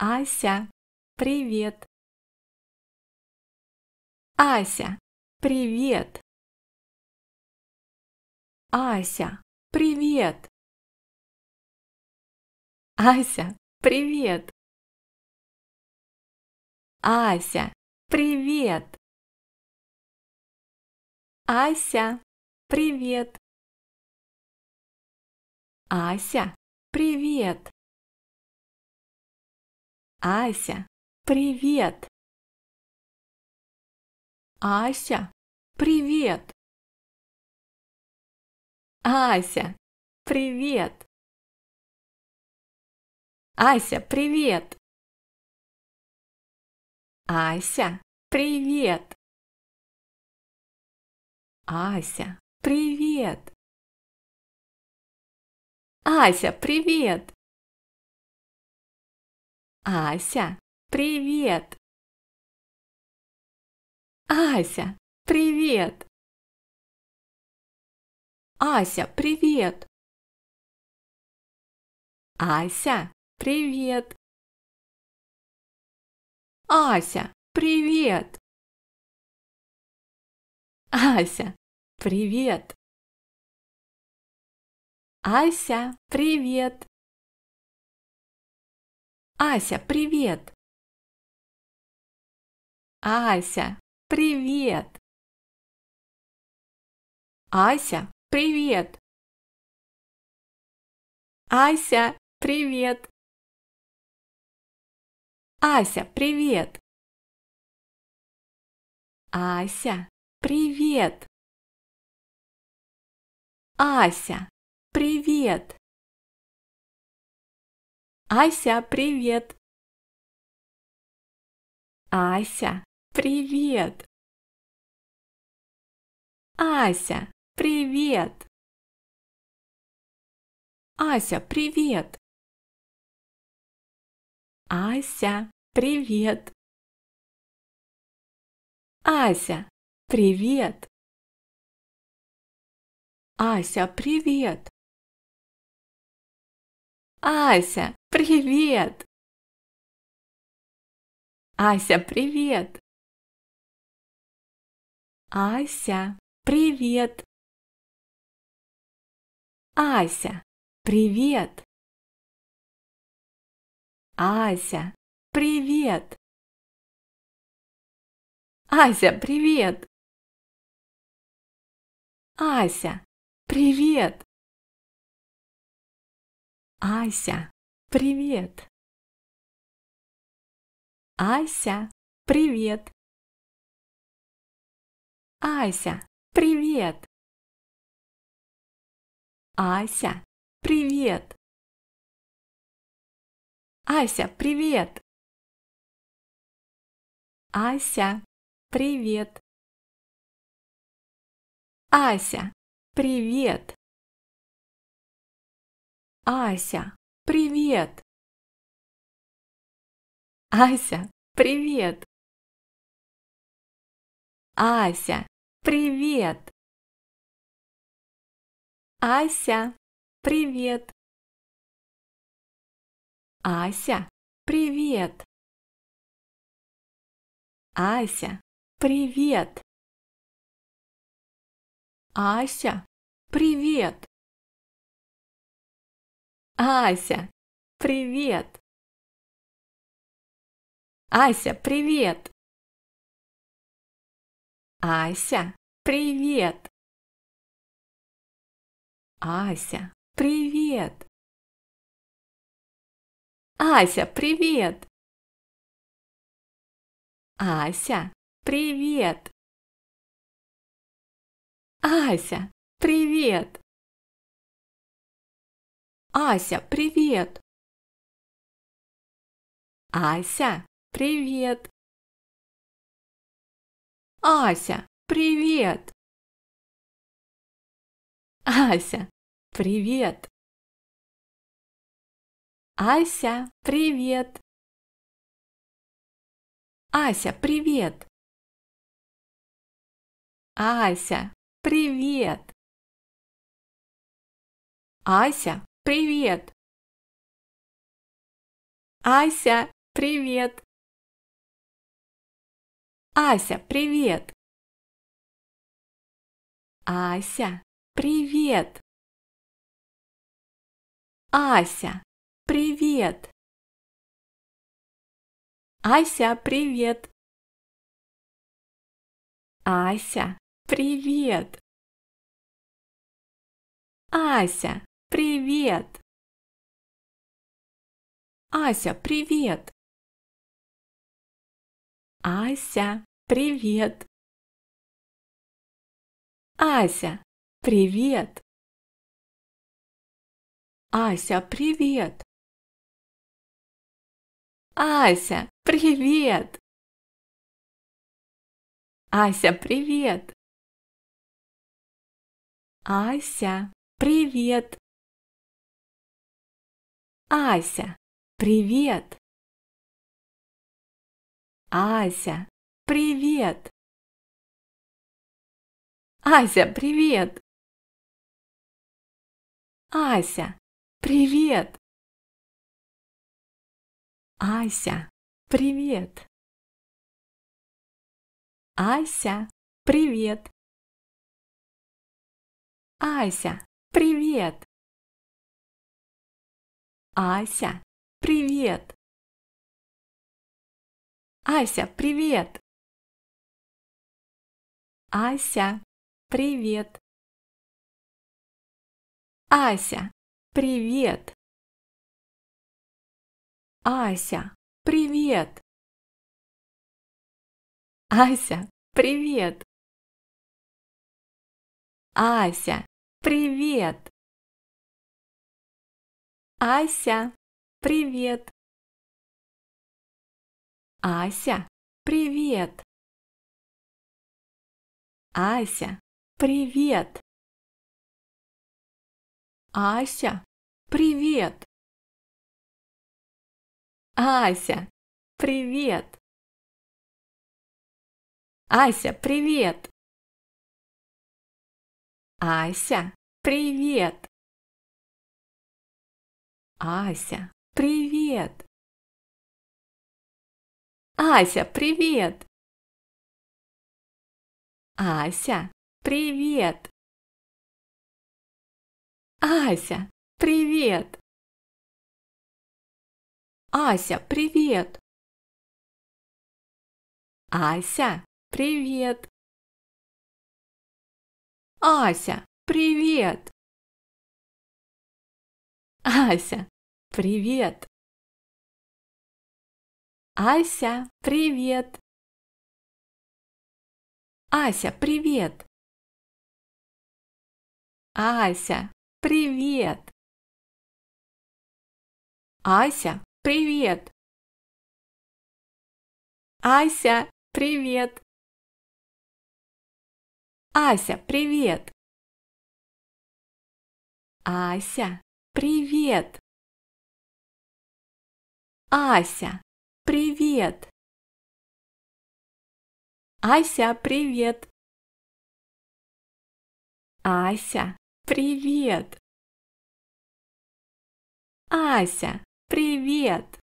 Ася, привет! Ася, привет! Ася, привет! Ася, привет! Ася, Привет! Ася, привет! Ася, привет! Ася, привет! Ася, привет! Ася, привет! Ася, привет! Ася, привет! Ася, привет! Ася, привет! Ася, привет! Ася, привет! Ася, привет! Ася, привет! Ася, привет! Ася, привет! Ася, привет! Ася, привет! Ася, привет! Ася, привет! Ася, привет! Ася, привет! Ася, привет! Ася, привет! Ася, привет! Ася, привет! Ася, привет! Ася, привет! Ася, Привет! Ася, привет! Ася, привет! Ася, привет! Ася, привет! Ася, привет! Ася, привет! Ася, Привет! Ася, привет! Ася, привет! Ася, привет! Ася, привет! Ася, привет! Ася, привет! Ася, привет! Ася, привет! Ася, привет! Ася, привет! Ася, привет! Ася, привет! Ася, привет! Ася, привет! Ася, привет! Ася, привет! Ася, привет! Ася, привет! Ася, привет! Ася, привет! Ася, привет! Ася, привет! Ася, привет! Ася, привет! Ася, привет! Ася, привет! Ася, привет! Ася, привет! Ася, привет! Ася, привет! Ася, привет! Ася, привет! Ася, привет! Ася, привет! Ася, привет! Ася, привет! Ася, привет! Ася, привет! Ася, привет! Ася, привет! Ася, привет! Ася, привет! Ася, привет! Ася, привет! Ася, привет! Ася, привет! Ася, привет! Ася, привет! Ася, привет! Ася, привет! Ася, привет! Ася, привет! Ася, привет! Ася, привет! Ася, привет! Ася, привет! Ася, привет! Ася, привет! Ася, привет! Ася, привет! Ася, привет! Ася, привет! Ася, привет! Ася, привет! Ася, привет! Ася, привет! Ася, привет! Ася, привет! Ася, привет! Ася, привет! Ася, привет! Ася, привет! Ася, привет! Ася, привет! Ася, привет! Ася, привет! Ася, привет! Ася, Привет! Ася, привет! Ася, привет! Ася, привет! Ася, привет! Ася, привет! Ася, привет! Ася, Привет!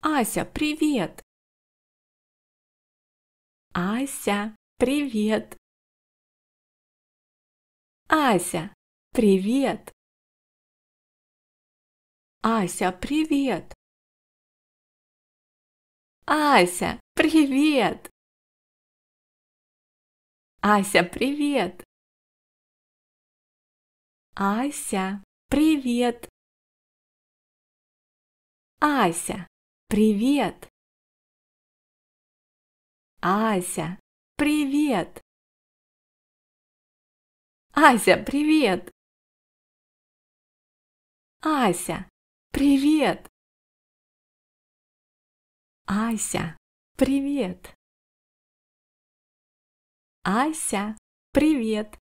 Ася, привет! Ася, привет! Ася, привет! Ася, привет! Ася, привет! Ася, привет! Ася, привет! Ася, привет! Ася, привет! Ася, привет! Ася, привет! Ася, привет! Ася, привет!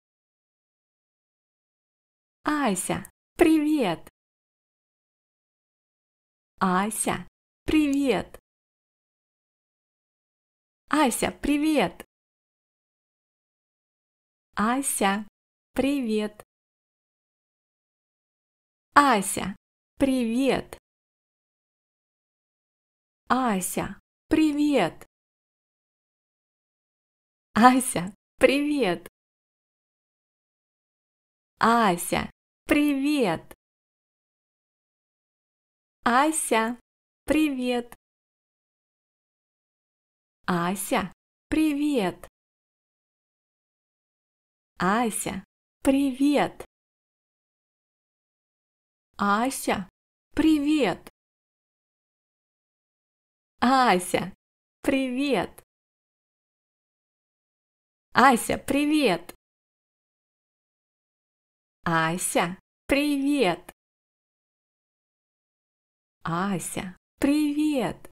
Ася, привет! Ася, привет! Ася, привет! Ася, привет! Ася, привет! Ася, привет! Ася, привет! Ася, привет! Ася, привет! Ася, привет! Ася, привет! Ася, привет! Ася, привет! Ася, привет! Ася, привет! Ася, привет!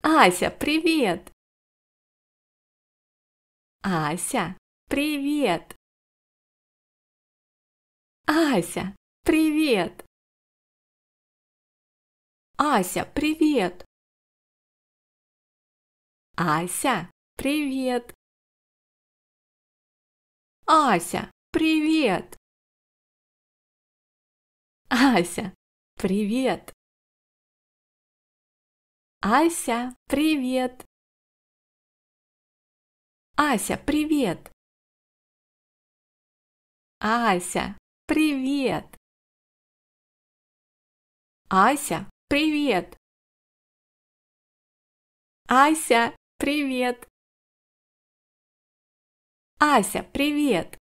Ася, привет! Ася, привет! Ася, привет! Ася, привет! Ася, привет! Ася, привет! Ася, привет! Ася, привет! Ася, привет! Ася, привет! Ася, привет! Ася, привет! Ася, привет!